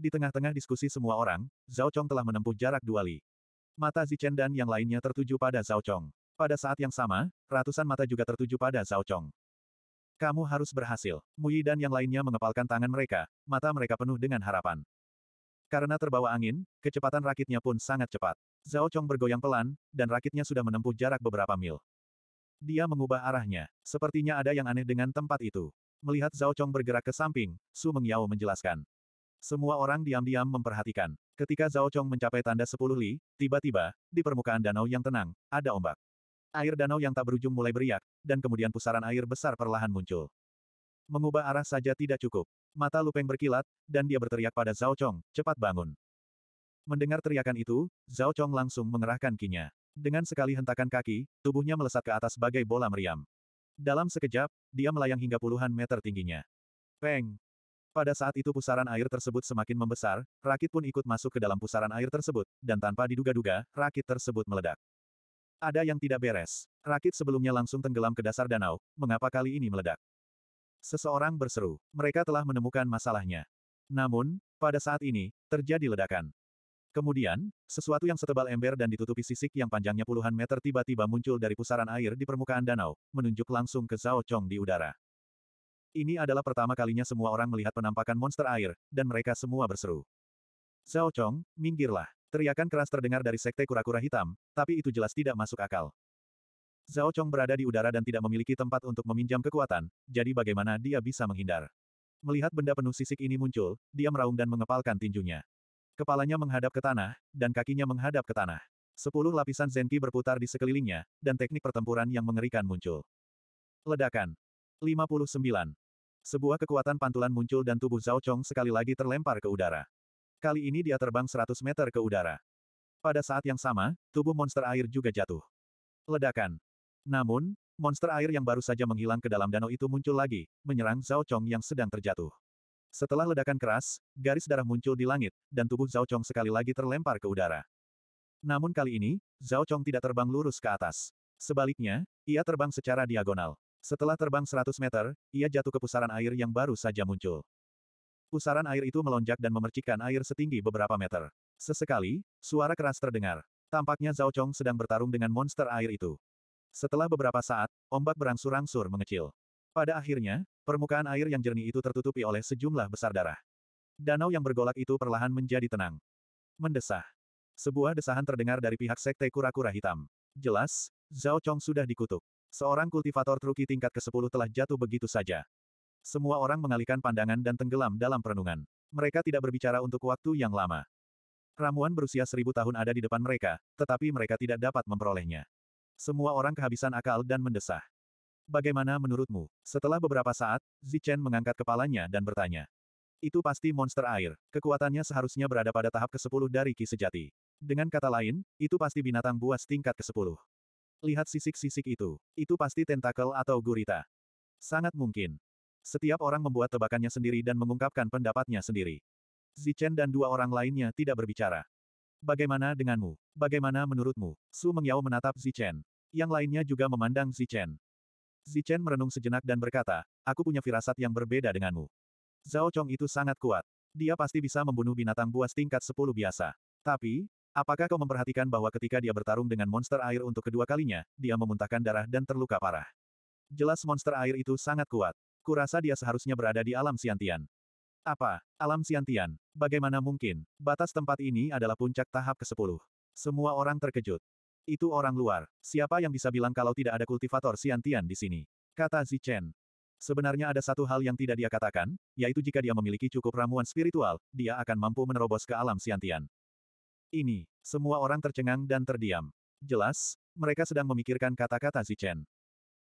Di tengah-tengah diskusi semua orang, Zhao Chong telah menempuh jarak dua li. Mata Zichen dan yang lainnya tertuju pada Zhao Chong. Pada saat yang sama, ratusan mata juga tertuju pada Zhao Chong. Kamu harus berhasil. Muyi dan yang lainnya mengepalkan tangan mereka, mata mereka penuh dengan harapan. Karena terbawa angin, kecepatan rakitnya pun sangat cepat. Zhao Chong bergoyang pelan, dan rakitnya sudah menempuh jarak beberapa mil. Dia mengubah arahnya. Sepertinya ada yang aneh dengan tempat itu. Melihat Zhao Chong bergerak ke samping, Su Mengyao menjelaskan. Semua orang diam-diam memperhatikan. Ketika Zhao Chong mencapai tanda 10 li, tiba-tiba, di permukaan danau yang tenang, ada ombak. Air danau yang tak berujung mulai beriak, dan kemudian pusaran air besar perlahan muncul. Mengubah arah saja tidak cukup. Mata Lupeng berkilat, dan dia berteriak pada Zhao Chong, cepat bangun. Mendengar teriakan itu, Zhao Chong langsung mengerahkan kinya. Dengan sekali hentakan kaki, tubuhnya melesat ke atas bagai bola meriam. Dalam sekejap, dia melayang hingga puluhan meter tingginya. Peng! Pada saat itu pusaran air tersebut semakin membesar, rakit pun ikut masuk ke dalam pusaran air tersebut, dan tanpa diduga-duga, rakit tersebut meledak. Ada yang tidak beres. Rakit sebelumnya langsung tenggelam ke dasar danau, mengapa kali ini meledak? Seseorang berseru, mereka telah menemukan masalahnya. Namun, pada saat ini, terjadi ledakan. Kemudian, sesuatu yang setebal ember dan ditutupi sisik yang panjangnya puluhan meter tiba-tiba muncul dari pusaran air di permukaan danau, menunjuk langsung ke Zhao Chong di udara. Ini adalah pertama kalinya semua orang melihat penampakan monster air, dan mereka semua berseru. Zhao Chong, minggirlah. Teriakan keras terdengar dari sekte kura-kura hitam, tapi itu jelas tidak masuk akal. Zhao Chong berada di udara dan tidak memiliki tempat untuk meminjam kekuatan, jadi bagaimana dia bisa menghindar? Melihat benda penuh sisik ini muncul, dia meraung dan mengepalkan tinjunya. Kepalanya menghadap ke tanah, dan kakinya menghadap ke tanah. Sepuluh lapisan Zenki berputar di sekelilingnya, dan teknik pertempuran yang mengerikan muncul. Ledakan. 59. Sebuah kekuatan pantulan muncul dan tubuh Zhao Chong sekali lagi terlempar ke udara. Kali ini dia terbang 100 meter ke udara. Pada saat yang sama, tubuh monster air juga jatuh. Ledakan. Namun, monster air yang baru saja menghilang ke dalam danau itu muncul lagi, menyerang Zhao Chong yang sedang terjatuh. Setelah ledakan keras, garis darah muncul di langit, dan tubuh Zhao Chong sekali lagi terlempar ke udara. Namun kali ini, Zhao Chong tidak terbang lurus ke atas. Sebaliknya, ia terbang secara diagonal. Setelah terbang 100 meter, ia jatuh ke pusaran air yang baru saja muncul. Pusaran air itu melonjak dan memercikkan air setinggi beberapa meter. Sesekali, suara keras terdengar. Tampaknya Zhao Chong sedang bertarung dengan monster air itu. Setelah beberapa saat, ombak berangsur-angsur mengecil. Pada akhirnya, permukaan air yang jernih itu tertutupi oleh sejumlah besar darah. Danau yang bergolak itu perlahan menjadi tenang. Mendesah. Sebuah desahan terdengar dari pihak sekte kura-kura hitam. Jelas, Zhao Chong sudah dikutuk. Seorang kultivator truki tingkat ke-10 telah jatuh begitu saja. Semua orang mengalihkan pandangan dan tenggelam dalam perenungan. Mereka tidak berbicara untuk waktu yang lama. Ramuan berusia seribu tahun ada di depan mereka, tetapi mereka tidak dapat memperolehnya. Semua orang kehabisan akal dan mendesah. Bagaimana menurutmu? Setelah beberapa saat, Zichen mengangkat kepalanya dan bertanya. Itu pasti monster air. Kekuatannya seharusnya berada pada tahap ke-10 dari Ki Sejati. Dengan kata lain, itu pasti binatang buas tingkat ke-10. Lihat sisik-sisik itu. Itu pasti tentakel atau gurita. Sangat mungkin. Setiap orang membuat tebakannya sendiri dan mengungkapkan pendapatnya sendiri. Zichen dan dua orang lainnya tidak berbicara. Bagaimana denganmu? Bagaimana menurutmu? Su Mengyao menatap Zichen. Yang lainnya juga memandang Zichen. Zichen merenung sejenak dan berkata, aku punya firasat yang berbeda denganmu. Zhao Chong itu sangat kuat. Dia pasti bisa membunuh binatang buas tingkat 10 biasa. Tapi, apakah kau memperhatikan bahwa ketika dia bertarung dengan monster air untuk kedua kalinya, dia memuntahkan darah dan terluka parah. Jelas monster air itu sangat kuat. Kurasa dia seharusnya berada di alam siantian. Apa? Alam siantian? Bagaimana mungkin? Batas tempat ini adalah puncak tahap ke-10. Semua orang terkejut. Itu orang luar. Siapa yang bisa bilang kalau tidak ada kultivator Xiantian di sini? Kata Zichen. Sebenarnya ada satu hal yang tidak dia katakan, yaitu jika dia memiliki cukup ramuan spiritual, dia akan mampu menerobos ke alam Xiantian. Ini, semua orang tercengang dan terdiam. Jelas, mereka sedang memikirkan kata-kata Zichen.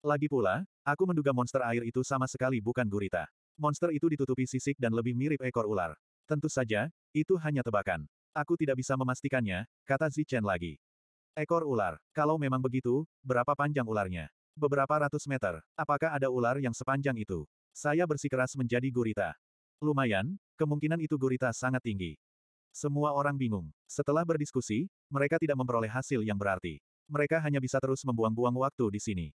Lagi pula, aku menduga monster air itu sama sekali bukan gurita. Monster itu ditutupi sisik dan lebih mirip ekor ular. Tentu saja, itu hanya tebakan. Aku tidak bisa memastikannya, kata Zichen lagi. Ekor ular. Kalau memang begitu, berapa panjang ularnya? Beberapa ratus meter. Apakah ada ular yang sepanjang itu? Saya bersikeras menjadi gurita. Lumayan, kemungkinan itu gurita sangat tinggi. Semua orang bingung. Setelah berdiskusi, mereka tidak memperoleh hasil yang berarti. Mereka hanya bisa terus membuang-buang waktu di sini.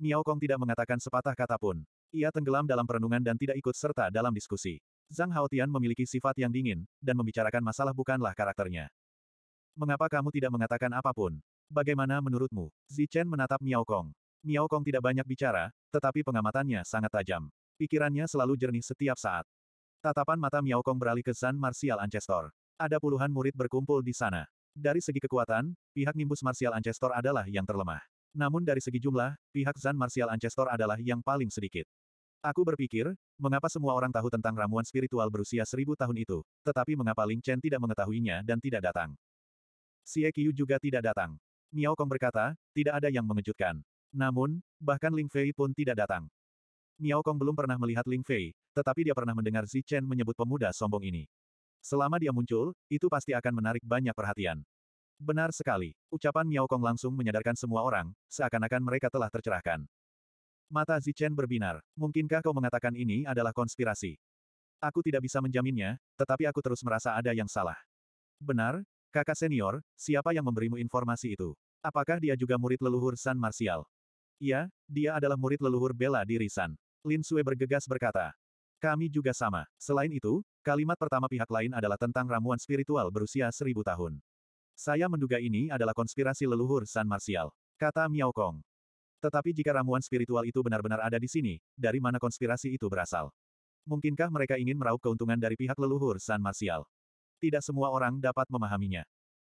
Miao Kong tidak mengatakan sepatah kata pun. Ia tenggelam dalam perenungan dan tidak ikut serta dalam diskusi. Zhang Haotian memiliki sifat yang dingin, dan membicarakan masalah bukanlah karakternya. Mengapa kamu tidak mengatakan apapun? Bagaimana menurutmu? Zichen menatap Miao Kong. Miao Kong tidak banyak bicara, tetapi pengamatannya sangat tajam. Pikirannya selalu jernih setiap saat. Tatapan mata Miao Kong beralih ke Zan Martial Ancestor. Ada puluhan murid berkumpul di sana. Dari segi kekuatan, pihak Nimbus Martial Ancestor adalah yang terlemah. Namun dari segi jumlah, pihak Zan Martial Ancestor adalah yang paling sedikit. Aku berpikir, mengapa semua orang tahu tentang ramuan spiritual berusia seribu tahun itu, tetapi mengapa Ling Chen tidak mengetahuinya dan tidak datang. Xie Qiu juga tidak datang. Miao Kong berkata, tidak ada yang mengejutkan. Namun, bahkan Ling Fei pun tidak datang. Miao Kong belum pernah melihat Ling Fei, tetapi dia pernah mendengar Zi Chen menyebut pemuda sombong ini. Selama dia muncul, itu pasti akan menarik banyak perhatian. Benar sekali, ucapan Miao Kong langsung menyadarkan semua orang, seakan-akan mereka telah tercerahkan. Mata Zi Chen berbinar, mungkinkah kau mengatakan ini adalah konspirasi? Aku tidak bisa menjaminnya, tetapi aku terus merasa ada yang salah. Benar, Kakak senior, siapa yang memberimu informasi itu? Apakah dia juga murid leluhur San Martial? Iya, dia adalah murid leluhur bela diri San. Lin Sue bergegas berkata. Kami juga sama. Selain itu, kalimat pertama pihak lain adalah tentang ramuan spiritual berusia seribu tahun. Saya menduga ini adalah konspirasi leluhur San Martial, Kata Miao Kong. Tetapi jika ramuan spiritual itu benar-benar ada di sini, dari mana konspirasi itu berasal? Mungkinkah mereka ingin meraup keuntungan dari pihak leluhur San Martial? tidak semua orang dapat memahaminya.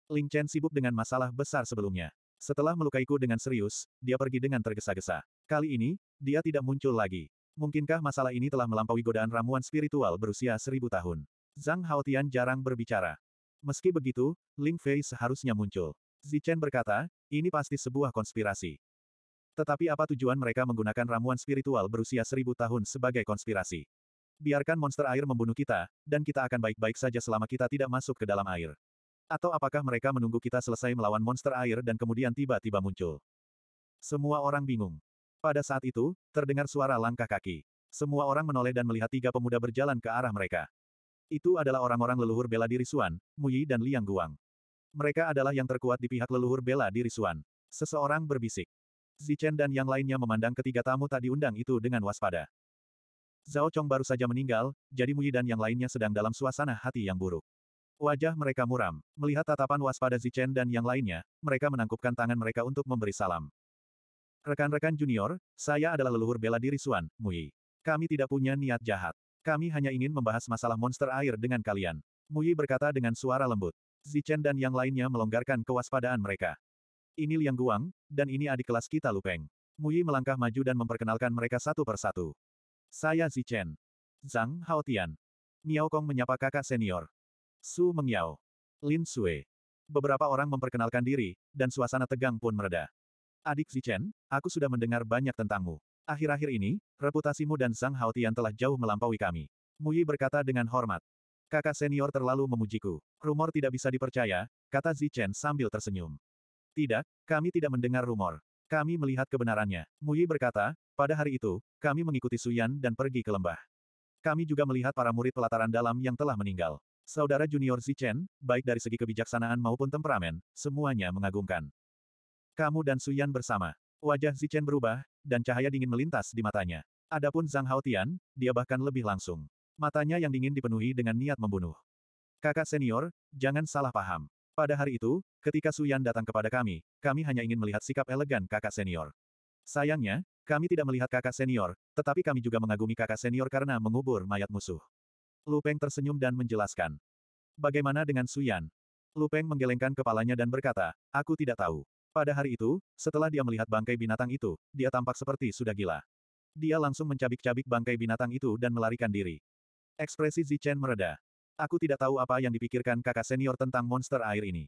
Ling Chen sibuk dengan masalah besar sebelumnya. Setelah melukaiku dengan serius, dia pergi dengan tergesa-gesa. Kali ini, dia tidak muncul lagi. Mungkinkah masalah ini telah melampaui godaan ramuan spiritual berusia seribu tahun? Zhang Haotian jarang berbicara. Meski begitu, Ling Fei seharusnya muncul. Zichen berkata, ini pasti sebuah konspirasi. Tetapi apa tujuan mereka menggunakan ramuan spiritual berusia seribu tahun sebagai konspirasi? biarkan monster air membunuh kita, dan kita akan baik-baik saja selama kita tidak masuk ke dalam air. Atau apakah mereka menunggu kita selesai melawan monster air dan kemudian tiba-tiba muncul? Semua orang bingung. Pada saat itu, terdengar suara langkah kaki. Semua orang menoleh dan melihat tiga pemuda berjalan ke arah mereka. Itu adalah orang-orang leluhur bela diri Suan, Muyi dan Liang Guang. Mereka adalah yang terkuat di pihak leluhur bela diri Suan. Seseorang berbisik. Zichen dan yang lainnya memandang ketiga tamu tadi undang itu dengan waspada. Zhao Chong baru saja meninggal, jadi Muyi dan yang lainnya sedang dalam suasana hati yang buruk. Wajah mereka muram. Melihat tatapan waspada Zichen dan yang lainnya, mereka menangkupkan tangan mereka untuk memberi salam. Rekan-rekan junior, saya adalah leluhur bela diri Suan, Muyi. Kami tidak punya niat jahat. Kami hanya ingin membahas masalah monster air dengan kalian. Muyi berkata dengan suara lembut. Zichen dan yang lainnya melonggarkan kewaspadaan mereka. Ini Liang Guang, dan ini adik kelas kita Lupeng. Muyi melangkah maju dan memperkenalkan mereka satu persatu. Saya Zichen. Zhang Haotian. Miao Kong menyapa kakak senior. Su Mengyao. Lin Sui. Beberapa orang memperkenalkan diri, dan suasana tegang pun mereda. Adik Zichen, aku sudah mendengar banyak tentangmu. Akhir-akhir ini, reputasimu dan Zhang Haotian telah jauh melampaui kami. Muyi berkata dengan hormat. Kakak senior terlalu memujiku. Rumor tidak bisa dipercaya, kata Zichen sambil tersenyum. Tidak, kami tidak mendengar rumor. Kami melihat kebenarannya. Muyi berkata, pada hari itu, kami mengikuti Suyan dan pergi ke lembah. Kami juga melihat para murid pelataran dalam yang telah meninggal. Saudara junior Zichen, baik dari segi kebijaksanaan maupun temperamen, semuanya mengagumkan. Kamu dan Suyan bersama. Wajah Zichen berubah, dan cahaya dingin melintas di matanya. Adapun Zhang Haotian, dia bahkan lebih langsung. Matanya yang dingin dipenuhi dengan niat membunuh. Kakak senior, jangan salah paham. Pada hari itu, ketika Suyan datang kepada kami, kami hanya ingin melihat sikap elegan kakak senior. Sayangnya, kami tidak melihat kakak senior, tetapi kami juga mengagumi kakak senior karena mengubur mayat musuh. Lu Peng tersenyum dan menjelaskan. Bagaimana dengan Suyan? Yan? Lu Peng menggelengkan kepalanya dan berkata, aku tidak tahu. Pada hari itu, setelah dia melihat bangkai binatang itu, dia tampak seperti sudah gila. Dia langsung mencabik-cabik bangkai binatang itu dan melarikan diri. Ekspresi Zichen mereda. Aku tidak tahu apa yang dipikirkan kakak senior tentang monster air ini.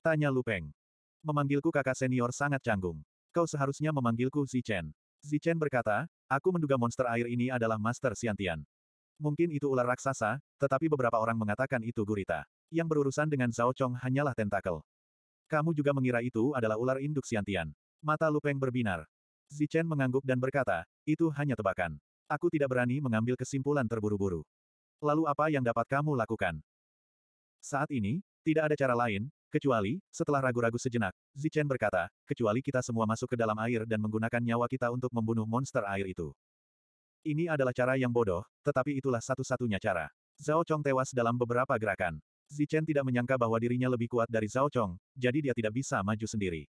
Tanya Lu Peng. Memanggilku kakak senior sangat canggung. Kau seharusnya memanggilku Zichen. Zichen berkata, aku menduga monster air ini adalah Master Xiantian. Mungkin itu ular raksasa, tetapi beberapa orang mengatakan itu gurita. Yang berurusan dengan Zhao Chong hanyalah tentakel. Kamu juga mengira itu adalah ular induk Xiantian. Mata Lupeng berbinar. Zichen mengangguk dan berkata, itu hanya tebakan. Aku tidak berani mengambil kesimpulan terburu-buru. Lalu apa yang dapat kamu lakukan? Saat ini, tidak ada cara lain, kecuali, setelah ragu-ragu sejenak, Zichen berkata, kecuali kita semua masuk ke dalam air dan menggunakan nyawa kita untuk membunuh monster air itu. Ini adalah cara yang bodoh, tetapi itulah satu-satunya cara. Zhao Chong tewas dalam beberapa gerakan. Zichen tidak menyangka bahwa dirinya lebih kuat dari Zhao Chong, jadi dia tidak bisa maju sendiri.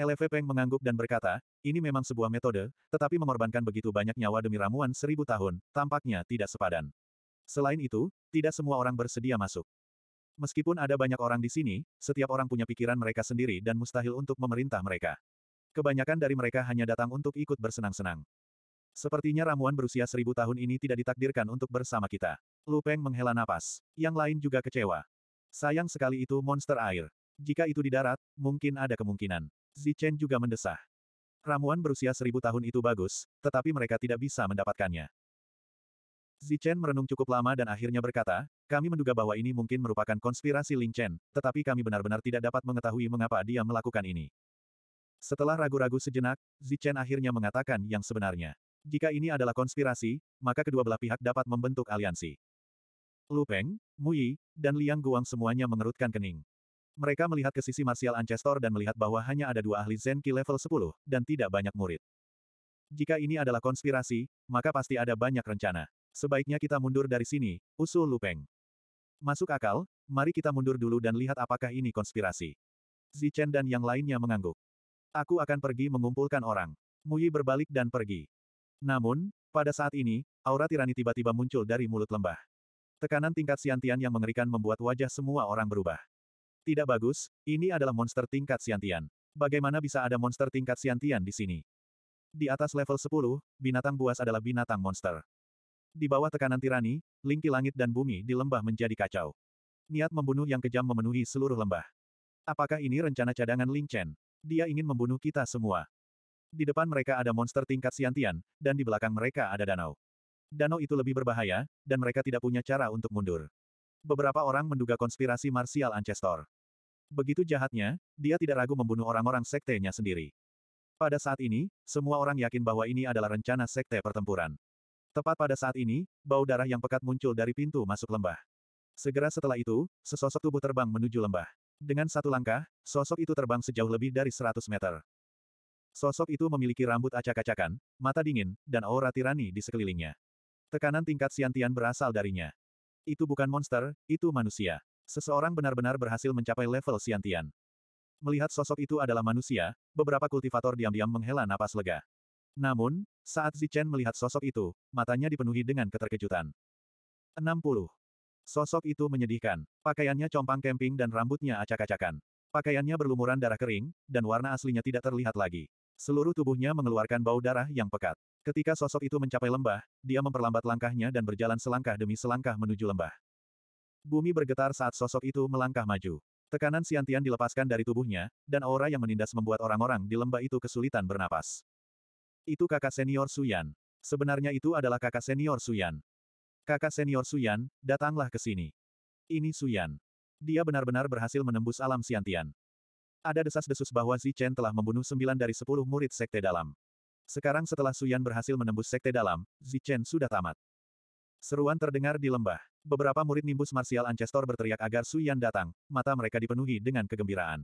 LV Peng mengangguk dan berkata, ini memang sebuah metode, tetapi mengorbankan begitu banyak nyawa demi ramuan seribu tahun, tampaknya tidak sepadan. Selain itu, tidak semua orang bersedia masuk. Meskipun ada banyak orang di sini, setiap orang punya pikiran mereka sendiri dan mustahil untuk memerintah mereka. Kebanyakan dari mereka hanya datang untuk ikut bersenang-senang. Sepertinya ramuan berusia seribu tahun ini tidak ditakdirkan untuk bersama kita. Lu Peng menghela napas. Yang lain juga kecewa. Sayang sekali itu monster air. Jika itu di darat, mungkin ada kemungkinan. Zichen juga mendesah. Ramuan berusia seribu tahun itu bagus, tetapi mereka tidak bisa mendapatkannya. Zichen merenung cukup lama dan akhirnya berkata, kami menduga bahwa ini mungkin merupakan konspirasi Ling Chen, tetapi kami benar-benar tidak dapat mengetahui mengapa dia melakukan ini. Setelah ragu-ragu sejenak, Zichen akhirnya mengatakan yang sebenarnya. Jika ini adalah konspirasi, maka kedua belah pihak dapat membentuk aliansi. Lu Peng, Mu Yi, dan Liang Guang semuanya mengerutkan kening. Mereka melihat ke sisi Martial Ancestor dan melihat bahwa hanya ada dua ahli Zenki level 10, dan tidak banyak murid. Jika ini adalah konspirasi, maka pasti ada banyak rencana. Sebaiknya kita mundur dari sini, usul Lupeng. Masuk akal, mari kita mundur dulu dan lihat apakah ini konspirasi. Zichen dan yang lainnya mengangguk. Aku akan pergi mengumpulkan orang. Muyi berbalik dan pergi. Namun, pada saat ini, aura tirani tiba-tiba muncul dari mulut lembah. Tekanan tingkat siantian yang mengerikan membuat wajah semua orang berubah. Tidak bagus, ini adalah monster tingkat siantian. Bagaimana bisa ada monster tingkat siantian di sini? Di atas level 10, binatang buas adalah binatang monster. Di bawah tekanan tirani, lingki langit dan bumi di lembah menjadi kacau. Niat membunuh yang kejam memenuhi seluruh lembah. Apakah ini rencana cadangan Ling Chen? Dia ingin membunuh kita semua. Di depan mereka ada monster tingkat Siantian, dan di belakang mereka ada danau. Danau itu lebih berbahaya, dan mereka tidak punya cara untuk mundur. Beberapa orang menduga konspirasi Martial Ancestor. Begitu jahatnya, dia tidak ragu membunuh orang-orang sektenya sendiri. Pada saat ini, semua orang yakin bahwa ini adalah rencana sekte pertempuran. Tepat pada saat ini, bau darah yang pekat muncul dari pintu masuk lembah. Segera setelah itu, sesosok tubuh terbang menuju lembah. Dengan satu langkah, sosok itu terbang sejauh lebih dari 100 meter. Sosok itu memiliki rambut acak-acakan, mata dingin, dan aura tirani di sekelilingnya. Tekanan tingkat siantian berasal darinya. Itu bukan monster, itu manusia. Seseorang benar-benar berhasil mencapai level siantian. Melihat sosok itu adalah manusia, beberapa kultivator diam-diam menghela napas lega. Namun, saat Zichen melihat sosok itu, matanya dipenuhi dengan keterkejutan. 60. Sosok itu menyedihkan. Pakaiannya compang kemping dan rambutnya acak-acakan. Pakaiannya berlumuran darah kering, dan warna aslinya tidak terlihat lagi. Seluruh tubuhnya mengeluarkan bau darah yang pekat. Ketika sosok itu mencapai lembah, dia memperlambat langkahnya dan berjalan selangkah demi selangkah menuju lembah. Bumi bergetar saat sosok itu melangkah maju. Tekanan siantian dilepaskan dari tubuhnya, dan aura yang menindas membuat orang-orang di lembah itu kesulitan bernapas. Itu kakak senior Suyan. Sebenarnya itu adalah kakak senior Suyan. Kakak senior Suyan, datanglah ke sini. Ini Suyan. Dia benar-benar berhasil menembus alam siantian. Ada desas-desus bahwa Zi Chen telah membunuh sembilan dari sepuluh murid sekte dalam. Sekarang setelah Suyan berhasil menembus sekte dalam, Zi Chen sudah tamat. Seruan terdengar di lembah. Beberapa murid nimbus marsial Ancestor berteriak agar Suyan datang, mata mereka dipenuhi dengan kegembiraan.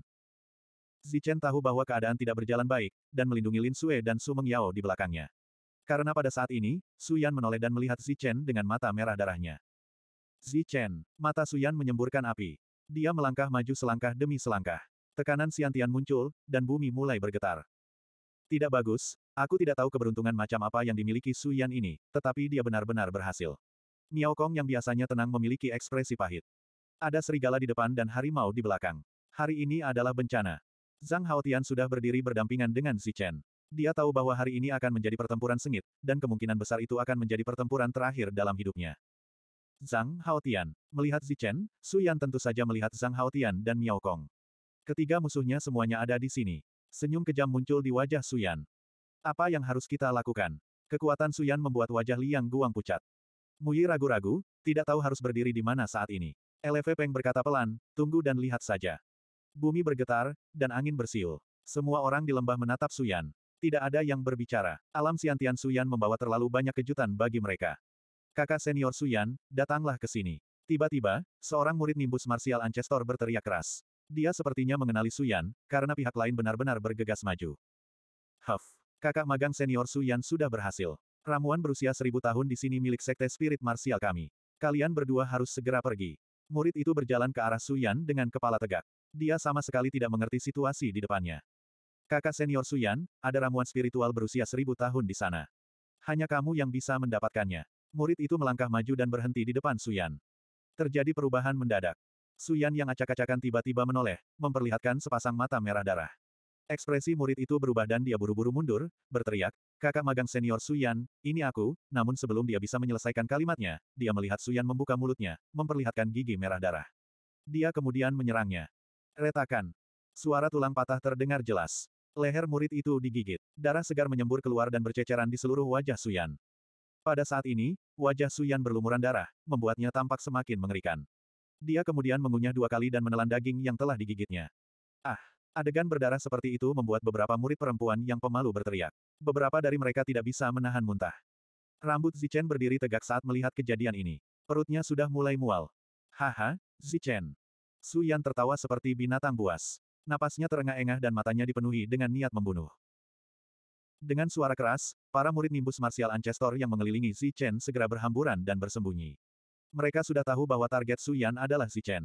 Zichen tahu bahwa keadaan tidak berjalan baik, dan melindungi Lin Sue dan Su Meng Yao di belakangnya. Karena pada saat ini, Su Yan menoleh dan melihat Zichen dengan mata merah darahnya. Zichen, mata Su Yan menyemburkan api. Dia melangkah maju selangkah demi selangkah. Tekanan siantian muncul, dan bumi mulai bergetar. Tidak bagus, aku tidak tahu keberuntungan macam apa yang dimiliki Su Yan ini, tetapi dia benar-benar berhasil. Miao Kong yang biasanya tenang memiliki ekspresi pahit. Ada serigala di depan dan harimau di belakang. Hari ini adalah bencana. Zhang Haotian sudah berdiri berdampingan dengan Xi Chen. Dia tahu bahwa hari ini akan menjadi pertempuran sengit, dan kemungkinan besar itu akan menjadi pertempuran terakhir dalam hidupnya. Zhang Haotian. Melihat Xi Chen, Su Yan tentu saja melihat Zhang Haotian dan Miao Kong. Ketiga musuhnya semuanya ada di sini. Senyum kejam muncul di wajah Su Yan. Apa yang harus kita lakukan? Kekuatan Su Yan membuat wajah Liang Guang pucat. Muyi ragu-ragu, tidak tahu harus berdiri di mana saat ini. LV Peng berkata pelan, tunggu dan lihat saja. Bumi bergetar, dan angin bersiul. Semua orang di lembah menatap Suyan. Tidak ada yang berbicara. Alam siantian Suyan membawa terlalu banyak kejutan bagi mereka. Kakak senior Suyan, datanglah ke sini. Tiba-tiba, seorang murid nimbus marsial Ancestor berteriak keras. Dia sepertinya mengenali Suyan, karena pihak lain benar-benar bergegas maju. Huff. Kakak magang senior Suyan sudah berhasil. Ramuan berusia seribu tahun di sini milik sekte spirit marsial kami. Kalian berdua harus segera pergi. Murid itu berjalan ke arah Suyan dengan kepala tegak. Dia sama sekali tidak mengerti situasi di depannya. Kakak senior Suyan, ada ramuan spiritual berusia seribu tahun di sana. Hanya kamu yang bisa mendapatkannya. Murid itu melangkah maju dan berhenti di depan Suyan. Terjadi perubahan mendadak. Suyan yang acak-acakan tiba-tiba menoleh, memperlihatkan sepasang mata merah darah. Ekspresi murid itu berubah dan dia buru-buru mundur, berteriak, kakak magang senior Suyan, ini aku, namun sebelum dia bisa menyelesaikan kalimatnya, dia melihat Suyan membuka mulutnya, memperlihatkan gigi merah darah. Dia kemudian menyerangnya. Retakan. Suara tulang patah terdengar jelas. Leher murid itu digigit. Darah segar menyembur keluar dan berceceran di seluruh wajah Suyan. Pada saat ini, wajah Suyan berlumuran darah, membuatnya tampak semakin mengerikan. Dia kemudian mengunyah dua kali dan menelan daging yang telah digigitnya. Ah, adegan berdarah seperti itu membuat beberapa murid perempuan yang pemalu berteriak. Beberapa dari mereka tidak bisa menahan muntah. Rambut Zichen berdiri tegak saat melihat kejadian ini. Perutnya sudah mulai mual. Haha, Zichen. Su Yan tertawa seperti binatang buas. Napasnya terengah-engah dan matanya dipenuhi dengan niat membunuh. Dengan suara keras, para murid nimbus martial ancestor yang mengelilingi Xi Chen segera berhamburan dan bersembunyi. Mereka sudah tahu bahwa target Su Yan adalah Xi Chen.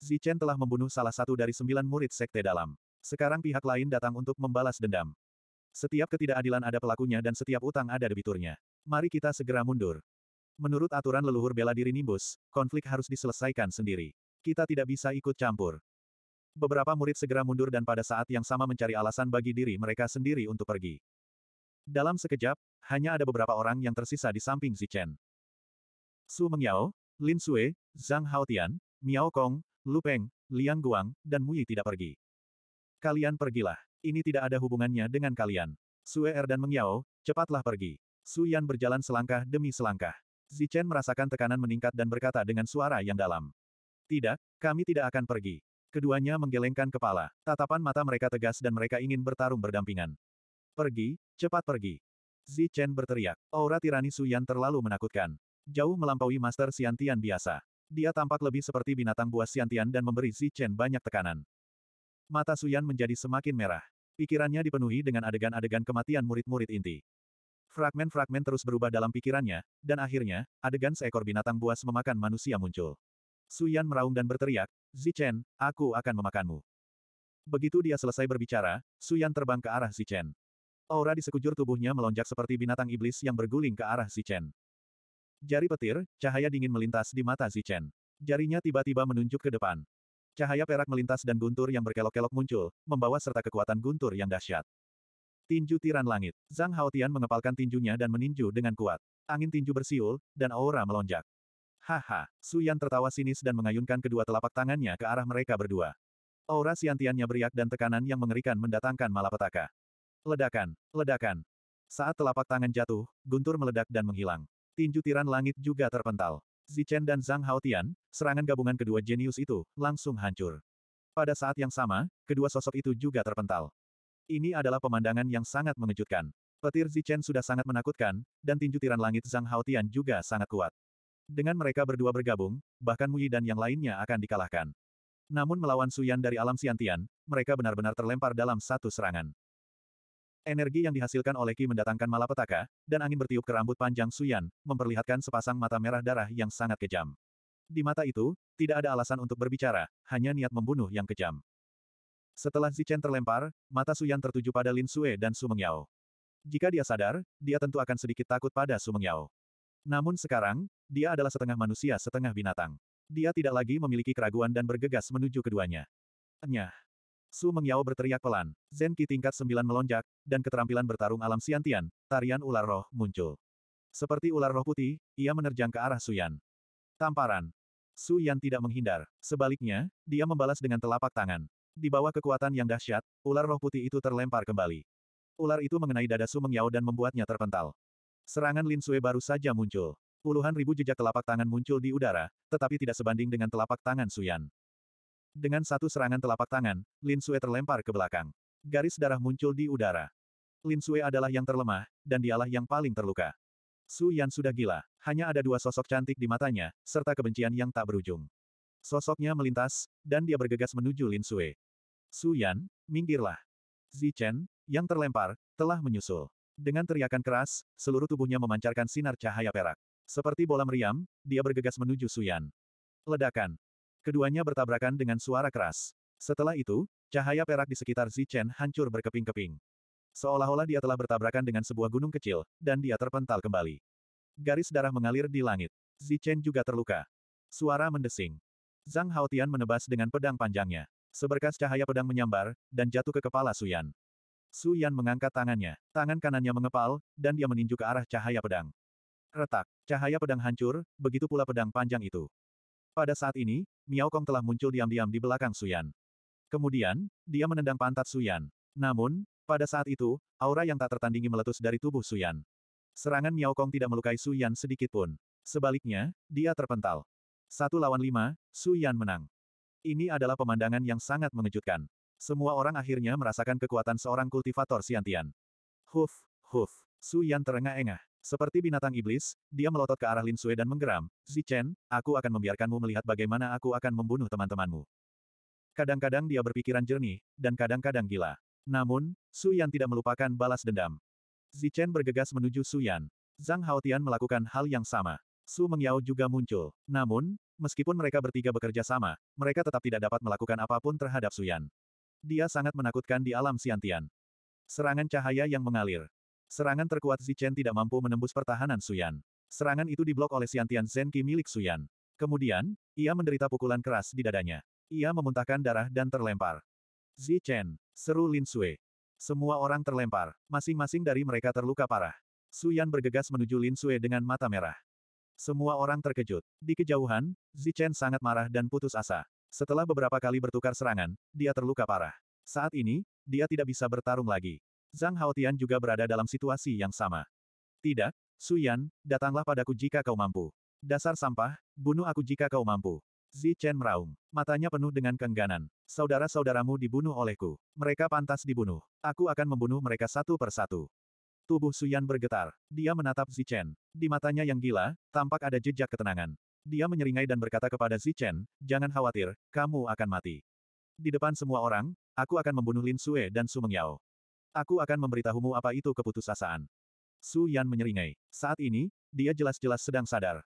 Xi Chen telah membunuh salah satu dari sembilan murid sekte dalam. Sekarang pihak lain datang untuk membalas dendam. Setiap ketidakadilan ada pelakunya dan setiap utang ada debiturnya. Mari kita segera mundur. Menurut aturan leluhur bela diri Nimbus, konflik harus diselesaikan sendiri. Kita tidak bisa ikut campur. Beberapa murid segera mundur dan pada saat yang sama mencari alasan bagi diri mereka sendiri untuk pergi. Dalam sekejap, hanya ada beberapa orang yang tersisa di samping Zichen. Su Mengyao, Lin Sui, Zhang Haotian, Miao Kong, Lu Peng, Liang Guang, dan Mui tidak pergi. Kalian pergilah. Ini tidak ada hubungannya dengan kalian. Sue Er dan Mengyao, cepatlah pergi. Su Yan berjalan selangkah demi selangkah. Zichen merasakan tekanan meningkat dan berkata dengan suara yang dalam. Tidak, kami tidak akan pergi. Keduanya menggelengkan kepala, tatapan mata mereka tegas dan mereka ingin bertarung berdampingan. Pergi, cepat pergi. Zi Chen berteriak, aura tirani Suyan terlalu menakutkan. Jauh melampaui Master siantian biasa. Dia tampak lebih seperti binatang buas siantian dan memberi Zi Chen banyak tekanan. Mata Suyan menjadi semakin merah. Pikirannya dipenuhi dengan adegan-adegan kematian murid-murid inti. Fragmen-fragmen terus berubah dalam pikirannya, dan akhirnya, adegan seekor binatang buas memakan manusia muncul. Suyan meraung dan berteriak, Zichen, aku akan memakanmu. Begitu dia selesai berbicara, Suyan terbang ke arah Zichen. Aura di sekujur tubuhnya melonjak seperti binatang iblis yang berguling ke arah Zichen. Jari petir, cahaya dingin melintas di mata Zichen. Jarinya tiba-tiba menunjuk ke depan. Cahaya perak melintas dan guntur yang berkelok-kelok muncul, membawa serta kekuatan guntur yang dahsyat. Tinju tiran langit. Zhang Haotian mengepalkan tinjunya dan meninju dengan kuat. Angin tinju bersiul, dan aura melonjak. Haha, Su Yan tertawa sinis dan mengayunkan kedua telapak tangannya ke arah mereka berdua. Aura siantiannya beriak dan tekanan yang mengerikan mendatangkan malapetaka. Ledakan, ledakan. Saat telapak tangan jatuh, guntur meledak dan menghilang. Tinju tiran langit juga terpental. Zichen dan Zhang Haotian, serangan gabungan kedua jenius itu, langsung hancur. Pada saat yang sama, kedua sosok itu juga terpental. Ini adalah pemandangan yang sangat mengejutkan. Petir Zichen sudah sangat menakutkan, dan tinju tiran langit Zhang Haotian juga sangat kuat. Dengan mereka berdua bergabung, bahkan Muyi dan yang lainnya akan dikalahkan. Namun melawan Suyan dari alam Siantian, mereka benar-benar terlempar dalam satu serangan. Energi yang dihasilkan oleh Ki mendatangkan malapetaka, dan angin bertiup ke rambut panjang Suyan, memperlihatkan sepasang mata merah darah yang sangat kejam. Di mata itu, tidak ada alasan untuk berbicara, hanya niat membunuh yang kejam. Setelah Zichen terlempar, mata Suyan tertuju pada Lin Sue dan Su Jika dia sadar, dia tentu akan sedikit takut pada Sumengyao. Namun sekarang, dia adalah setengah manusia setengah binatang. Dia tidak lagi memiliki keraguan dan bergegas menuju keduanya. Nyah. Su Mengyao berteriak pelan, Zenki tingkat sembilan melonjak, dan keterampilan bertarung alam siantian, tarian ular roh, muncul. Seperti ular roh putih, ia menerjang ke arah Suyan. Tamparan. Su Yan tidak menghindar. Sebaliknya, dia membalas dengan telapak tangan. Di bawah kekuatan yang dahsyat, ular roh putih itu terlempar kembali. Ular itu mengenai dada Su Mengyao dan membuatnya terpental. Serangan Lin Sui baru saja muncul. Puluhan ribu jejak telapak tangan muncul di udara, tetapi tidak sebanding dengan telapak tangan Suyan. Dengan satu serangan telapak tangan, Lin Sui terlempar ke belakang. Garis darah muncul di udara. Lin Sui adalah yang terlemah, dan dialah yang paling terluka. Su Yan sudah gila. Hanya ada dua sosok cantik di matanya, serta kebencian yang tak berujung. Sosoknya melintas, dan dia bergegas menuju Lin Sui. Su Yan, minggirlah. Zichen, yang terlempar, telah menyusul. Dengan teriakan keras, seluruh tubuhnya memancarkan sinar cahaya perak. Seperti bola meriam, dia bergegas menuju Suyan. Ledakan. Keduanya bertabrakan dengan suara keras. Setelah itu, cahaya perak di sekitar Zichen hancur berkeping-keping. Seolah-olah dia telah bertabrakan dengan sebuah gunung kecil, dan dia terpental kembali. Garis darah mengalir di langit. Zichen juga terluka. Suara mendesing. Zhang Haotian menebas dengan pedang panjangnya. Seberkas cahaya pedang menyambar, dan jatuh ke kepala Suyan. Su Yan mengangkat tangannya, tangan kanannya mengepal, dan dia meninju ke arah cahaya pedang. Retak, cahaya pedang hancur, begitu pula pedang panjang itu. Pada saat ini, Miao Kong telah muncul diam-diam di belakang Suyan. Kemudian, dia menendang pantat Suyan. Namun, pada saat itu, aura yang tak tertandingi meletus dari tubuh Suyan. Serangan Miao Kong tidak melukai Suyan sedikit pun. Sebaliknya, dia terpental. Satu lawan lima, Suyan menang. Ini adalah pemandangan yang sangat mengejutkan. Semua orang akhirnya merasakan kekuatan seorang kultivator siantian. Huf, huf, Su Yan terengah-engah. Seperti binatang iblis, dia melotot ke arah Lin Sui dan menggeram, Zichen, aku akan membiarkanmu melihat bagaimana aku akan membunuh teman-temanmu. Kadang-kadang dia berpikiran jernih, dan kadang-kadang gila. Namun, Su Yan tidak melupakan balas dendam. Zichen bergegas menuju Su Yan. Zhang Haotian melakukan hal yang sama. Su Mengyao juga muncul. Namun, meskipun mereka bertiga bekerja sama, mereka tetap tidak dapat melakukan apapun terhadap Su Yan. Dia sangat menakutkan di alam Siantian. Serangan cahaya yang mengalir. Serangan terkuat Zichen tidak mampu menembus pertahanan Suyan. Serangan itu diblok oleh Siantian Zenki milik Suyan. Kemudian, ia menderita pukulan keras di dadanya. Ia memuntahkan darah dan terlempar. Zichen, seru Lin Sui. Semua orang terlempar, masing-masing dari mereka terluka parah. Suyan bergegas menuju Lin Sui dengan mata merah. Semua orang terkejut. Di kejauhan, Zichen sangat marah dan putus asa. Setelah beberapa kali bertukar serangan, dia terluka parah. Saat ini, dia tidak bisa bertarung lagi. Zhang Haotian juga berada dalam situasi yang sama. Tidak, Suyan, datanglah padaku jika kau mampu. Dasar sampah, bunuh aku jika kau mampu. Zi Chen meraung. Matanya penuh dengan kengganan. Saudara-saudaramu dibunuh olehku. Mereka pantas dibunuh. Aku akan membunuh mereka satu persatu. Tubuh Suyan bergetar. Dia menatap Zi Chen. Di matanya yang gila, tampak ada jejak ketenangan. Dia menyeringai dan berkata kepada Zichen, jangan khawatir, kamu akan mati. Di depan semua orang, aku akan membunuh Lin Sue dan Su Mengyao. Aku akan memberitahumu apa itu keputusasaan. Su Yan menyeringai. Saat ini, dia jelas-jelas sedang sadar.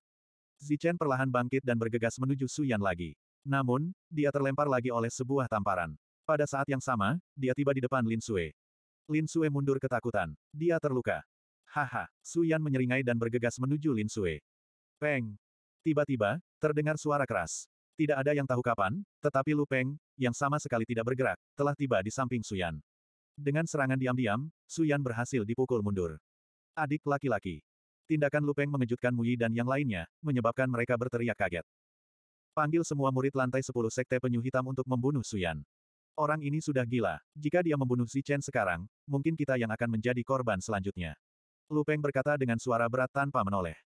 Zichen perlahan bangkit dan bergegas menuju Su Yan lagi. Namun, dia terlempar lagi oleh sebuah tamparan. Pada saat yang sama, dia tiba di depan Lin Sue. Lin Sue mundur ketakutan. Dia terluka. Haha, Su Yan menyeringai dan bergegas menuju Lin Sue. Peng, Tiba-tiba, terdengar suara keras. Tidak ada yang tahu kapan, tetapi Lu Peng, yang sama sekali tidak bergerak, telah tiba di samping Suyan. Dengan serangan diam-diam, Suyan berhasil dipukul mundur. Adik laki-laki. Tindakan Lu Peng mengejutkan Yi dan yang lainnya, menyebabkan mereka berteriak kaget. Panggil semua murid lantai 10 Sekte Penyu Hitam untuk membunuh Suyan. Orang ini sudah gila. Jika dia membunuh Si Chen sekarang, mungkin kita yang akan menjadi korban selanjutnya. Lu Peng berkata dengan suara berat tanpa menoleh.